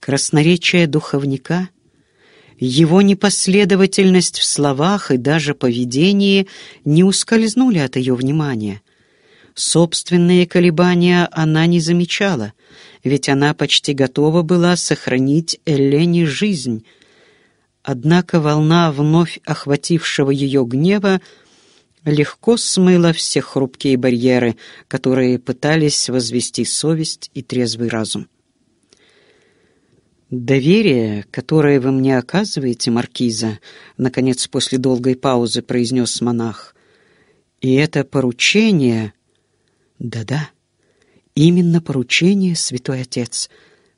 Красноречие духовника, его непоследовательность в словах и даже поведении не ускользнули от ее внимания. Собственные колебания она не замечала, ведь она почти готова была сохранить Элене жизнь. Однако волна вновь охватившего ее гнева легко смыла все хрупкие барьеры, которые пытались возвести совесть и трезвый разум. «Доверие, которое вы мне оказываете, Маркиза», — наконец после долгой паузы произнес монах, — «и это поручение...» Да-да, именно поручение, святой отец,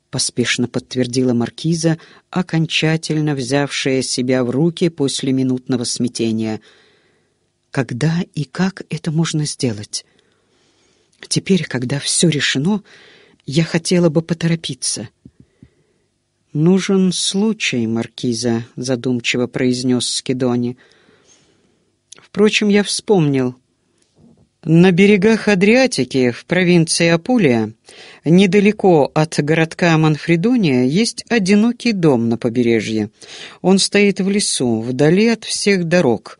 поспешно подтвердила маркиза, окончательно взявшая себя в руки после минутного смятения. Когда и как это можно сделать? Теперь, когда все решено, я хотела бы поторопиться. «Нужен случай, Маркиза», — задумчиво произнес Скидони. «Впрочем, я вспомнил. На берегах Адриатики, в провинции Апулия, недалеко от городка Манфредония, есть одинокий дом на побережье. Он стоит в лесу, вдали от всех дорог.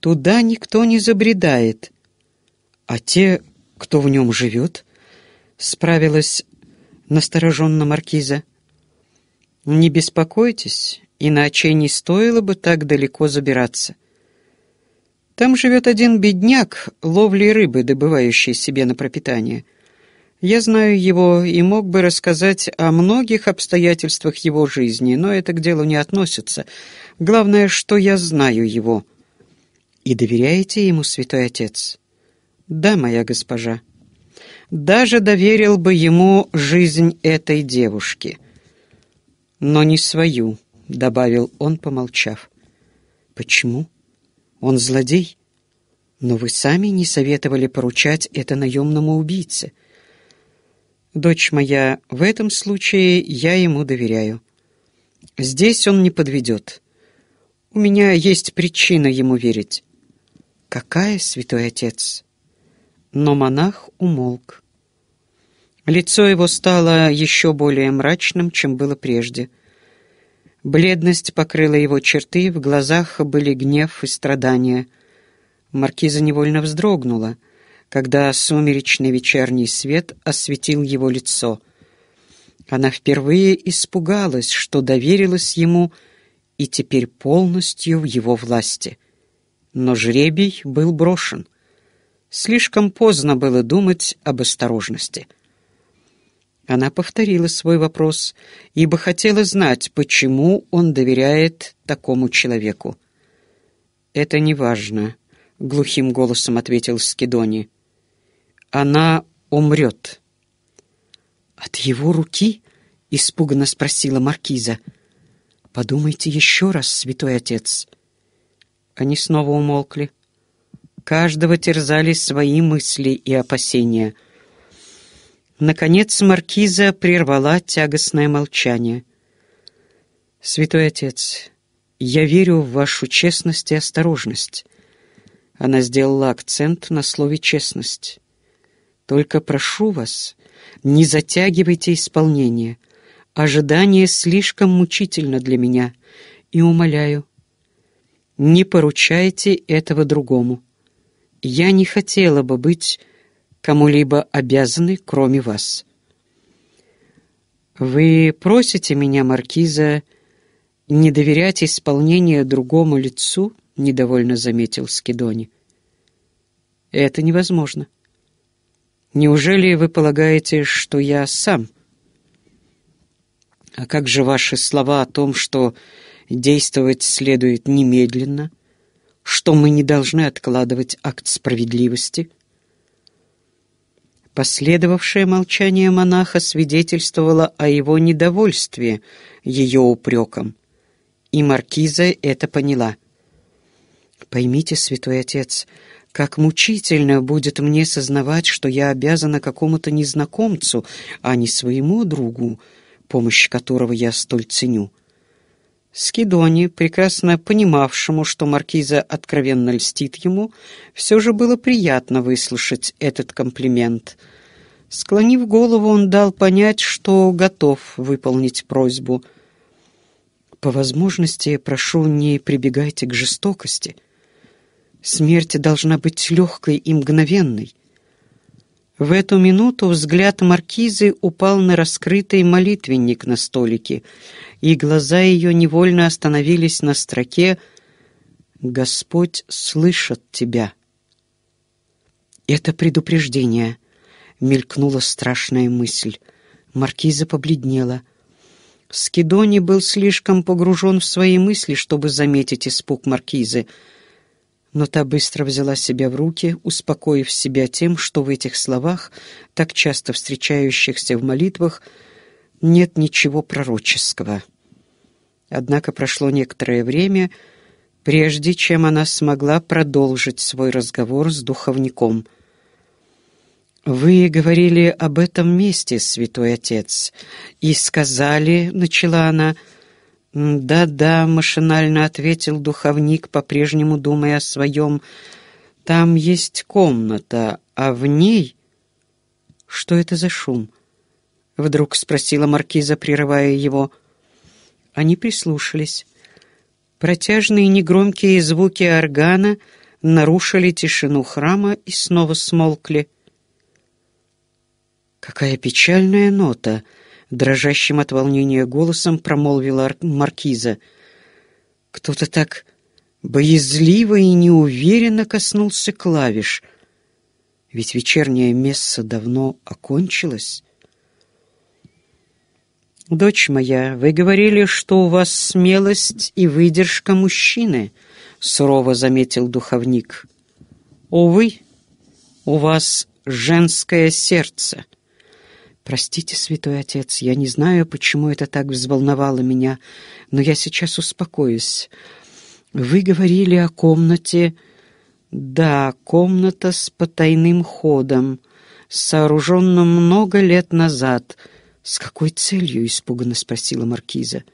Туда никто не забредает. А те, кто в нем живет, справилась настороженно маркиза. «Не беспокойтесь, иначе не стоило бы так далеко забираться». Там живет один бедняк, ловлей рыбы, добывающий себе на пропитание. Я знаю его и мог бы рассказать о многих обстоятельствах его жизни, но это к делу не относится. Главное, что я знаю его. И доверяете ему, святой отец? Да, моя госпожа. Даже доверил бы ему жизнь этой девушки. Но не свою, — добавил он, помолчав. Почему? — он злодей. Но вы сами не советовали поручать это наемному убийце. Дочь моя, в этом случае я ему доверяю. Здесь он не подведет. У меня есть причина ему верить. Какая, святой отец? Но монах умолк. Лицо его стало еще более мрачным, чем было прежде — Бледность покрыла его черты, в глазах были гнев и страдания. Маркиза невольно вздрогнула, когда сумеречный вечерний свет осветил его лицо. Она впервые испугалась, что доверилась ему и теперь полностью в его власти. Но жребий был брошен. Слишком поздно было думать об осторожности — она повторила свой вопрос, ибо хотела знать, почему он доверяет такому человеку. «Это не важно, глухим голосом ответил Скидони. «Она умрет». «От его руки?» — испуганно спросила Маркиза. «Подумайте еще раз, святой отец». Они снова умолкли. Каждого терзали свои мысли и опасения — Наконец маркиза прервала тягостное молчание. «Святой отец, я верю в вашу честность и осторожность». Она сделала акцент на слове «честность». «Только прошу вас, не затягивайте исполнение. Ожидание слишком мучительно для меня, и умоляю, не поручайте этого другому. Я не хотела бы быть кому-либо обязаны, кроме вас. Вы просите меня, Маркиза, не доверять исполнению другому лицу, недовольно заметил Скидони. Это невозможно. Неужели вы полагаете, что я сам? А как же ваши слова о том, что действовать следует немедленно, что мы не должны откладывать акт справедливости — Последовавшее молчание монаха свидетельствовало о его недовольстве ее упреком. И маркиза это поняла. «Поймите, святой отец, как мучительно будет мне сознавать, что я обязана какому-то незнакомцу, а не своему другу, помощь которого я столь ценю. Скидоне, прекрасно понимавшему, что маркиза откровенно льстит ему, все же было приятно выслушать этот комплимент. Склонив голову, он дал понять, что готов выполнить просьбу. «По возможности, прошу, не прибегайте к жестокости. Смерть должна быть легкой и мгновенной. В эту минуту взгляд маркизы упал на раскрытый молитвенник на столике, и глаза ее невольно остановились на строке «Господь слышит тебя». «Это предупреждение», — мелькнула страшная мысль. Маркиза побледнела. Скидони был слишком погружен в свои мысли, чтобы заметить испуг маркизы — но та быстро взяла себя в руки, успокоив себя тем, что в этих словах, так часто встречающихся в молитвах, нет ничего пророческого. Однако прошло некоторое время, прежде чем она смогла продолжить свой разговор с духовником. «Вы говорили об этом месте, святой отец, и сказали, — начала она, — «Да-да», — машинально ответил духовник, по-прежнему думая о своем. «Там есть комната, а в ней...» «Что это за шум?» — вдруг спросила маркиза, прерывая его. Они прислушались. Протяжные негромкие звуки органа нарушили тишину храма и снова смолкли. «Какая печальная нота!» дрожащим от волнения голосом промолвила маркиза. Кто-то так боязливо и неуверенно коснулся клавиш. Ведь вечерняя месса давно окончилась. «Дочь моя, вы говорили, что у вас смелость и выдержка мужчины», — сурово заметил духовник. «Увы, у вас женское сердце». «Простите, святой отец, я не знаю, почему это так взволновало меня, но я сейчас успокоюсь. Вы говорили о комнате...» «Да, комната с потайным ходом, сооруженным много лет назад». «С какой целью?» — испуганно спросила маркиза.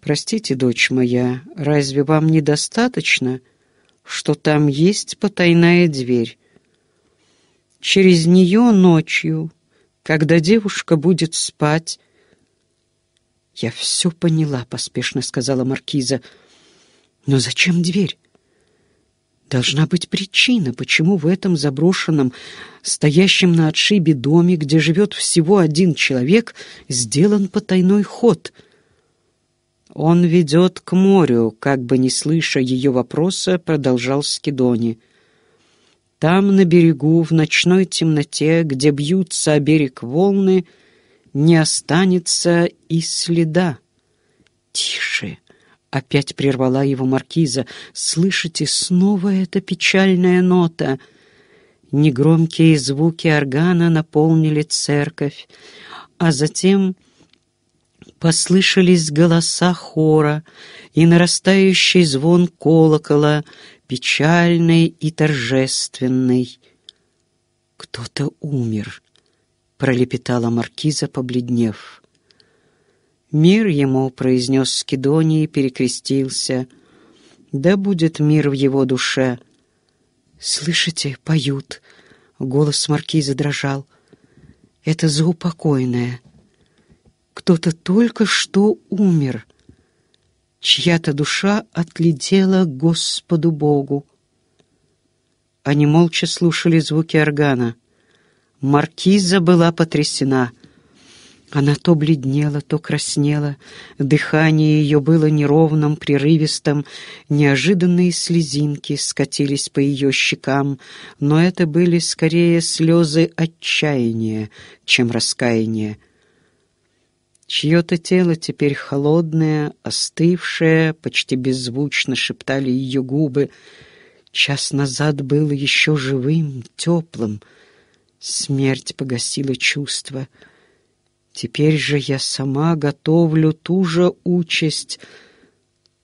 «Простите, дочь моя, разве вам недостаточно, что там есть потайная дверь? Через нее ночью когда девушка будет спать...» «Я все поняла», — поспешно сказала Маркиза. «Но зачем дверь?» Должна быть причина, почему в этом заброшенном, стоящем на отшибе доме, где живет всего один человек, сделан потайной ход. «Он ведет к морю», — как бы не слыша ее вопроса, продолжал Скидони. Там, на берегу, в ночной темноте, где бьются о берег волны, не останется и следа. «Тише!» — опять прервала его маркиза. «Слышите, снова эта печальная нота!» Негромкие звуки органа наполнили церковь, а затем послышались голоса хора и нарастающий звон колокола, печальной и торжественной. «Кто-то умер», — пролепетала маркиза, побледнев. «Мир ему», — произнес Скидоний и перекрестился. «Да будет мир в его душе». «Слышите, поют», — голос маркиза дрожал. «Это заупокойное. Кто-то только что умер» чья-то душа отлетела к Господу Богу. Они молча слушали звуки органа. Маркиза была потрясена. Она то бледнела, то краснела. Дыхание ее было неровным, прерывистым. Неожиданные слезинки скатились по ее щекам, но это были скорее слезы отчаяния, чем раскаяния. Чье-то тело теперь холодное, остывшее, почти беззвучно шептали ее губы. Час назад было еще живым, теплым. Смерть погасила чувства. Теперь же я сама готовлю ту же участь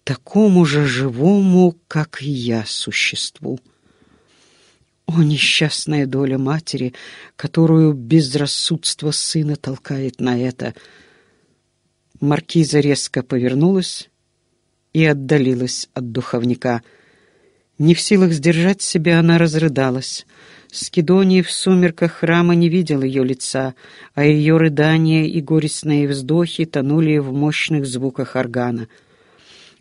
такому же живому, как и я, существу. О, несчастная доля матери, которую безрассудство сына толкает на это — Маркиза резко повернулась и отдалилась от духовника. Не в силах сдержать себя, она разрыдалась. Скидония в сумерках храма не видел ее лица, а ее рыдания и горестные вздохи тонули в мощных звуках органа.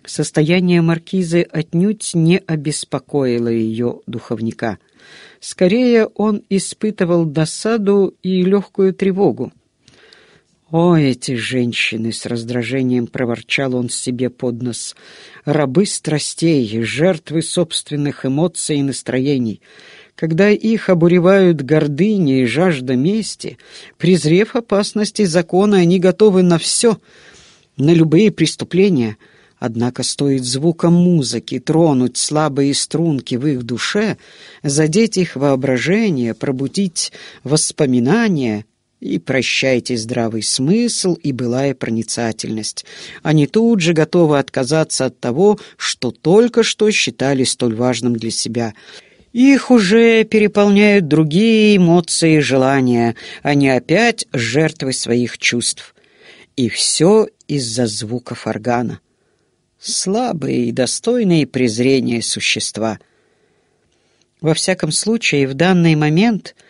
Состояние маркизы отнюдь не обеспокоило ее духовника. Скорее, он испытывал досаду и легкую тревогу. «О, эти женщины!» — с раздражением проворчал он себе под нос. «Рабы страстей, жертвы собственных эмоций и настроений. Когда их обуревают гордыня и жажда мести, презрев опасности закона, они готовы на все, на любые преступления. Однако стоит звуком музыки тронуть слабые струнки в их душе, задеть их воображение, пробудить воспоминания — и прощайте здравый смысл и былая проницательность. Они тут же готовы отказаться от того, что только что считали столь важным для себя. Их уже переполняют другие эмоции и желания. Они опять жертвы своих чувств. И все из-за звуков органа. Слабые и достойные презрения существа. Во всяком случае, в данный момент —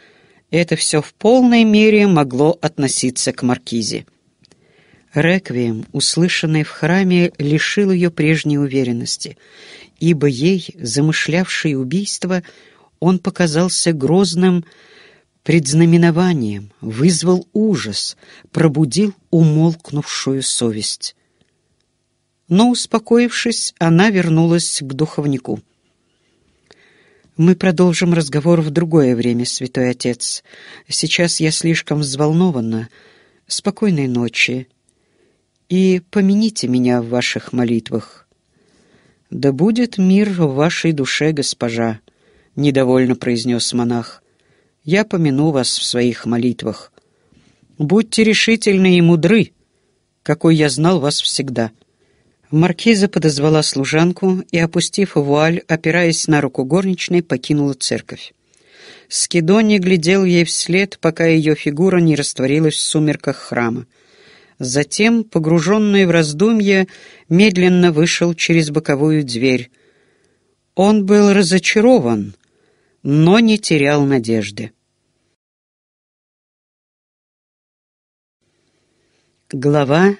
это все в полной мере могло относиться к Маркизе. Реквием, услышанный в храме, лишил ее прежней уверенности, ибо ей, замышлявшей убийство, он показался грозным предзнаменованием, вызвал ужас, пробудил умолкнувшую совесть. Но, успокоившись, она вернулась к духовнику — мы продолжим разговор в другое время, святой отец. Сейчас я слишком взволнована. Спокойной ночи. И помяните меня в ваших молитвах. Да будет мир в вашей душе, госпожа, недовольно произнес монах. Я помяну вас в своих молитвах. Будьте решительны и мудры, какой я знал вас всегда. Маркиза подозвала служанку и, опустив вуаль, опираясь на руку горничной, покинула церковь. Скидони глядел ей вслед, пока ее фигура не растворилась в сумерках храма. Затем, погруженный в раздумья, медленно вышел через боковую дверь. Он был разочарован, но не терял надежды. Глава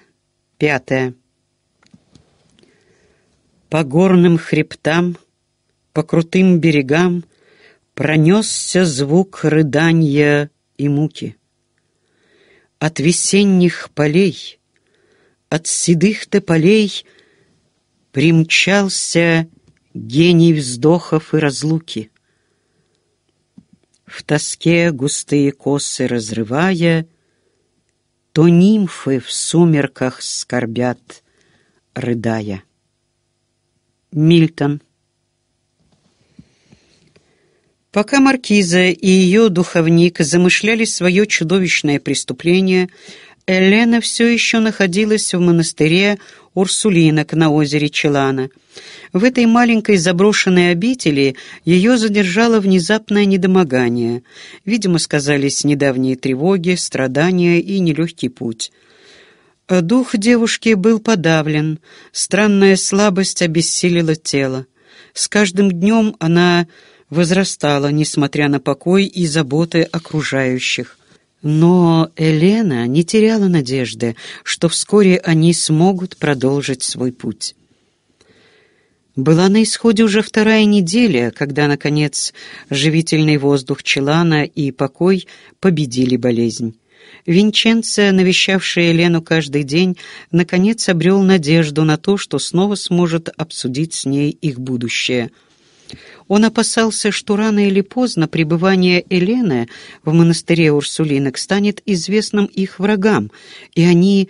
пятая по горным хребтам, по крутым берегам Пронесся звук рыдания и муки. От весенних полей, от седых тополей Примчался гений вздохов и разлуки. В тоске густые косы разрывая, То нимфы в сумерках скорбят, рыдая. Мильтон. Пока маркиза и ее духовник замышляли свое чудовищное преступление, Элена все еще находилась в монастыре Урсулинок на озере Челана. В этой маленькой заброшенной обители ее задержало внезапное недомогание. Видимо, сказались недавние тревоги, страдания и нелегкий путь. Дух девушки был подавлен, странная слабость обессилила тело. С каждым днем она возрастала, несмотря на покой и заботы окружающих. Но Елена не теряла надежды, что вскоре они смогут продолжить свой путь. Была на исходе уже вторая неделя, когда, наконец, живительный воздух Челана и покой победили болезнь. Винченцо, навещавший Елену каждый день, наконец обрел надежду на то, что снова сможет обсудить с ней их будущее. Он опасался, что рано или поздно пребывание Елены в монастыре Урсулинок станет известным их врагам, и они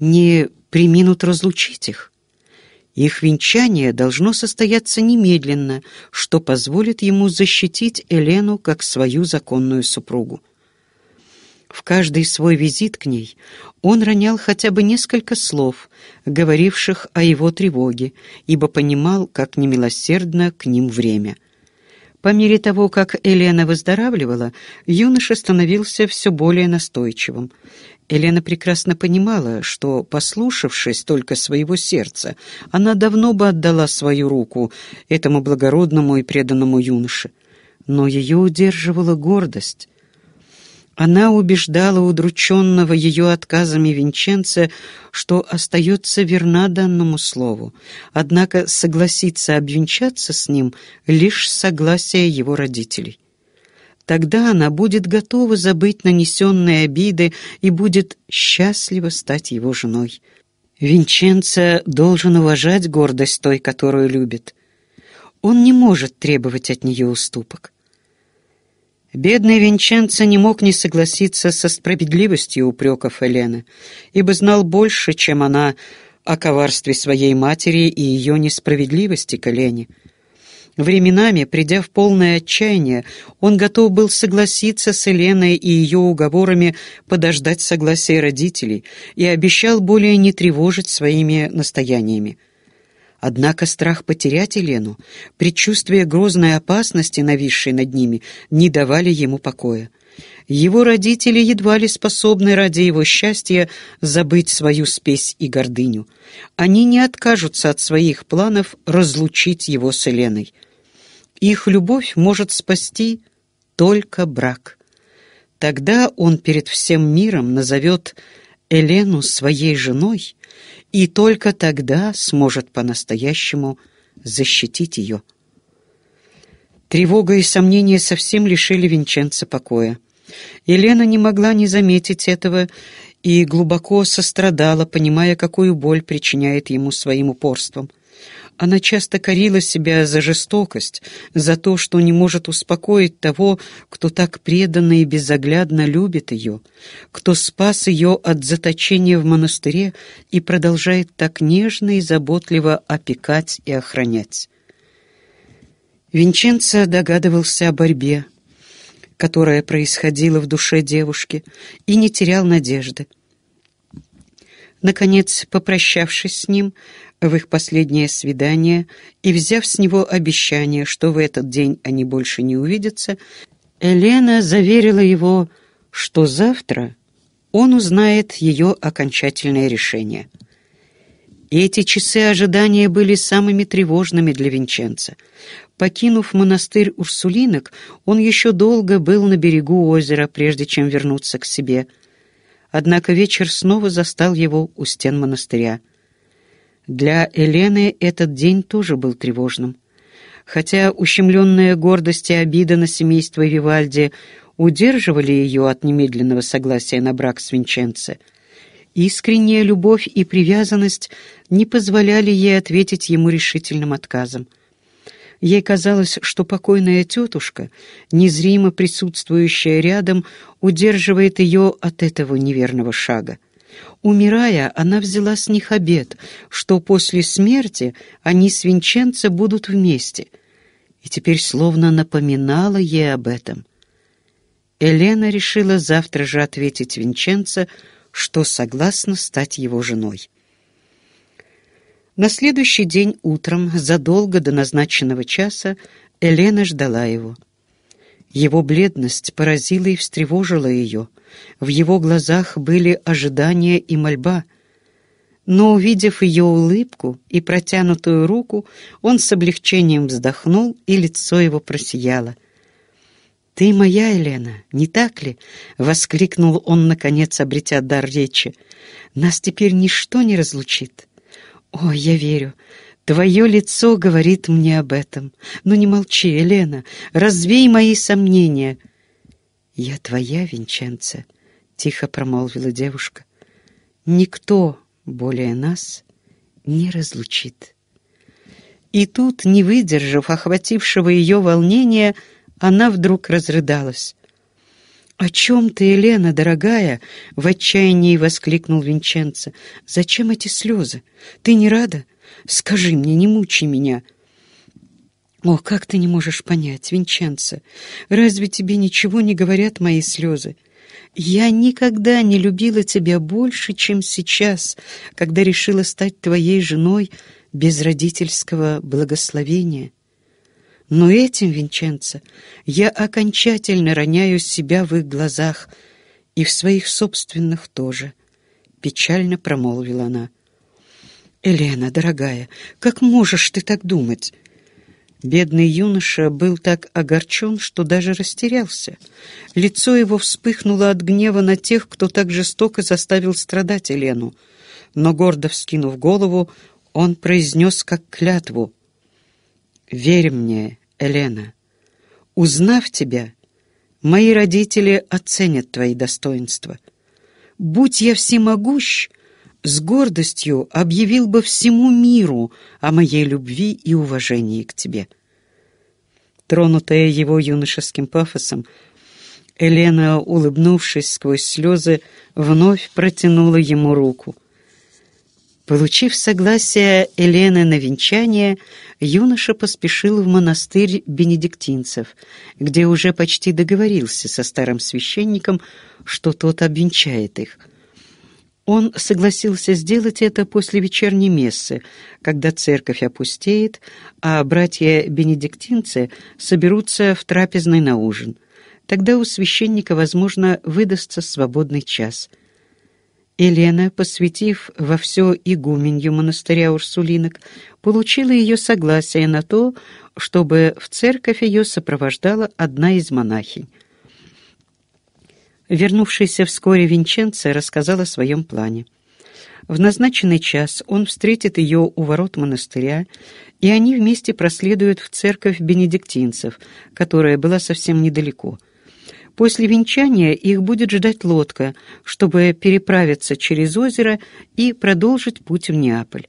не приминут разлучить их. Их венчание должно состояться немедленно, что позволит ему защитить Елену как свою законную супругу. В каждый свой визит к ней он ронял хотя бы несколько слов, говоривших о его тревоге, ибо понимал, как немилосердно к ним время. По мере того, как Елена выздоравливала, юноша становился все более настойчивым. Елена прекрасно понимала, что, послушавшись только своего сердца, она давно бы отдала свою руку этому благородному и преданному юноше. Но ее удерживала гордость. Она убеждала удрученного ее отказами Винченце, что остается верна данному слову, однако согласится обвенчаться с ним лишь согласие его родителей. Тогда она будет готова забыть нанесенные обиды и будет счастлива стать его женой. Винченце должен уважать гордость той, которую любит. Он не может требовать от нее уступок. Бедный Винченцо не мог не согласиться со справедливостью упреков Елены, ибо знал больше, чем она, о коварстве своей матери и ее несправедливости к Елене. Временами, придя в полное отчаяние, он готов был согласиться с Еленой и ее уговорами подождать согласия родителей и обещал более не тревожить своими настояниями. Однако страх потерять Елену, предчувствие грозной опасности, нависшей над ними, не давали ему покоя. Его родители едва ли способны ради его счастья забыть свою спесь и гордыню. Они не откажутся от своих планов разлучить его с Еленой. Их любовь может спасти только брак. Тогда он перед всем миром назовет Елену своей женой — и только тогда сможет по-настоящему защитить ее. Тревога и сомнения совсем лишили Винченца покоя. Елена не могла не заметить этого и глубоко сострадала, понимая, какую боль причиняет ему своим упорством — она часто корила себя за жестокость, за то, что не может успокоить того, кто так преданно и безоглядно любит ее, кто спас ее от заточения в монастыре и продолжает так нежно и заботливо опекать и охранять. Винченцо догадывался о борьбе, которая происходила в душе девушки, и не терял надежды. Наконец, попрощавшись с ним, в их последнее свидание и, взяв с него обещание, что в этот день они больше не увидятся, Елена заверила его, что завтра он узнает ее окончательное решение. И эти часы ожидания были самыми тревожными для Винченца. Покинув монастырь Урсулинок, он еще долго был на берегу озера, прежде чем вернуться к себе. Однако вечер снова застал его у стен монастыря — для Елены этот день тоже был тревожным. Хотя ущемленная гордость и обида на семейство Вивальди удерживали ее от немедленного согласия на брак с Винченце, искренняя любовь и привязанность не позволяли ей ответить ему решительным отказом. Ей казалось, что покойная тетушка, незримо присутствующая рядом, удерживает ее от этого неверного шага. Умирая, она взяла с них обет, что после смерти они с Винченце будут вместе, и теперь словно напоминала ей об этом. Елена решила завтра же ответить Винченце, что согласна стать его женой. На следующий день утром, задолго до назначенного часа, Елена ждала его. Его бледность поразила и встревожила ее — в его глазах были ожидания и мольба. Но, увидев ее улыбку и протянутую руку, он с облегчением вздохнул, и лицо его просияло. «Ты моя, Елена, не так ли?» — воскликнул он, наконец, обретя дар речи. «Нас теперь ничто не разлучит». «О, я верю. Твое лицо говорит мне об этом. Но ну, не молчи, Елена, развей мои сомнения». «Я твоя, Винченце», — тихо промолвила девушка. «Никто более нас не разлучит». И тут, не выдержав охватившего ее волнения, она вдруг разрыдалась. «О чем ты, Елена, дорогая?» — в отчаянии воскликнул Винченце. «Зачем эти слезы? Ты не рада? Скажи мне, не мучи меня!» О, как ты не можешь понять, Винченцо, разве тебе ничего не говорят мои слезы? Я никогда не любила тебя больше, чем сейчас, когда решила стать твоей женой без родительского благословения. Но этим, Винченцо, я окончательно роняю себя в их глазах и в своих собственных тоже, — печально промолвила она. «Елена, дорогая, как можешь ты так думать?» Бедный юноша был так огорчен, что даже растерялся. Лицо его вспыхнуло от гнева на тех, кто так жестоко заставил страдать Елену. Но, гордо вскинув голову, он произнес как клятву. «Верь мне, Елена. Узнав тебя, мои родители оценят твои достоинства. Будь я всемогущ, — с гордостью объявил бы всему миру о моей любви и уважении к тебе». Тронутая его юношеским пафосом, Елена, улыбнувшись сквозь слезы, вновь протянула ему руку. Получив согласие Елены на венчание, юноша поспешил в монастырь бенедиктинцев, где уже почти договорился со старым священником, что тот обвенчает их — он согласился сделать это после вечерней мессы, когда церковь опустеет, а братья-бенедиктинцы соберутся в трапезной на ужин. Тогда у священника, возможно, выдастся свободный час. Елена, посвятив во все игуменью монастыря Урсулинок, получила ее согласие на то, чтобы в церковь ее сопровождала одна из монахинь. Вернувшийся вскоре Винченце рассказал о своем плане. В назначенный час он встретит ее у ворот монастыря, и они вместе проследуют в церковь бенедиктинцев, которая была совсем недалеко. После венчания их будет ждать лодка, чтобы переправиться через озеро и продолжить путь в Неаполь.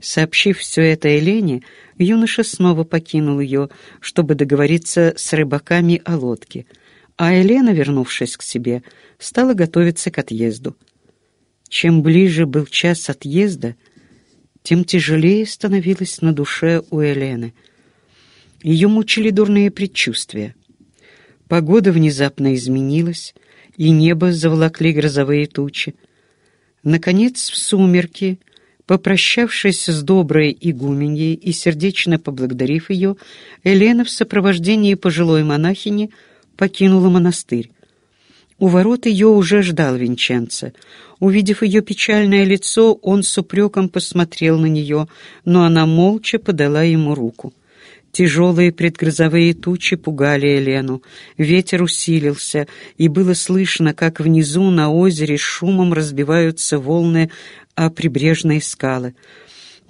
Сообщив все это Елене, юноша снова покинул ее, чтобы договориться с рыбаками о лодке — а Елена, вернувшись к себе, стала готовиться к отъезду. Чем ближе был час отъезда, тем тяжелее становилось на душе у Елены. Ее мучили дурные предчувствия. Погода внезапно изменилась, и небо заволокли грозовые тучи. Наконец, в сумерки, попрощавшись с доброй игуменьей и сердечно поблагодарив ее, Елена в сопровождении пожилой монахини — покинула монастырь. У ворот ее уже ждал Винченце. Увидев ее печальное лицо, он с упреком посмотрел на нее, но она молча подала ему руку. Тяжелые предгрозовые тучи пугали Елену. Ветер усилился, и было слышно, как внизу на озере шумом разбиваются волны о прибрежные скалы.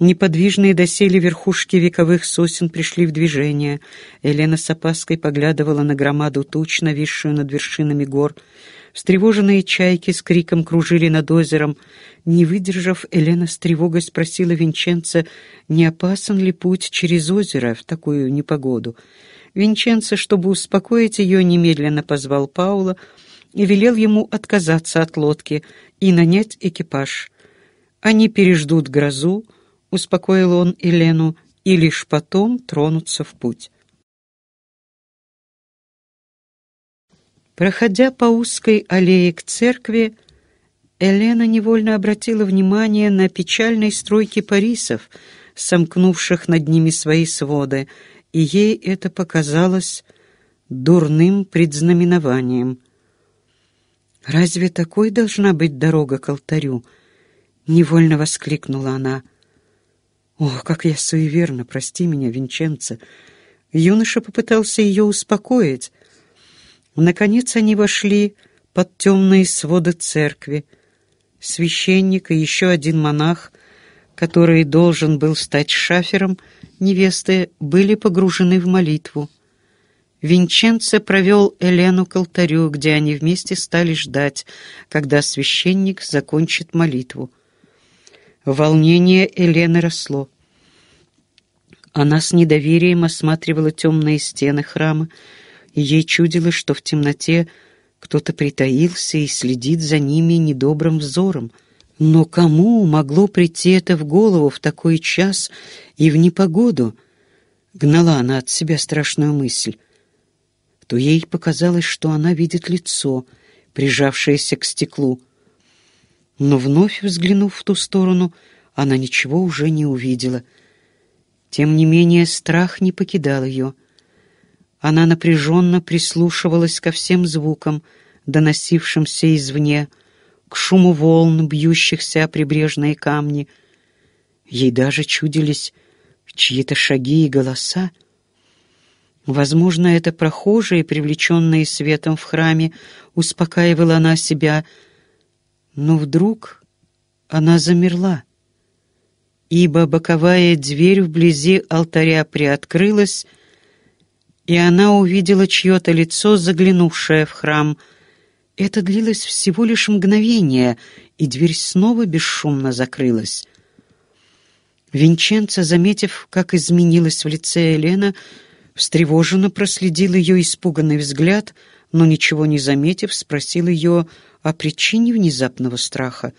Неподвижные доселе верхушки вековых сосен пришли в движение. Елена с опаской поглядывала на громаду туч, нависшую над вершинами гор. Встревоженные чайки с криком кружили над озером. Не выдержав, Елена с тревогой спросила Винченца, не опасен ли путь через озеро в такую непогоду. Винченца, чтобы успокоить ее, немедленно позвал Паула и велел ему отказаться от лодки и нанять экипаж. Они переждут грозу, успокоил он Елену, и лишь потом тронуться в путь. Проходя по узкой аллее к церкви, Елена невольно обратила внимание на печальные стройки парисов, сомкнувших над ними свои своды, и ей это показалось дурным предзнаменованием. «Разве такой должна быть дорога к алтарю?» — невольно воскликнула она. «Ох, как я суеверна! Прости меня, Винченце!» Юноша попытался ее успокоить. Наконец они вошли под темные своды церкви. Священник и еще один монах, который должен был стать шафером невесты, были погружены в молитву. Винченце провел Элену к алтарю, где они вместе стали ждать, когда священник закончит молитву. Волнение Елены росло. Она с недоверием осматривала темные стены храма, и ей чудилось, что в темноте кто-то притаился и следит за ними недобрым взором. Но кому могло прийти это в голову в такой час и в непогоду? Гнала она от себя страшную мысль. То ей показалось, что она видит лицо, прижавшееся к стеклу — но вновь взглянув в ту сторону, она ничего уже не увидела. Тем не менее страх не покидал ее. Она напряженно прислушивалась ко всем звукам, доносившимся извне, к шуму волн, бьющихся о прибрежные камни. Ей даже чудились чьи-то шаги и голоса. Возможно, это прохожие, привлеченные светом в храме, успокаивала она себя — но вдруг она замерла, ибо боковая дверь вблизи алтаря приоткрылась, и она увидела чье-то лицо, заглянувшее в храм. Это длилось всего лишь мгновение, и дверь снова бесшумно закрылась. Винченца, заметив, как изменилось в лице Елена, встревоженно проследил ее испуганный взгляд, но, ничего не заметив, спросил ее, о причине внезапного страха.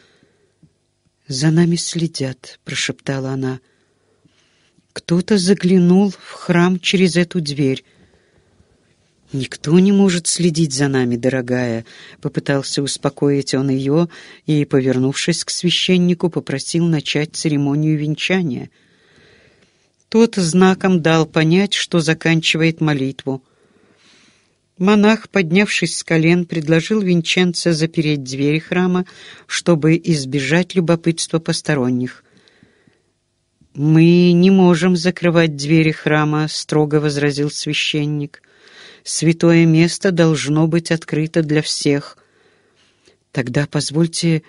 «За нами следят», — прошептала она. «Кто-то заглянул в храм через эту дверь». «Никто не может следить за нами, дорогая», — попытался успокоить он ее и, повернувшись к священнику, попросил начать церемонию венчания. Тот знаком дал понять, что заканчивает молитву. Монах, поднявшись с колен, предложил Винченце запереть двери храма, чтобы избежать любопытства посторонних. «Мы не можем закрывать двери храма», — строго возразил священник. «Святое место должно быть открыто для всех». «Тогда позвольте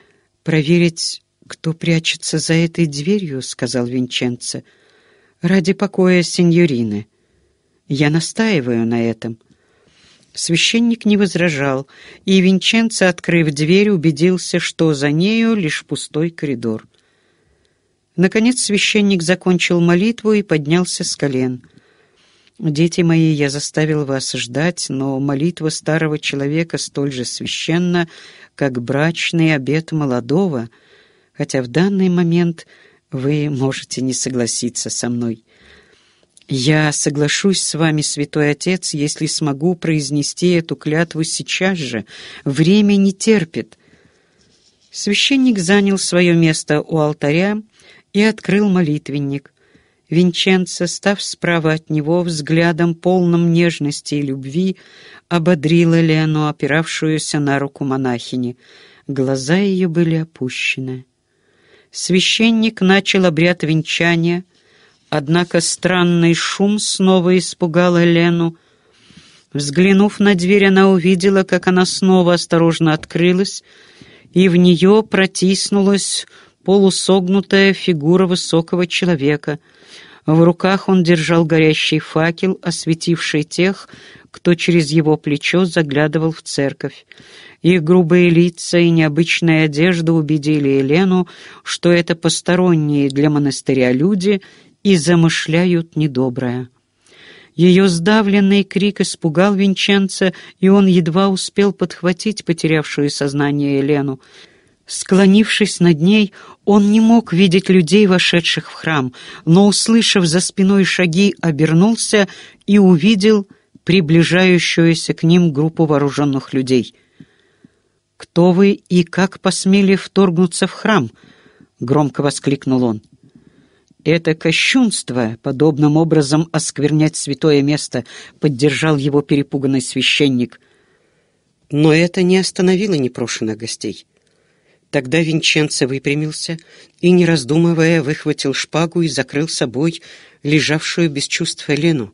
проверить, кто прячется за этой дверью», — сказал Винченце. «Ради покоя сеньорины. Я настаиваю на этом». Священник не возражал, и Винченцо, открыв дверь, убедился, что за нею лишь пустой коридор. Наконец священник закончил молитву и поднялся с колен. «Дети мои, я заставил вас ждать, но молитва старого человека столь же священна, как брачный обет молодого, хотя в данный момент вы можете не согласиться со мной». «Я соглашусь с вами, святой отец, если смогу произнести эту клятву сейчас же. Время не терпит». Священник занял свое место у алтаря и открыл молитвенник. Винченцо, став справа от него, взглядом полным нежности и любви, ободрила Лену, опиравшуюся на руку монахини. Глаза ее были опущены. Священник начал обряд венчания — Однако странный шум снова испугал Лену. Взглянув на дверь, она увидела, как она снова осторожно открылась, и в нее протиснулась полусогнутая фигура высокого человека. В руках он держал горящий факел, осветивший тех, кто через его плечо заглядывал в церковь. Их грубые лица и необычная одежда убедили Елену, что это посторонние для монастыря люди, и замышляют недоброе. Ее сдавленный крик испугал Винченца, и он едва успел подхватить потерявшую сознание Елену. Склонившись над ней, он не мог видеть людей, вошедших в храм, но, услышав за спиной шаги, обернулся и увидел приближающуюся к ним группу вооруженных людей. «Кто вы и как посмели вторгнуться в храм?» — громко воскликнул он. Это кощунство, подобным образом осквернять святое место, поддержал его перепуганный священник. Но это не остановило непрошенных гостей. Тогда Винченцо выпрямился и, не раздумывая, выхватил шпагу и закрыл собой лежавшую без чувства Лену.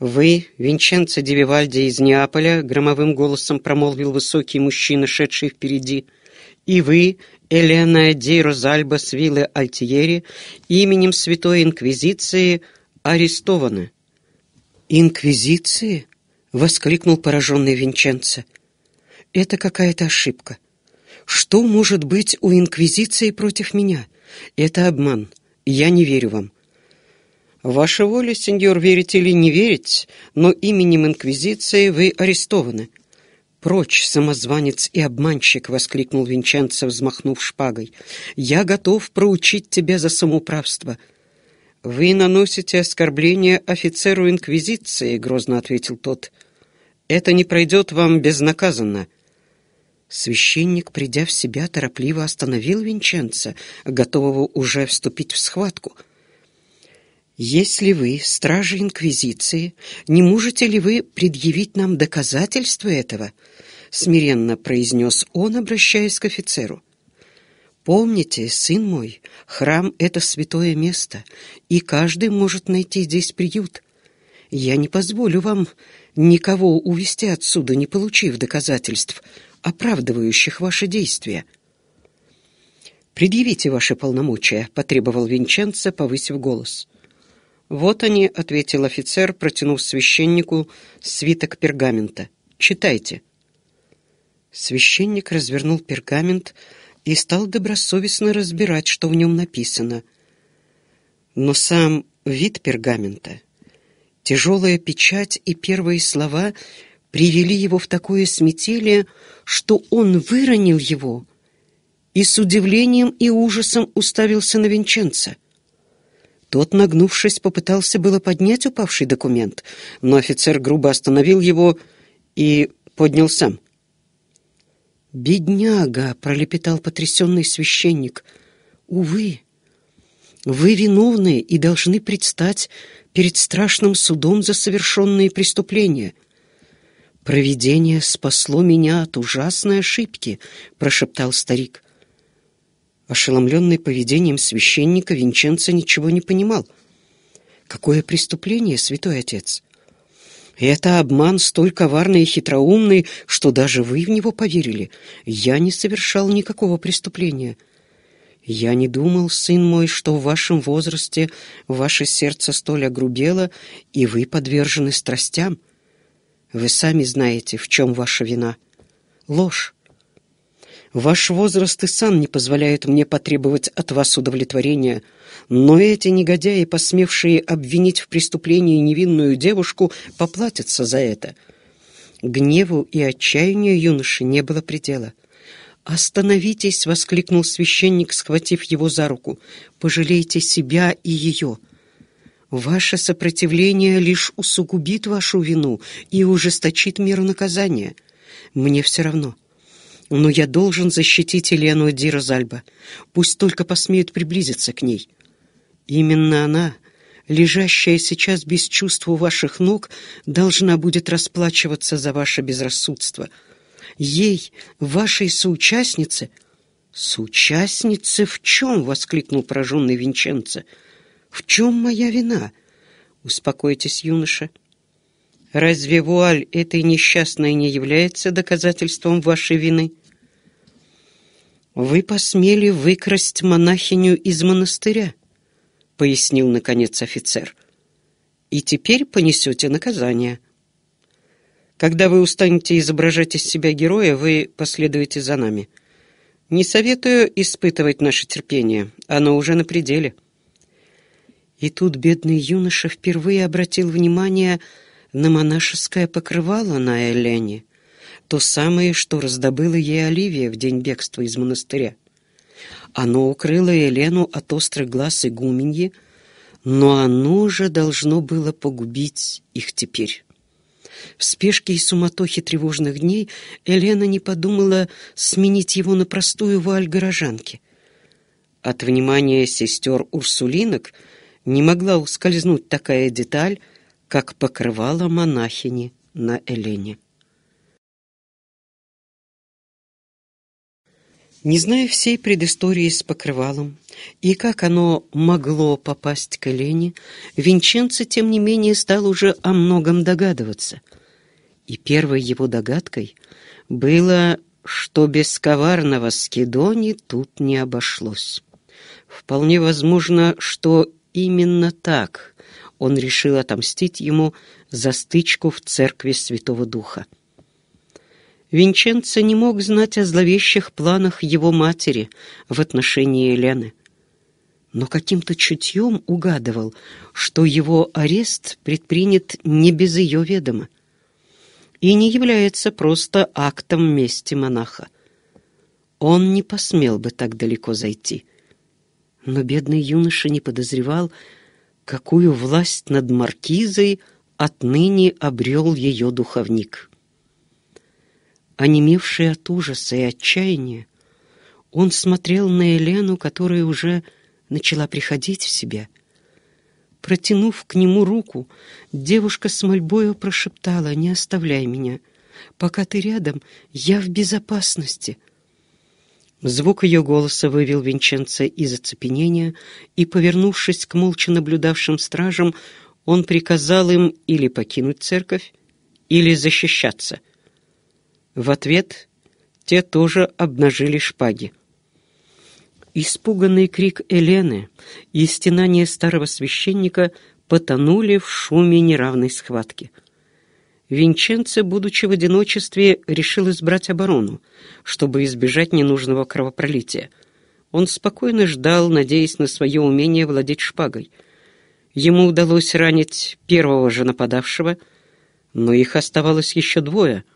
«Вы, Винченцо Девивальди из Неаполя», — громовым голосом промолвил высокий мужчина, шедший впереди, — «и вы, Элена Ди Розальба Свилы Альтиери именем Святой Инквизиции арестованы. «Инквизиции?» — воскликнул пораженный Винченце. «Это какая-то ошибка. Что может быть у Инквизиции против меня? Это обман. Я не верю вам». «Ваша воля, сеньор, верить или не верить, но именем Инквизиции вы арестованы», «Прочь, самозванец и обманщик!» — воскликнул Винченцо, взмахнув шпагой. «Я готов проучить тебя за самоуправство!» «Вы наносите оскорбление офицеру Инквизиции», — грозно ответил тот. «Это не пройдет вам безнаказанно». Священник, придя в себя, торопливо остановил Винченца, готового уже вступить в схватку — если вы, стражи Инквизиции, не можете ли вы предъявить нам доказательства этого? Смиренно произнес он, обращаясь к офицеру. Помните, сын мой, храм — это святое место, и каждый может найти здесь приют. Я не позволю вам никого увести отсюда, не получив доказательств, оправдывающих ваши действия. «Предъявите ваши полномочия», — потребовал Винченцо, повысив голос. «Вот они», — ответил офицер, протянув священнику свиток пергамента. «Читайте». Священник развернул пергамент и стал добросовестно разбирать, что в нем написано. Но сам вид пергамента, тяжелая печать и первые слова привели его в такое смятение, что он выронил его и с удивлением и ужасом уставился на Винченца — тот, нагнувшись, попытался было поднять упавший документ, но офицер грубо остановил его и поднял сам. «Бедняга!» — пролепетал потрясенный священник. «Увы, вы виновны и должны предстать перед страшным судом за совершенные преступления». «Провидение спасло меня от ужасной ошибки», — прошептал старик. Ошеломленный поведением священника, Винченцо ничего не понимал. «Какое преступление, святой отец!» «Это обман столь коварный и хитроумный, что даже вы в него поверили. Я не совершал никакого преступления». «Я не думал, сын мой, что в вашем возрасте ваше сердце столь огрубело, и вы подвержены страстям. Вы сами знаете, в чем ваша вина. Ложь, Ваш возраст и сан не позволяют мне потребовать от вас удовлетворения. Но эти негодяи, посмевшие обвинить в преступлении невинную девушку, поплатятся за это». Гневу и отчаянию юноши не было предела. «Остановитесь!» — воскликнул священник, схватив его за руку. «Пожалейте себя и ее!» «Ваше сопротивление лишь усугубит вашу вину и ужесточит меру наказания. Мне все равно. Но я должен защитить Елену Ди Пусть только посмеют приблизиться к ней. Именно она, лежащая сейчас без чувств у ваших ног, должна будет расплачиваться за ваше безрассудство. Ей, вашей соучастнице... «Соучастнице в чем?» — воскликнул пораженный Винченце. «В чем моя вина?» «Успокойтесь, юноша», Разве вуаль этой несчастной не является доказательством вашей вины? «Вы посмели выкрасть монахиню из монастыря», — пояснил, наконец, офицер. «И теперь понесете наказание. Когда вы устанете изображать из себя героя, вы последуете за нами. Не советую испытывать наше терпение, оно уже на пределе». И тут бедный юноша впервые обратил внимание на монашеское покрывало на Элене то самое, что раздобыла ей Оливия в день бегства из монастыря. Оно укрыло Елену от острых глаз игуменьи, но оно же должно было погубить их теперь. В спешке и суматохе тревожных дней Елена не подумала сменить его на простую вуаль горожанки. От внимания сестер Урсулинок не могла ускользнуть такая деталь, как покрывала монахини на Элене. Не зная всей предыстории с покрывалом и как оно могло попасть к Элене, Винченцо, тем не менее, стал уже о многом догадываться. И первой его догадкой было, что без коварного Скидони тут не обошлось. Вполне возможно, что именно так он решил отомстить ему за стычку в церкви Святого Духа. Винченцо не мог знать о зловещих планах его матери в отношении Елены, но каким-то чутьем угадывал, что его арест предпринят не без ее ведома и не является просто актом мести монаха. Он не посмел бы так далеко зайти. Но бедный юноша не подозревал, какую власть над маркизой отныне обрел ее духовник. Онемевший от ужаса и отчаяния, он смотрел на Елену, которая уже начала приходить в себя. Протянув к нему руку, девушка с мольбою прошептала «Не оставляй меня! Пока ты рядом, я в безопасности!» Звук ее голоса вывел Винченца из оцепенения, и, повернувшись к молча наблюдавшим стражам, он приказал им или покинуть церковь, или защищаться — в ответ те тоже обнажили шпаги. Испуганный крик Елены и стенание старого священника потонули в шуме неравной схватки. Винченце, будучи в одиночестве, решил избрать оборону, чтобы избежать ненужного кровопролития. Он спокойно ждал, надеясь на свое умение владеть шпагой. Ему удалось ранить первого же нападавшего, но их оставалось еще двое —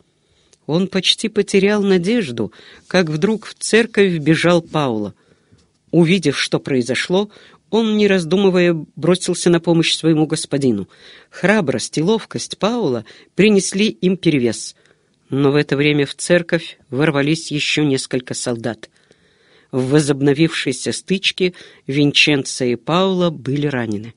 он почти потерял надежду, как вдруг в церковь бежал Паула. Увидев, что произошло, он, не раздумывая, бросился на помощь своему господину. Храбрость и ловкость Паула принесли им перевес. Но в это время в церковь ворвались еще несколько солдат. В возобновившейся стычке Винченцо и Паула были ранены.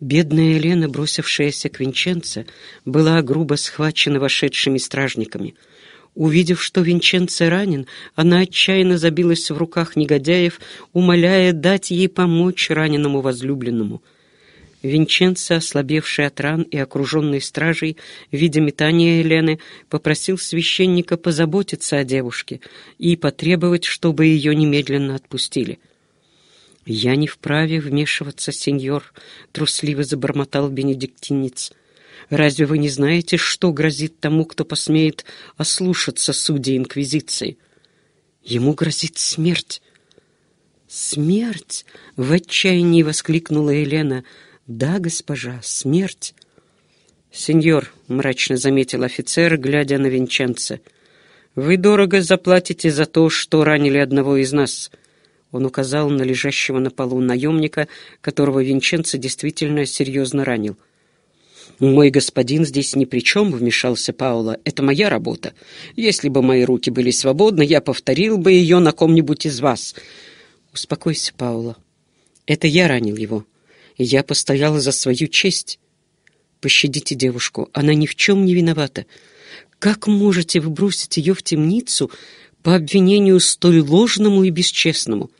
Бедная Елена, бросившаяся к Винченце, была грубо схвачена вошедшими стражниками. Увидев, что Винченце ранен, она отчаянно забилась в руках негодяев, умоляя дать ей помочь раненому возлюбленному. Винченце, ослабевший от ран и окруженный стражей, видя метания Елены, попросил священника позаботиться о девушке и потребовать, чтобы ее немедленно отпустили. «Я не вправе вмешиваться, сеньор», — трусливо забормотал бенедиктинец. «Разве вы не знаете, что грозит тому, кто посмеет ослушаться судей Инквизиции? Ему грозит смерть». «Смерть!» — в отчаянии воскликнула Елена. «Да, госпожа, смерть!» «Сеньор», — мрачно заметил офицер, глядя на Венчанца. — «вы дорого заплатите за то, что ранили одного из нас». Он указал на лежащего на полу наемника, которого Винченцо действительно серьезно ранил. «Мой господин здесь ни при чем», — вмешался Паула. «Это моя работа. Если бы мои руки были свободны, я повторил бы ее на ком-нибудь из вас». «Успокойся, Паула. Это я ранил его. Я постояла за свою честь. Пощадите девушку. Она ни в чем не виновата. Как можете вы бросить ее в темницу, по обвинению столь ложному и бесчестному.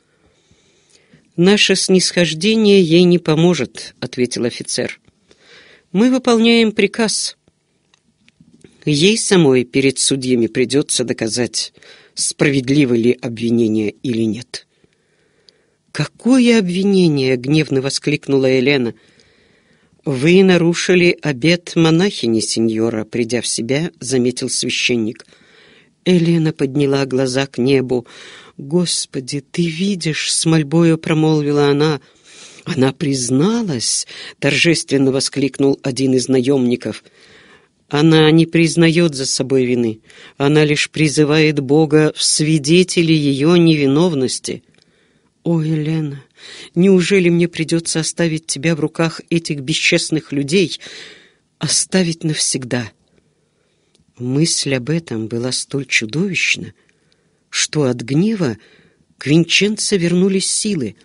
«Наше снисхождение ей не поможет», — ответил офицер. «Мы выполняем приказ. Ей самой перед судьями придется доказать, справедливы ли обвинения или нет». «Какое обвинение?» — гневно воскликнула Елена. «Вы нарушили обет монахини, сеньора», — придя в себя, заметил священник — Элена подняла глаза к небу. «Господи, ты видишь!» — с мольбою промолвила она. «Она призналась!» — торжественно воскликнул один из наемников. «Она не признает за собой вины. Она лишь призывает Бога в свидетели ее невиновности». «О, Елена, неужели мне придется оставить тебя в руках этих бесчестных людей? Оставить навсегда?» Мысль об этом была столь чудовищна, что от гнева к Винченце вернулись силы,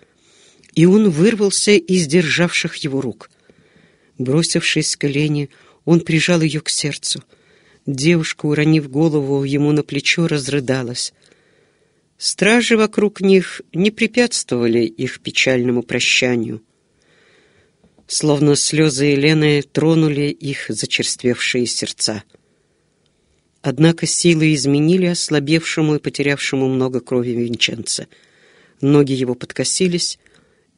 и он вырвался из державших его рук. Бросившись к Лене, он прижал ее к сердцу. Девушка, уронив голову ему на плечо, разрыдалась. Стражи вокруг них не препятствовали их печальному прощанию. Словно слезы Елены тронули их зачерствевшие сердца. Однако силы изменили ослабевшему и потерявшему много крови Винченца. Ноги его подкосились,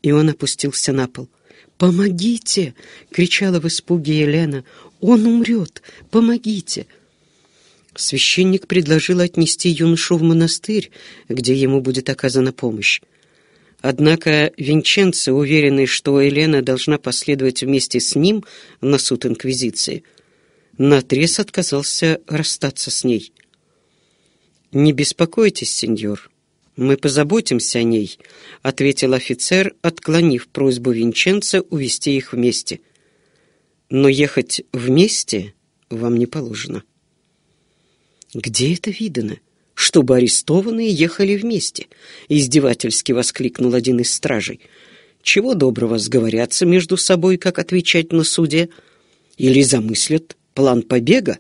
и он опустился на пол. «Помогите!» — кричала в испуге Елена. «Он умрет! Помогите!» Священник предложил отнести юношу в монастырь, где ему будет оказана помощь. Однако Винченцо, уверенный, что Елена должна последовать вместе с ним на суд Инквизиции, — наотрез отказался расстаться с ней. «Не беспокойтесь, сеньор, мы позаботимся о ней», — ответил офицер, отклонив просьбу Винченца увести их вместе. «Но ехать вместе вам не положено». «Где это видано?» чтобы арестованные ехали вместе», — издевательски воскликнул один из стражей. «Чего доброго сговорятся между собой, как отвечать на суде? Или замыслят План побега?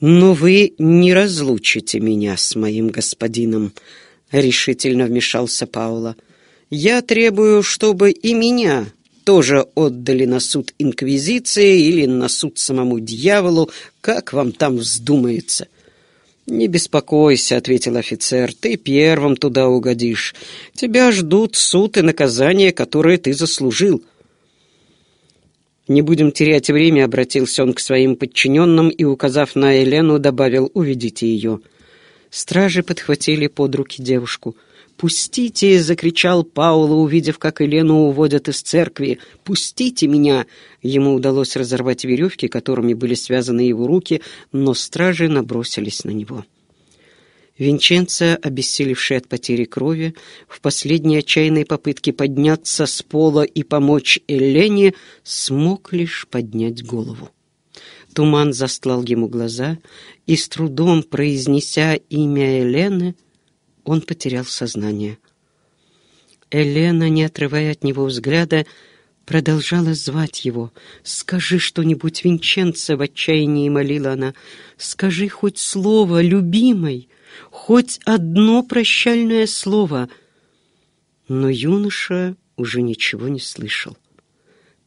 «Но вы не разлучите меня с моим господином», — решительно вмешался Паула. «Я требую, чтобы и меня тоже отдали на суд Инквизиции или на суд самому дьяволу, как вам там вздумается». «Не беспокойся», — ответил офицер, — «ты первым туда угодишь. Тебя ждут суд и наказание, которое ты заслужил. «Не будем терять время», — обратился он к своим подчиненным и, указав на Елену, добавил «Уведите ее». Стражи подхватили под руки девушку. «Пустите!» — закричал Пауло, увидев, как Елену уводят из церкви. «Пустите меня!» Ему удалось разорвать веревки, которыми были связаны его руки, но стражи набросились на него. Винченцо, обессилевший от потери крови, в последней отчаянной попытке подняться с пола и помочь Элене, смог лишь поднять голову. Туман застлал ему глаза, и с трудом произнеся имя Элены, он потерял сознание. Элена, не отрывая от него взгляда, продолжала звать его. «Скажи что-нибудь, Винченце!» Винченцо, в отчаянии молила она. «Скажи хоть слово, любимый!» хоть одно прощальное слово. Но юноша уже ничего не слышал.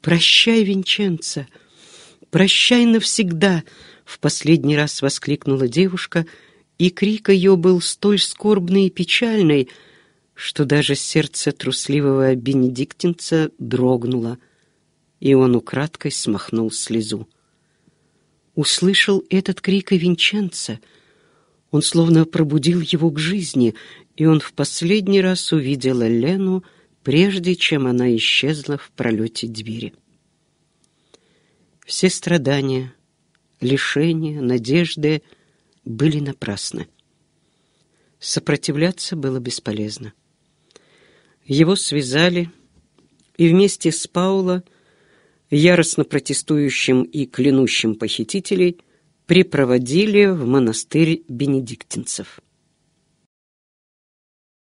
«Прощай, Винченца! Прощай навсегда!» — в последний раз воскликнула девушка, и крик ее был столь скорбный и печальный, что даже сердце трусливого бенедиктинца дрогнуло, и он украдкой смахнул слезу. Услышал этот крик и Винченца — он словно пробудил его к жизни, и он в последний раз увидел Лену, прежде чем она исчезла в пролете двери. Все страдания, лишения, надежды были напрасны. Сопротивляться было бесполезно. Его связали, и вместе с Пауло, яростно протестующим и клянущим похитителей, припроводили в монастырь бенедиктинцев.